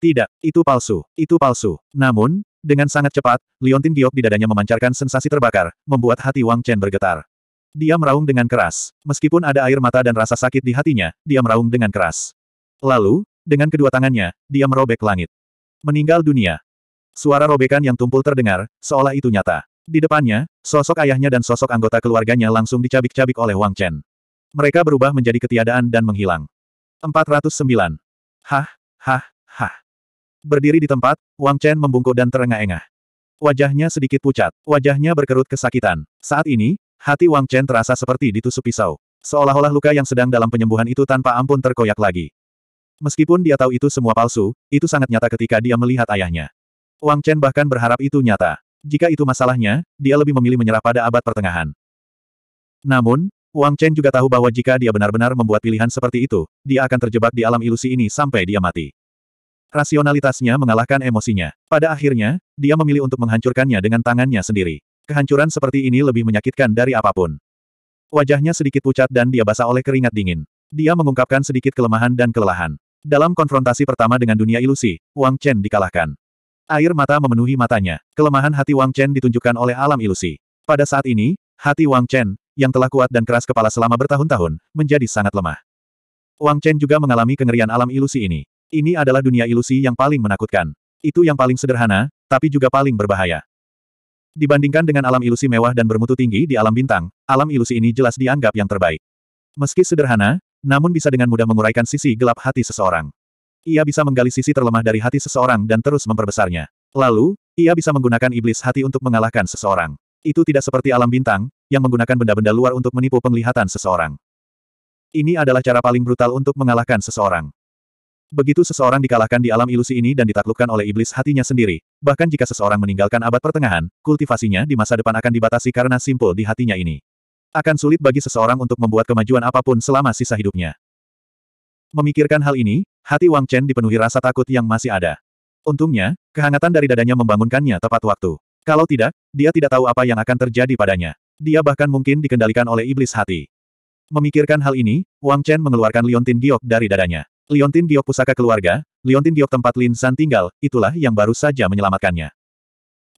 Tidak, itu palsu, itu palsu. Namun, dengan sangat cepat, liontin giok di dadanya memancarkan sensasi terbakar, membuat hati Wang Chen bergetar. Dia meraung dengan keras. Meskipun ada air mata dan rasa sakit di hatinya, dia meraung dengan keras. Lalu, dengan kedua tangannya, dia merobek langit. Meninggal dunia. Suara robekan yang tumpul terdengar, seolah itu nyata. Di depannya, sosok ayahnya dan sosok anggota keluarganya langsung dicabik-cabik oleh Wang Chen. Mereka berubah menjadi ketiadaan dan menghilang. 409. Hah, hah, hah. Berdiri di tempat, Wang Chen membungkuk dan terengah-engah. Wajahnya sedikit pucat, wajahnya berkerut kesakitan. Saat ini, hati Wang Chen terasa seperti ditusuk pisau. Seolah-olah luka yang sedang dalam penyembuhan itu tanpa ampun terkoyak lagi. Meskipun dia tahu itu semua palsu, itu sangat nyata ketika dia melihat ayahnya. Wang Chen bahkan berharap itu nyata. Jika itu masalahnya, dia lebih memilih menyerah pada abad pertengahan. Namun, Wang Chen juga tahu bahwa jika dia benar-benar membuat pilihan seperti itu, dia akan terjebak di alam ilusi ini sampai dia mati. Rasionalitasnya mengalahkan emosinya. Pada akhirnya, dia memilih untuk menghancurkannya dengan tangannya sendiri. Kehancuran seperti ini lebih menyakitkan dari apapun. Wajahnya sedikit pucat dan dia basah oleh keringat dingin. Dia mengungkapkan sedikit kelemahan dan kelelahan. Dalam konfrontasi pertama dengan dunia ilusi, Wang Chen dikalahkan. Air mata memenuhi matanya. Kelemahan hati Wang Chen ditunjukkan oleh alam ilusi. Pada saat ini, hati Wang Chen, yang telah kuat dan keras kepala selama bertahun-tahun, menjadi sangat lemah. Wang Chen juga mengalami kengerian alam ilusi ini. Ini adalah dunia ilusi yang paling menakutkan. Itu yang paling sederhana, tapi juga paling berbahaya. Dibandingkan dengan alam ilusi mewah dan bermutu tinggi di alam bintang, alam ilusi ini jelas dianggap yang terbaik. Meski sederhana, namun bisa dengan mudah menguraikan sisi gelap hati seseorang. Ia bisa menggali sisi terlemah dari hati seseorang dan terus memperbesarnya. Lalu, ia bisa menggunakan iblis hati untuk mengalahkan seseorang. Itu tidak seperti alam bintang, yang menggunakan benda-benda luar untuk menipu penglihatan seseorang. Ini adalah cara paling brutal untuk mengalahkan seseorang. Begitu seseorang dikalahkan di alam ilusi ini dan ditaklukkan oleh iblis hatinya sendiri, bahkan jika seseorang meninggalkan abad pertengahan, kultivasinya di masa depan akan dibatasi karena simpul di hatinya ini. Akan sulit bagi seseorang untuk membuat kemajuan apapun selama sisa hidupnya. Memikirkan hal ini, hati Wang Chen dipenuhi rasa takut yang masih ada. Untungnya, kehangatan dari dadanya membangunkannya tepat waktu. Kalau tidak, dia tidak tahu apa yang akan terjadi padanya. Dia bahkan mungkin dikendalikan oleh iblis hati. Memikirkan hal ini, Wang Chen mengeluarkan liontin giok dari dadanya. Liontin giok pusaka keluarga, liontin giok tempat Lin San tinggal, itulah yang baru saja menyelamatkannya.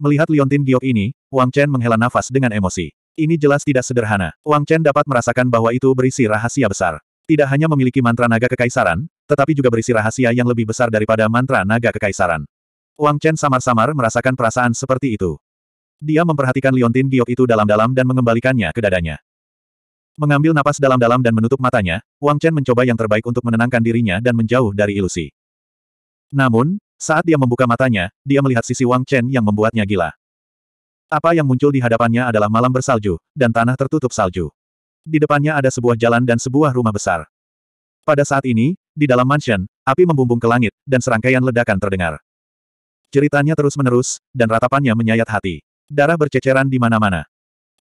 Melihat liontin giok ini, Wang Chen menghela nafas dengan emosi. Ini jelas tidak sederhana. Wang Chen dapat merasakan bahwa itu berisi rahasia besar. Tidak hanya memiliki mantra naga kekaisaran, tetapi juga berisi rahasia yang lebih besar daripada mantra naga kekaisaran. Wang Chen samar-samar merasakan perasaan seperti itu. Dia memperhatikan liontin giok itu dalam-dalam dan mengembalikannya ke dadanya. Mengambil napas dalam-dalam dan menutup matanya, Wang Chen mencoba yang terbaik untuk menenangkan dirinya dan menjauh dari ilusi. Namun, saat dia membuka matanya, dia melihat sisi Wang Chen yang membuatnya gila. Apa yang muncul di hadapannya adalah malam bersalju, dan tanah tertutup salju. Di depannya ada sebuah jalan dan sebuah rumah besar. Pada saat ini, di dalam mansion, api membumbung ke langit, dan serangkaian ledakan terdengar. Ceritanya terus-menerus, dan ratapannya menyayat hati. Darah berceceran di mana-mana.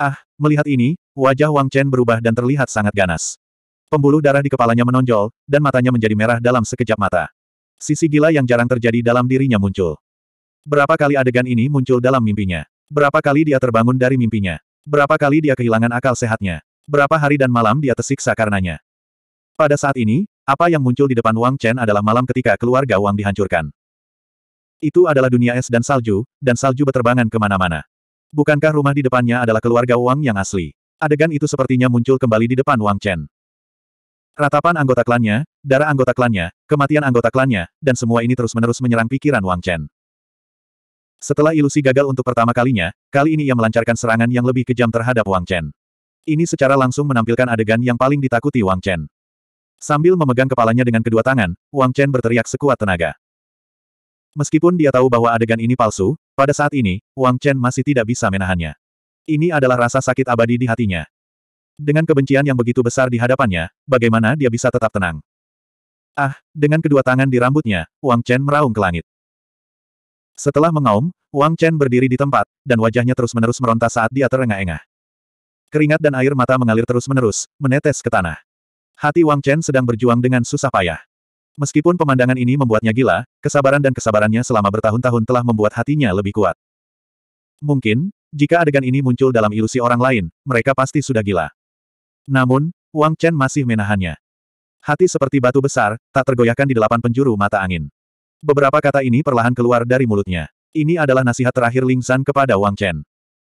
Ah, melihat ini, wajah Wang Chen berubah dan terlihat sangat ganas. Pembuluh darah di kepalanya menonjol, dan matanya menjadi merah dalam sekejap mata. Sisi gila yang jarang terjadi dalam dirinya muncul. Berapa kali adegan ini muncul dalam mimpinya? Berapa kali dia terbangun dari mimpinya? Berapa kali dia kehilangan akal sehatnya? Berapa hari dan malam dia tersiksa karenanya? Pada saat ini, apa yang muncul di depan Wang Chen adalah malam ketika keluarga Wang dihancurkan. Itu adalah dunia es dan salju, dan salju berterbangan kemana-mana. Bukankah rumah di depannya adalah keluarga Wang yang asli? Adegan itu sepertinya muncul kembali di depan Wang Chen. Ratapan anggota klannya, darah anggota klannya, kematian anggota klannya, dan semua ini terus-menerus menyerang pikiran Wang Chen. Setelah ilusi gagal untuk pertama kalinya, kali ini ia melancarkan serangan yang lebih kejam terhadap Wang Chen. Ini secara langsung menampilkan adegan yang paling ditakuti Wang Chen. Sambil memegang kepalanya dengan kedua tangan, Wang Chen berteriak sekuat tenaga. Meskipun dia tahu bahwa adegan ini palsu, pada saat ini, Wang Chen masih tidak bisa menahannya. Ini adalah rasa sakit abadi di hatinya. Dengan kebencian yang begitu besar di hadapannya, bagaimana dia bisa tetap tenang? Ah, dengan kedua tangan di rambutnya, Wang Chen meraung ke langit. Setelah mengaum, Wang Chen berdiri di tempat, dan wajahnya terus-menerus meronta saat dia terengah-engah. Keringat dan air mata mengalir terus-menerus, menetes ke tanah. Hati Wang Chen sedang berjuang dengan susah payah. Meskipun pemandangan ini membuatnya gila, kesabaran dan kesabarannya selama bertahun-tahun telah membuat hatinya lebih kuat. Mungkin, jika adegan ini muncul dalam ilusi orang lain, mereka pasti sudah gila. Namun, Wang Chen masih menahannya. Hati seperti batu besar, tak tergoyahkan di delapan penjuru mata angin. Beberapa kata ini perlahan keluar dari mulutnya. Ini adalah nasihat terakhir Ling San kepada Wang Chen.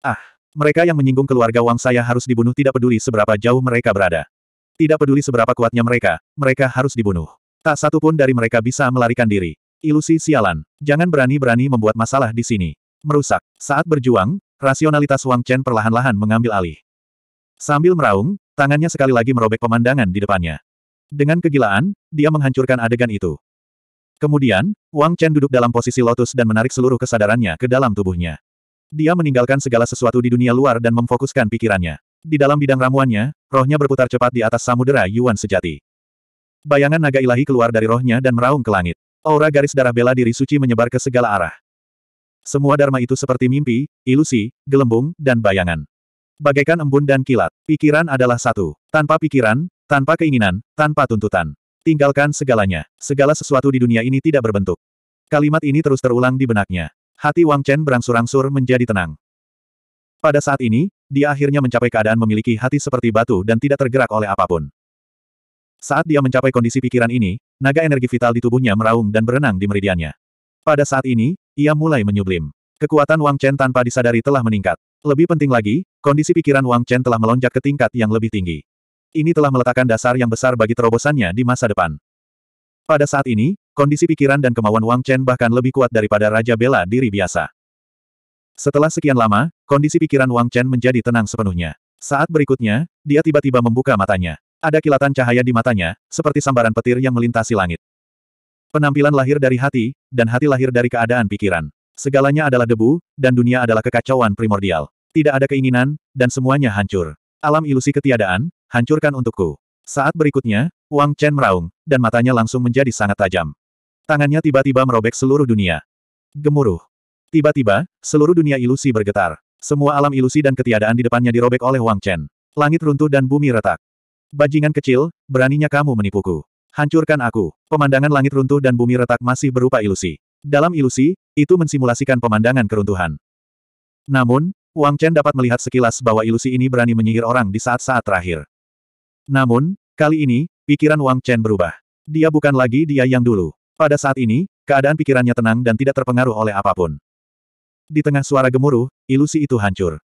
Ah, mereka yang menyinggung keluarga Wang saya harus dibunuh tidak peduli seberapa jauh mereka berada. Tidak peduli seberapa kuatnya mereka, mereka harus dibunuh. Tak satu pun dari mereka bisa melarikan diri. Ilusi sialan. Jangan berani-berani membuat masalah di sini. Merusak. Saat berjuang, rasionalitas Wang Chen perlahan-lahan mengambil alih. Sambil meraung, tangannya sekali lagi merobek pemandangan di depannya. Dengan kegilaan, dia menghancurkan adegan itu. Kemudian, Wang Chen duduk dalam posisi lotus dan menarik seluruh kesadarannya ke dalam tubuhnya. Dia meninggalkan segala sesuatu di dunia luar dan memfokuskan pikirannya. Di dalam bidang ramuannya, rohnya berputar cepat di atas samudera Yuan sejati. Bayangan naga ilahi keluar dari rohnya dan meraung ke langit. Aura garis darah bela diri suci menyebar ke segala arah. Semua dharma itu seperti mimpi, ilusi, gelembung, dan bayangan. Bagaikan embun dan kilat, pikiran adalah satu. Tanpa pikiran, tanpa keinginan, tanpa tuntutan. Tinggalkan segalanya. Segala sesuatu di dunia ini tidak berbentuk. Kalimat ini terus terulang di benaknya. Hati Wang Chen berangsur-angsur menjadi tenang. Pada saat ini, dia akhirnya mencapai keadaan memiliki hati seperti batu dan tidak tergerak oleh apapun. Saat dia mencapai kondisi pikiran ini, naga energi vital di tubuhnya meraung dan berenang di meridiannya. Pada saat ini, ia mulai menyublim. Kekuatan Wang Chen tanpa disadari telah meningkat. Lebih penting lagi, kondisi pikiran Wang Chen telah melonjak ke tingkat yang lebih tinggi. Ini telah meletakkan dasar yang besar bagi terobosannya di masa depan. Pada saat ini, kondisi pikiran dan kemauan Wang Chen bahkan lebih kuat daripada Raja Bela diri biasa. Setelah sekian lama, kondisi pikiran Wang Chen menjadi tenang sepenuhnya. Saat berikutnya, dia tiba-tiba membuka matanya. Ada kilatan cahaya di matanya, seperti sambaran petir yang melintasi langit. Penampilan lahir dari hati, dan hati lahir dari keadaan pikiran. Segalanya adalah debu, dan dunia adalah kekacauan primordial. Tidak ada keinginan, dan semuanya hancur. Alam ilusi ketiadaan, hancurkan untukku. Saat berikutnya, Wang Chen meraung, dan matanya langsung menjadi sangat tajam. Tangannya tiba-tiba merobek seluruh dunia. Gemuruh. Tiba-tiba, seluruh dunia ilusi bergetar. Semua alam ilusi dan ketiadaan di depannya dirobek oleh Wang Chen. Langit runtuh dan bumi retak. Bajingan kecil, beraninya kamu menipuku. Hancurkan aku. Pemandangan langit runtuh dan bumi retak masih berupa ilusi. Dalam ilusi, itu mensimulasikan pemandangan keruntuhan. Namun, Wang Chen dapat melihat sekilas bahwa ilusi ini berani menyihir orang di saat-saat terakhir. Namun, kali ini, pikiran Wang Chen berubah. Dia bukan lagi dia yang dulu. Pada saat ini, keadaan pikirannya tenang dan tidak terpengaruh oleh apapun. Di tengah suara gemuruh, ilusi itu hancur.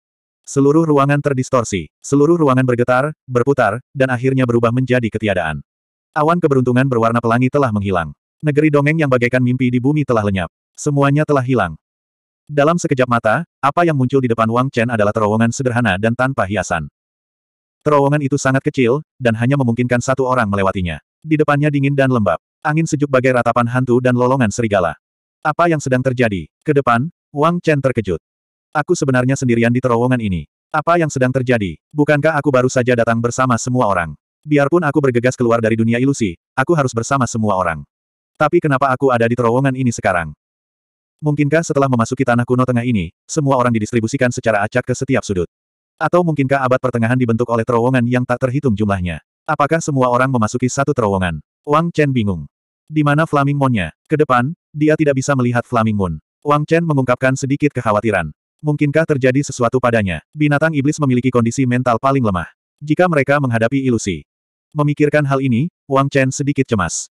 Seluruh ruangan terdistorsi, seluruh ruangan bergetar, berputar, dan akhirnya berubah menjadi ketiadaan. Awan keberuntungan berwarna pelangi telah menghilang. Negeri dongeng yang bagaikan mimpi di bumi telah lenyap. Semuanya telah hilang. Dalam sekejap mata, apa yang muncul di depan Wang Chen adalah terowongan sederhana dan tanpa hiasan. Terowongan itu sangat kecil, dan hanya memungkinkan satu orang melewatinya. Di depannya dingin dan lembab. Angin sejuk bagai ratapan hantu dan lolongan serigala. Apa yang sedang terjadi? Ke depan, Wang Chen terkejut. Aku sebenarnya sendirian di terowongan ini. Apa yang sedang terjadi? Bukankah aku baru saja datang bersama semua orang? Biarpun aku bergegas keluar dari dunia ilusi, aku harus bersama semua orang. Tapi kenapa aku ada di terowongan ini sekarang? Mungkinkah setelah memasuki tanah kuno tengah ini, semua orang didistribusikan secara acak ke setiap sudut? Atau mungkinkah abad pertengahan dibentuk oleh terowongan yang tak terhitung jumlahnya? Apakah semua orang memasuki satu terowongan? Wang Chen bingung. Di mana Flaming Moon-nya? Ke depan, dia tidak bisa melihat Flaming Moon. Wang Chen mengungkapkan sedikit kekhawatiran. Mungkinkah terjadi sesuatu padanya? Binatang iblis memiliki kondisi mental paling lemah. Jika mereka menghadapi ilusi. Memikirkan hal ini, Wang Chen sedikit cemas.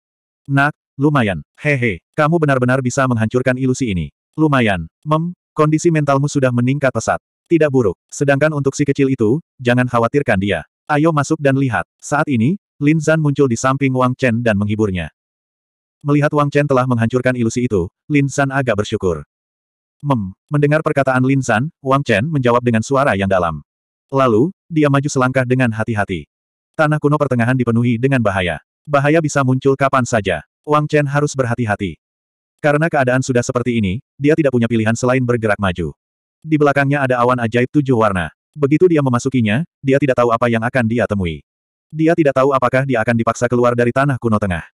Nak, lumayan. Hehe, kamu benar-benar bisa menghancurkan ilusi ini. Lumayan. Mem, kondisi mentalmu sudah meningkat pesat. Tidak buruk. Sedangkan untuk si kecil itu, jangan khawatirkan dia. Ayo masuk dan lihat. Saat ini, Lin Zan muncul di samping Wang Chen dan menghiburnya. Melihat Wang Chen telah menghancurkan ilusi itu, Lin San agak bersyukur. Mem. Mendengar perkataan Lin San, Wang Chen menjawab dengan suara yang dalam. Lalu, dia maju selangkah dengan hati-hati. Tanah kuno pertengahan dipenuhi dengan bahaya. Bahaya bisa muncul kapan saja. Wang Chen harus berhati-hati. Karena keadaan sudah seperti ini, dia tidak punya pilihan selain bergerak maju. Di belakangnya ada awan ajaib tujuh warna. Begitu dia memasukinya, dia tidak tahu apa yang akan dia temui. Dia tidak tahu apakah dia akan dipaksa keluar dari tanah kuno tengah.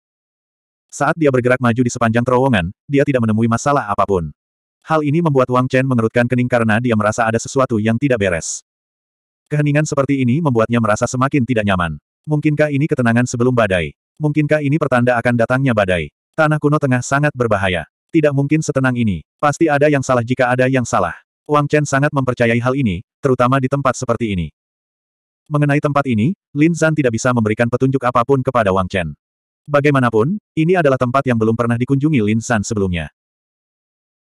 Saat dia bergerak maju di sepanjang terowongan, dia tidak menemui masalah apapun. Hal ini membuat Wang Chen mengerutkan kening karena dia merasa ada sesuatu yang tidak beres. Keheningan seperti ini membuatnya merasa semakin tidak nyaman. Mungkinkah ini ketenangan sebelum badai? Mungkinkah ini pertanda akan datangnya badai? Tanah kuno tengah sangat berbahaya. Tidak mungkin setenang ini. Pasti ada yang salah jika ada yang salah. Wang Chen sangat mempercayai hal ini, terutama di tempat seperti ini. Mengenai tempat ini, Lin Zan tidak bisa memberikan petunjuk apapun kepada Wang Chen. Bagaimanapun, ini adalah tempat yang belum pernah dikunjungi Lin San sebelumnya.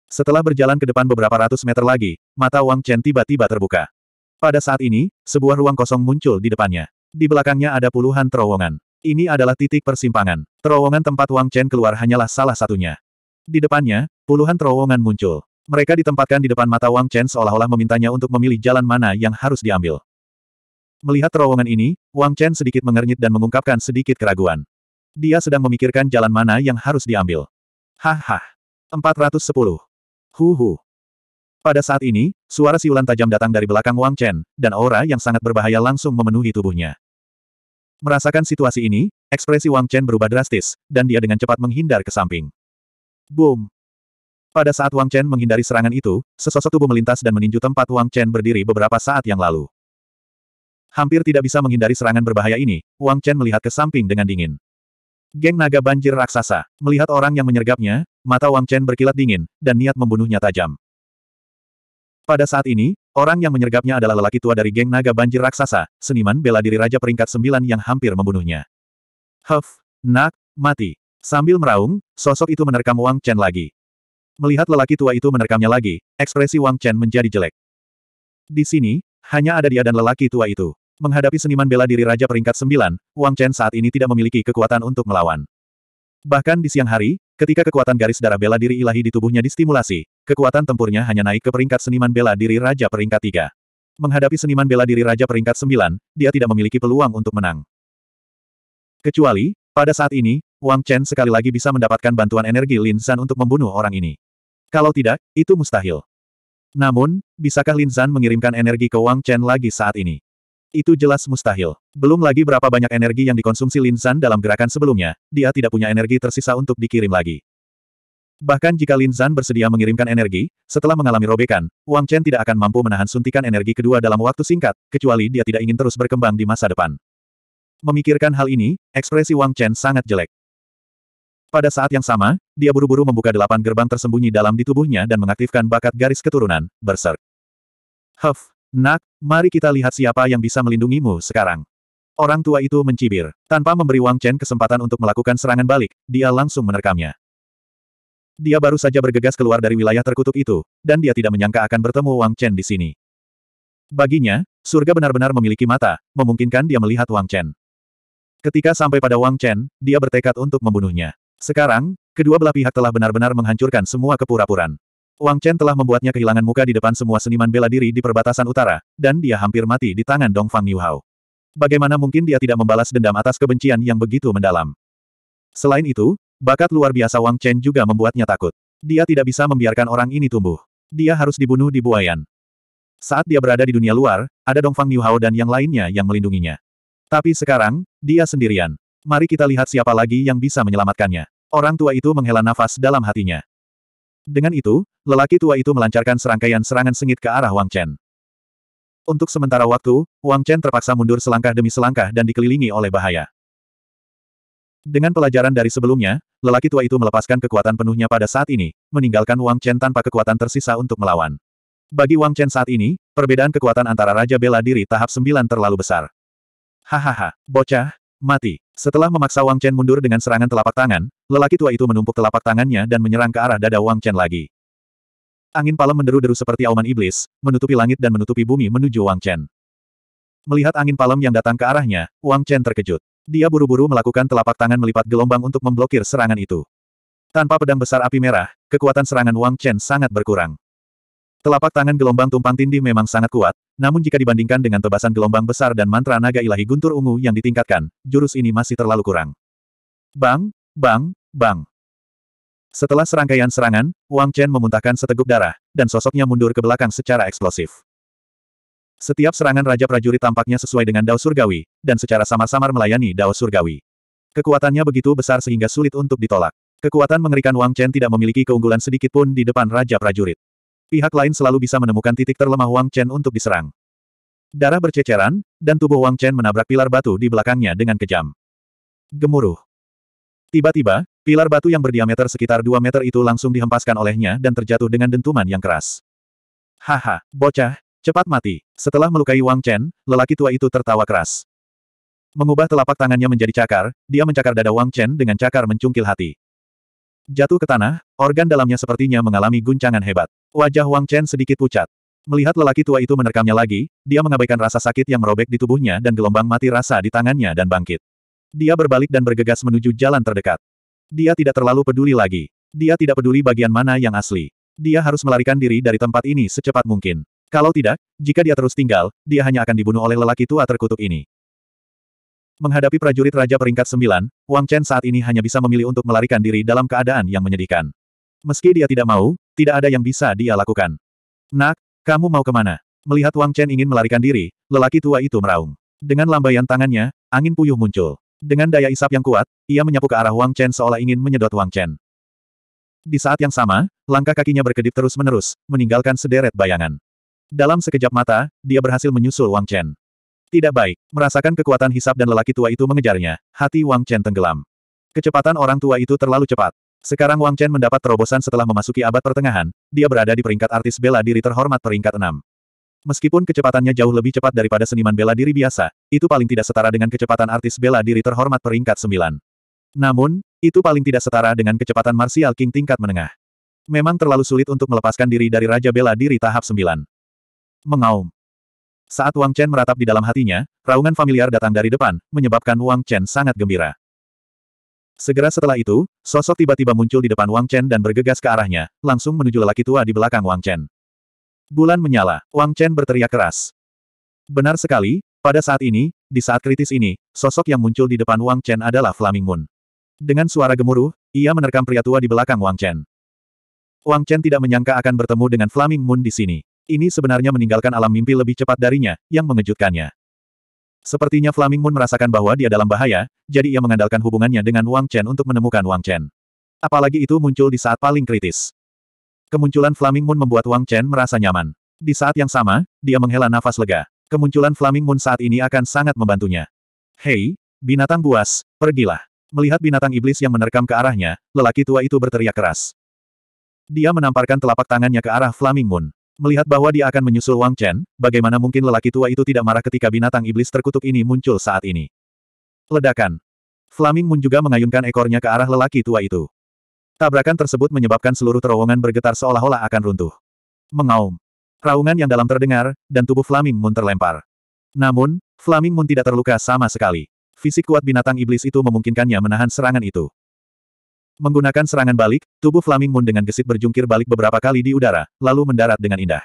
Setelah berjalan ke depan beberapa ratus meter lagi, mata Wang Chen tiba-tiba terbuka. Pada saat ini, sebuah ruang kosong muncul di depannya. Di belakangnya ada puluhan terowongan. Ini adalah titik persimpangan. Terowongan tempat Wang Chen keluar hanyalah salah satunya. Di depannya, puluhan terowongan muncul. Mereka ditempatkan di depan mata Wang Chen seolah-olah memintanya untuk memilih jalan mana yang harus diambil. Melihat terowongan ini, Wang Chen sedikit mengernyit dan mengungkapkan sedikit keraguan. Dia sedang memikirkan jalan mana yang harus diambil. Haha. 410. Huhu. Pada saat ini, suara siulan tajam datang dari belakang Wang Chen, dan aura yang sangat berbahaya langsung memenuhi tubuhnya. Merasakan situasi ini, ekspresi Wang Chen berubah drastis, dan dia dengan cepat menghindar ke samping. Boom! Pada saat Wang Chen menghindari serangan itu, sesosok tubuh melintas dan meninju tempat Wang Chen berdiri beberapa saat yang lalu. Hampir tidak bisa menghindari serangan berbahaya ini, Wang Chen melihat ke samping dengan dingin. Geng naga banjir raksasa. Melihat orang yang menyergapnya, mata Wang Chen berkilat dingin, dan niat membunuhnya tajam. Pada saat ini, orang yang menyergapnya adalah lelaki tua dari geng naga banjir raksasa, seniman bela diri Raja Peringkat Sembilan yang hampir membunuhnya. Huff, nak, mati. Sambil meraung, sosok itu menerkam Wang Chen lagi. Melihat lelaki tua itu menerkamnya lagi, ekspresi Wang Chen menjadi jelek. Di sini, hanya ada dia dan lelaki tua itu. Menghadapi seniman bela diri Raja peringkat sembilan, Wang Chen saat ini tidak memiliki kekuatan untuk melawan. Bahkan di siang hari, ketika kekuatan garis darah bela diri ilahi di tubuhnya distimulasi, kekuatan tempurnya hanya naik ke peringkat seniman bela diri Raja peringkat tiga. Menghadapi seniman bela diri Raja peringkat sembilan, dia tidak memiliki peluang untuk menang. Kecuali, pada saat ini, Wang Chen sekali lagi bisa mendapatkan bantuan energi Lin San untuk membunuh orang ini. Kalau tidak, itu mustahil. Namun, bisakah Lin San mengirimkan energi ke Wang Chen lagi saat ini? Itu jelas mustahil. Belum lagi berapa banyak energi yang dikonsumsi Lin Zan dalam gerakan sebelumnya, dia tidak punya energi tersisa untuk dikirim lagi. Bahkan jika Lin Zan bersedia mengirimkan energi, setelah mengalami robekan, Wang Chen tidak akan mampu menahan suntikan energi kedua dalam waktu singkat, kecuali dia tidak ingin terus berkembang di masa depan. Memikirkan hal ini, ekspresi Wang Chen sangat jelek. Pada saat yang sama, dia buru-buru membuka delapan gerbang tersembunyi dalam di tubuhnya dan mengaktifkan bakat garis keturunan, Berserk. Huff, Nak, mari kita lihat siapa yang bisa melindungimu sekarang. Orang tua itu mencibir. Tanpa memberi Wang Chen kesempatan untuk melakukan serangan balik, dia langsung menerkamnya. Dia baru saja bergegas keluar dari wilayah terkutuk itu, dan dia tidak menyangka akan bertemu Wang Chen di sini. Baginya, surga benar-benar memiliki mata, memungkinkan dia melihat Wang Chen. Ketika sampai pada Wang Chen, dia bertekad untuk membunuhnya. Sekarang, kedua belah pihak telah benar-benar menghancurkan semua kepura-puran. Wang Chen telah membuatnya kehilangan muka di depan semua seniman bela diri di perbatasan utara, dan dia hampir mati di tangan Dong Fang Niuhao. Bagaimana mungkin dia tidak membalas dendam atas kebencian yang begitu mendalam? Selain itu, bakat luar biasa Wang Chen juga membuatnya takut. Dia tidak bisa membiarkan orang ini tumbuh. Dia harus dibunuh di Buayan. Saat dia berada di dunia luar, ada Dongfang Fang Niuhao dan yang lainnya yang melindunginya. Tapi sekarang, dia sendirian. Mari kita lihat siapa lagi yang bisa menyelamatkannya. Orang tua itu menghela nafas dalam hatinya. Dengan itu, lelaki tua itu melancarkan serangkaian serangan sengit ke arah Wang Chen. Untuk sementara waktu, Wang Chen terpaksa mundur selangkah demi selangkah dan dikelilingi oleh bahaya. Dengan pelajaran dari sebelumnya, lelaki tua itu melepaskan kekuatan penuhnya pada saat ini, meninggalkan Wang Chen tanpa kekuatan tersisa untuk melawan. Bagi Wang Chen saat ini, perbedaan kekuatan antara Raja Bela Diri tahap 9 terlalu besar. Hahaha, bocah, Mati. Setelah memaksa Wang Chen mundur dengan serangan telapak tangan, lelaki tua itu menumpuk telapak tangannya dan menyerang ke arah dada Wang Chen lagi. Angin palem menderu-deru seperti auman iblis, menutupi langit dan menutupi bumi menuju Wang Chen. Melihat angin palem yang datang ke arahnya, Wang Chen terkejut. Dia buru-buru melakukan telapak tangan melipat gelombang untuk memblokir serangan itu. Tanpa pedang besar api merah, kekuatan serangan Wang Chen sangat berkurang. Telapak tangan gelombang tumpang tindih memang sangat kuat, namun jika dibandingkan dengan tebasan gelombang besar dan mantra naga ilahi guntur ungu yang ditingkatkan, jurus ini masih terlalu kurang. Bang, bang, bang. Setelah serangkaian serangan, Wang Chen memuntahkan seteguk darah, dan sosoknya mundur ke belakang secara eksplosif. Setiap serangan Raja Prajurit tampaknya sesuai dengan Dao Surgawi, dan secara samar-samar melayani Dao Surgawi. Kekuatannya begitu besar sehingga sulit untuk ditolak. Kekuatan mengerikan Wang Chen tidak memiliki keunggulan sedikit pun di depan Raja Prajurit. Pihak lain selalu bisa menemukan titik terlemah Wang Chen untuk diserang. Darah berceceran, dan tubuh Wang Chen menabrak pilar batu di belakangnya dengan kejam. Gemuruh. Tiba-tiba, pilar batu yang berdiameter sekitar 2 meter itu langsung dihempaskan olehnya dan terjatuh dengan dentuman yang keras. Haha, bocah, cepat mati. Setelah melukai Wang Chen, lelaki tua itu tertawa keras. Mengubah telapak tangannya menjadi cakar, dia mencakar dada Wang Chen dengan cakar mencungkil hati. Jatuh ke tanah, organ dalamnya sepertinya mengalami guncangan hebat. Wajah Wang Chen sedikit pucat. Melihat lelaki tua itu menerkamnya lagi, dia mengabaikan rasa sakit yang merobek di tubuhnya dan gelombang mati rasa di tangannya dan bangkit. Dia berbalik dan bergegas menuju jalan terdekat. Dia tidak terlalu peduli lagi. Dia tidak peduli bagian mana yang asli. Dia harus melarikan diri dari tempat ini secepat mungkin. Kalau tidak, jika dia terus tinggal, dia hanya akan dibunuh oleh lelaki tua terkutuk ini. Menghadapi prajurit Raja peringkat sembilan, Wang Chen saat ini hanya bisa memilih untuk melarikan diri dalam keadaan yang menyedihkan. Meski dia tidak mau, tidak ada yang bisa dia lakukan. Nak, kamu mau kemana? Melihat Wang Chen ingin melarikan diri, lelaki tua itu meraung. Dengan lambaian tangannya, angin puyuh muncul. Dengan daya isap yang kuat, ia menyapu ke arah Wang Chen seolah ingin menyedot Wang Chen. Di saat yang sama, langkah kakinya berkedip terus-menerus, meninggalkan sederet bayangan. Dalam sekejap mata, dia berhasil menyusul Wang Chen. Tidak baik, merasakan kekuatan hisap dan lelaki tua itu mengejarnya, hati Wang Chen tenggelam. Kecepatan orang tua itu terlalu cepat. Sekarang Wang Chen mendapat terobosan setelah memasuki abad pertengahan, dia berada di peringkat artis bela diri terhormat peringkat 6. Meskipun kecepatannya jauh lebih cepat daripada seniman bela diri biasa, itu paling tidak setara dengan kecepatan artis bela diri terhormat peringkat 9. Namun, itu paling tidak setara dengan kecepatan martial king tingkat menengah. Memang terlalu sulit untuk melepaskan diri dari Raja Bela Diri tahap 9. Mengaum. Saat Wang Chen meratap di dalam hatinya, raungan familiar datang dari depan, menyebabkan Wang Chen sangat gembira. Segera setelah itu, sosok tiba-tiba muncul di depan Wang Chen dan bergegas ke arahnya, langsung menuju lelaki tua di belakang Wang Chen. Bulan menyala, Wang Chen berteriak keras. Benar sekali, pada saat ini, di saat kritis ini, sosok yang muncul di depan Wang Chen adalah Flaming Moon. Dengan suara gemuruh, ia menerkam pria tua di belakang Wang Chen. Wang Chen tidak menyangka akan bertemu dengan Flaming Moon di sini. Ini sebenarnya meninggalkan alam mimpi lebih cepat darinya, yang mengejutkannya. Sepertinya Flaming Moon merasakan bahwa dia dalam bahaya, jadi ia mengandalkan hubungannya dengan Wang Chen untuk menemukan Wang Chen. Apalagi itu muncul di saat paling kritis. Kemunculan Flaming Moon membuat Wang Chen merasa nyaman. Di saat yang sama, dia menghela nafas lega. Kemunculan Flaming Moon saat ini akan sangat membantunya. Hei, binatang buas, pergilah. Melihat binatang iblis yang menerkam ke arahnya, lelaki tua itu berteriak keras. Dia menamparkan telapak tangannya ke arah Flaming Moon. Melihat bahwa dia akan menyusul Wang Chen, bagaimana mungkin lelaki tua itu tidak marah ketika binatang iblis terkutuk ini muncul saat ini. Ledakan. Flaming Moon juga mengayunkan ekornya ke arah lelaki tua itu. Tabrakan tersebut menyebabkan seluruh terowongan bergetar seolah-olah akan runtuh. Mengaum. Raungan yang dalam terdengar, dan tubuh Flaming Moon terlempar. Namun, Flaming Moon tidak terluka sama sekali. Fisik kuat binatang iblis itu memungkinkannya menahan serangan itu. Menggunakan serangan balik, tubuh Flaming Moon dengan gesit berjungkir balik beberapa kali di udara, lalu mendarat dengan indah.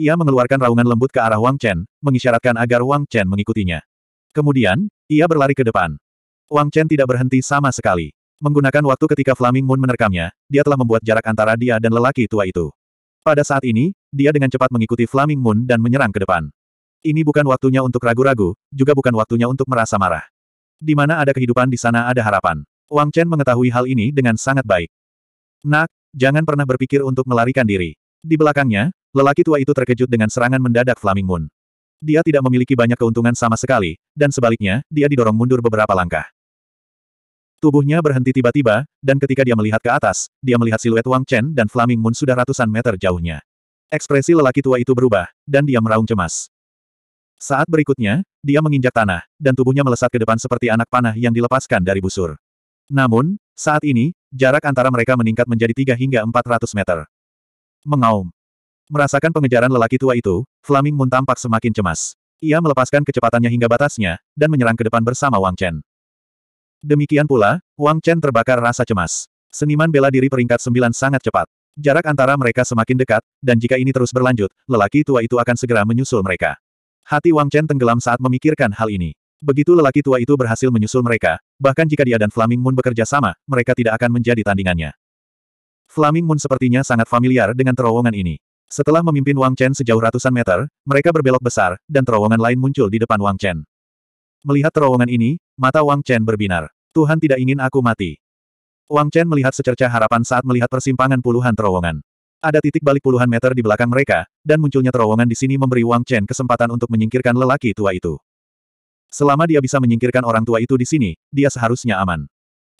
Ia mengeluarkan raungan lembut ke arah Wang Chen, mengisyaratkan agar Wang Chen mengikutinya. Kemudian, ia berlari ke depan. Wang Chen tidak berhenti sama sekali. Menggunakan waktu ketika Flaming Moon menerkamnya, dia telah membuat jarak antara dia dan lelaki tua itu. Pada saat ini, dia dengan cepat mengikuti Flaming Moon dan menyerang ke depan. Ini bukan waktunya untuk ragu-ragu, juga bukan waktunya untuk merasa marah. Di mana ada kehidupan di sana ada harapan. Wang Chen mengetahui hal ini dengan sangat baik. Nak, jangan pernah berpikir untuk melarikan diri. Di belakangnya, lelaki tua itu terkejut dengan serangan mendadak Flaming Moon. Dia tidak memiliki banyak keuntungan sama sekali, dan sebaliknya, dia didorong mundur beberapa langkah. Tubuhnya berhenti tiba-tiba, dan ketika dia melihat ke atas, dia melihat siluet Wang Chen dan Flaming Moon sudah ratusan meter jauhnya. Ekspresi lelaki tua itu berubah, dan dia meraung cemas. Saat berikutnya, dia menginjak tanah, dan tubuhnya melesat ke depan seperti anak panah yang dilepaskan dari busur. Namun, saat ini, jarak antara mereka meningkat menjadi 3 hingga 400 meter. Mengaum. Merasakan pengejaran lelaki tua itu, Flaming Moon tampak semakin cemas. Ia melepaskan kecepatannya hingga batasnya, dan menyerang ke depan bersama Wang Chen. Demikian pula, Wang Chen terbakar rasa cemas. Seniman bela diri peringkat sembilan sangat cepat. Jarak antara mereka semakin dekat, dan jika ini terus berlanjut, lelaki tua itu akan segera menyusul mereka. Hati Wang Chen tenggelam saat memikirkan hal ini. Begitu lelaki tua itu berhasil menyusul mereka, bahkan jika dia dan Flaming Moon bekerja sama, mereka tidak akan menjadi tandingannya. Flaming Moon sepertinya sangat familiar dengan terowongan ini. Setelah memimpin Wang Chen sejauh ratusan meter, mereka berbelok besar, dan terowongan lain muncul di depan Wang Chen. Melihat terowongan ini, mata Wang Chen berbinar. Tuhan tidak ingin aku mati. Wang Chen melihat secerca harapan saat melihat persimpangan puluhan terowongan. Ada titik balik puluhan meter di belakang mereka, dan munculnya terowongan di sini memberi Wang Chen kesempatan untuk menyingkirkan lelaki tua itu. Selama dia bisa menyingkirkan orang tua itu di sini, dia seharusnya aman.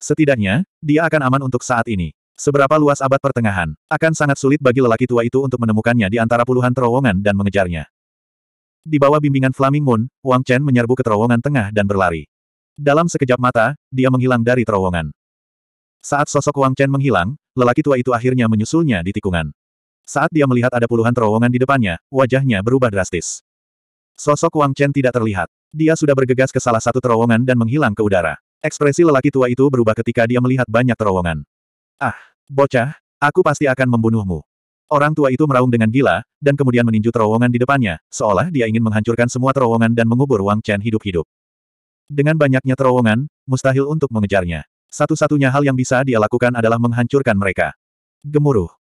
Setidaknya, dia akan aman untuk saat ini. Seberapa luas abad pertengahan, akan sangat sulit bagi lelaki tua itu untuk menemukannya di antara puluhan terowongan dan mengejarnya. Di bawah bimbingan Flaming Moon, Wang Chen menyerbu ke terowongan tengah dan berlari. Dalam sekejap mata, dia menghilang dari terowongan. Saat sosok Wang Chen menghilang, lelaki tua itu akhirnya menyusulnya di tikungan. Saat dia melihat ada puluhan terowongan di depannya, wajahnya berubah drastis. Sosok Wang Chen tidak terlihat. Dia sudah bergegas ke salah satu terowongan dan menghilang ke udara. Ekspresi lelaki tua itu berubah ketika dia melihat banyak terowongan. Ah, bocah, aku pasti akan membunuhmu. Orang tua itu meraung dengan gila, dan kemudian meninju terowongan di depannya, seolah dia ingin menghancurkan semua terowongan dan mengubur Wang Chen hidup-hidup. Dengan banyaknya terowongan, mustahil untuk mengejarnya. Satu-satunya hal yang bisa dia lakukan adalah menghancurkan mereka. Gemuruh.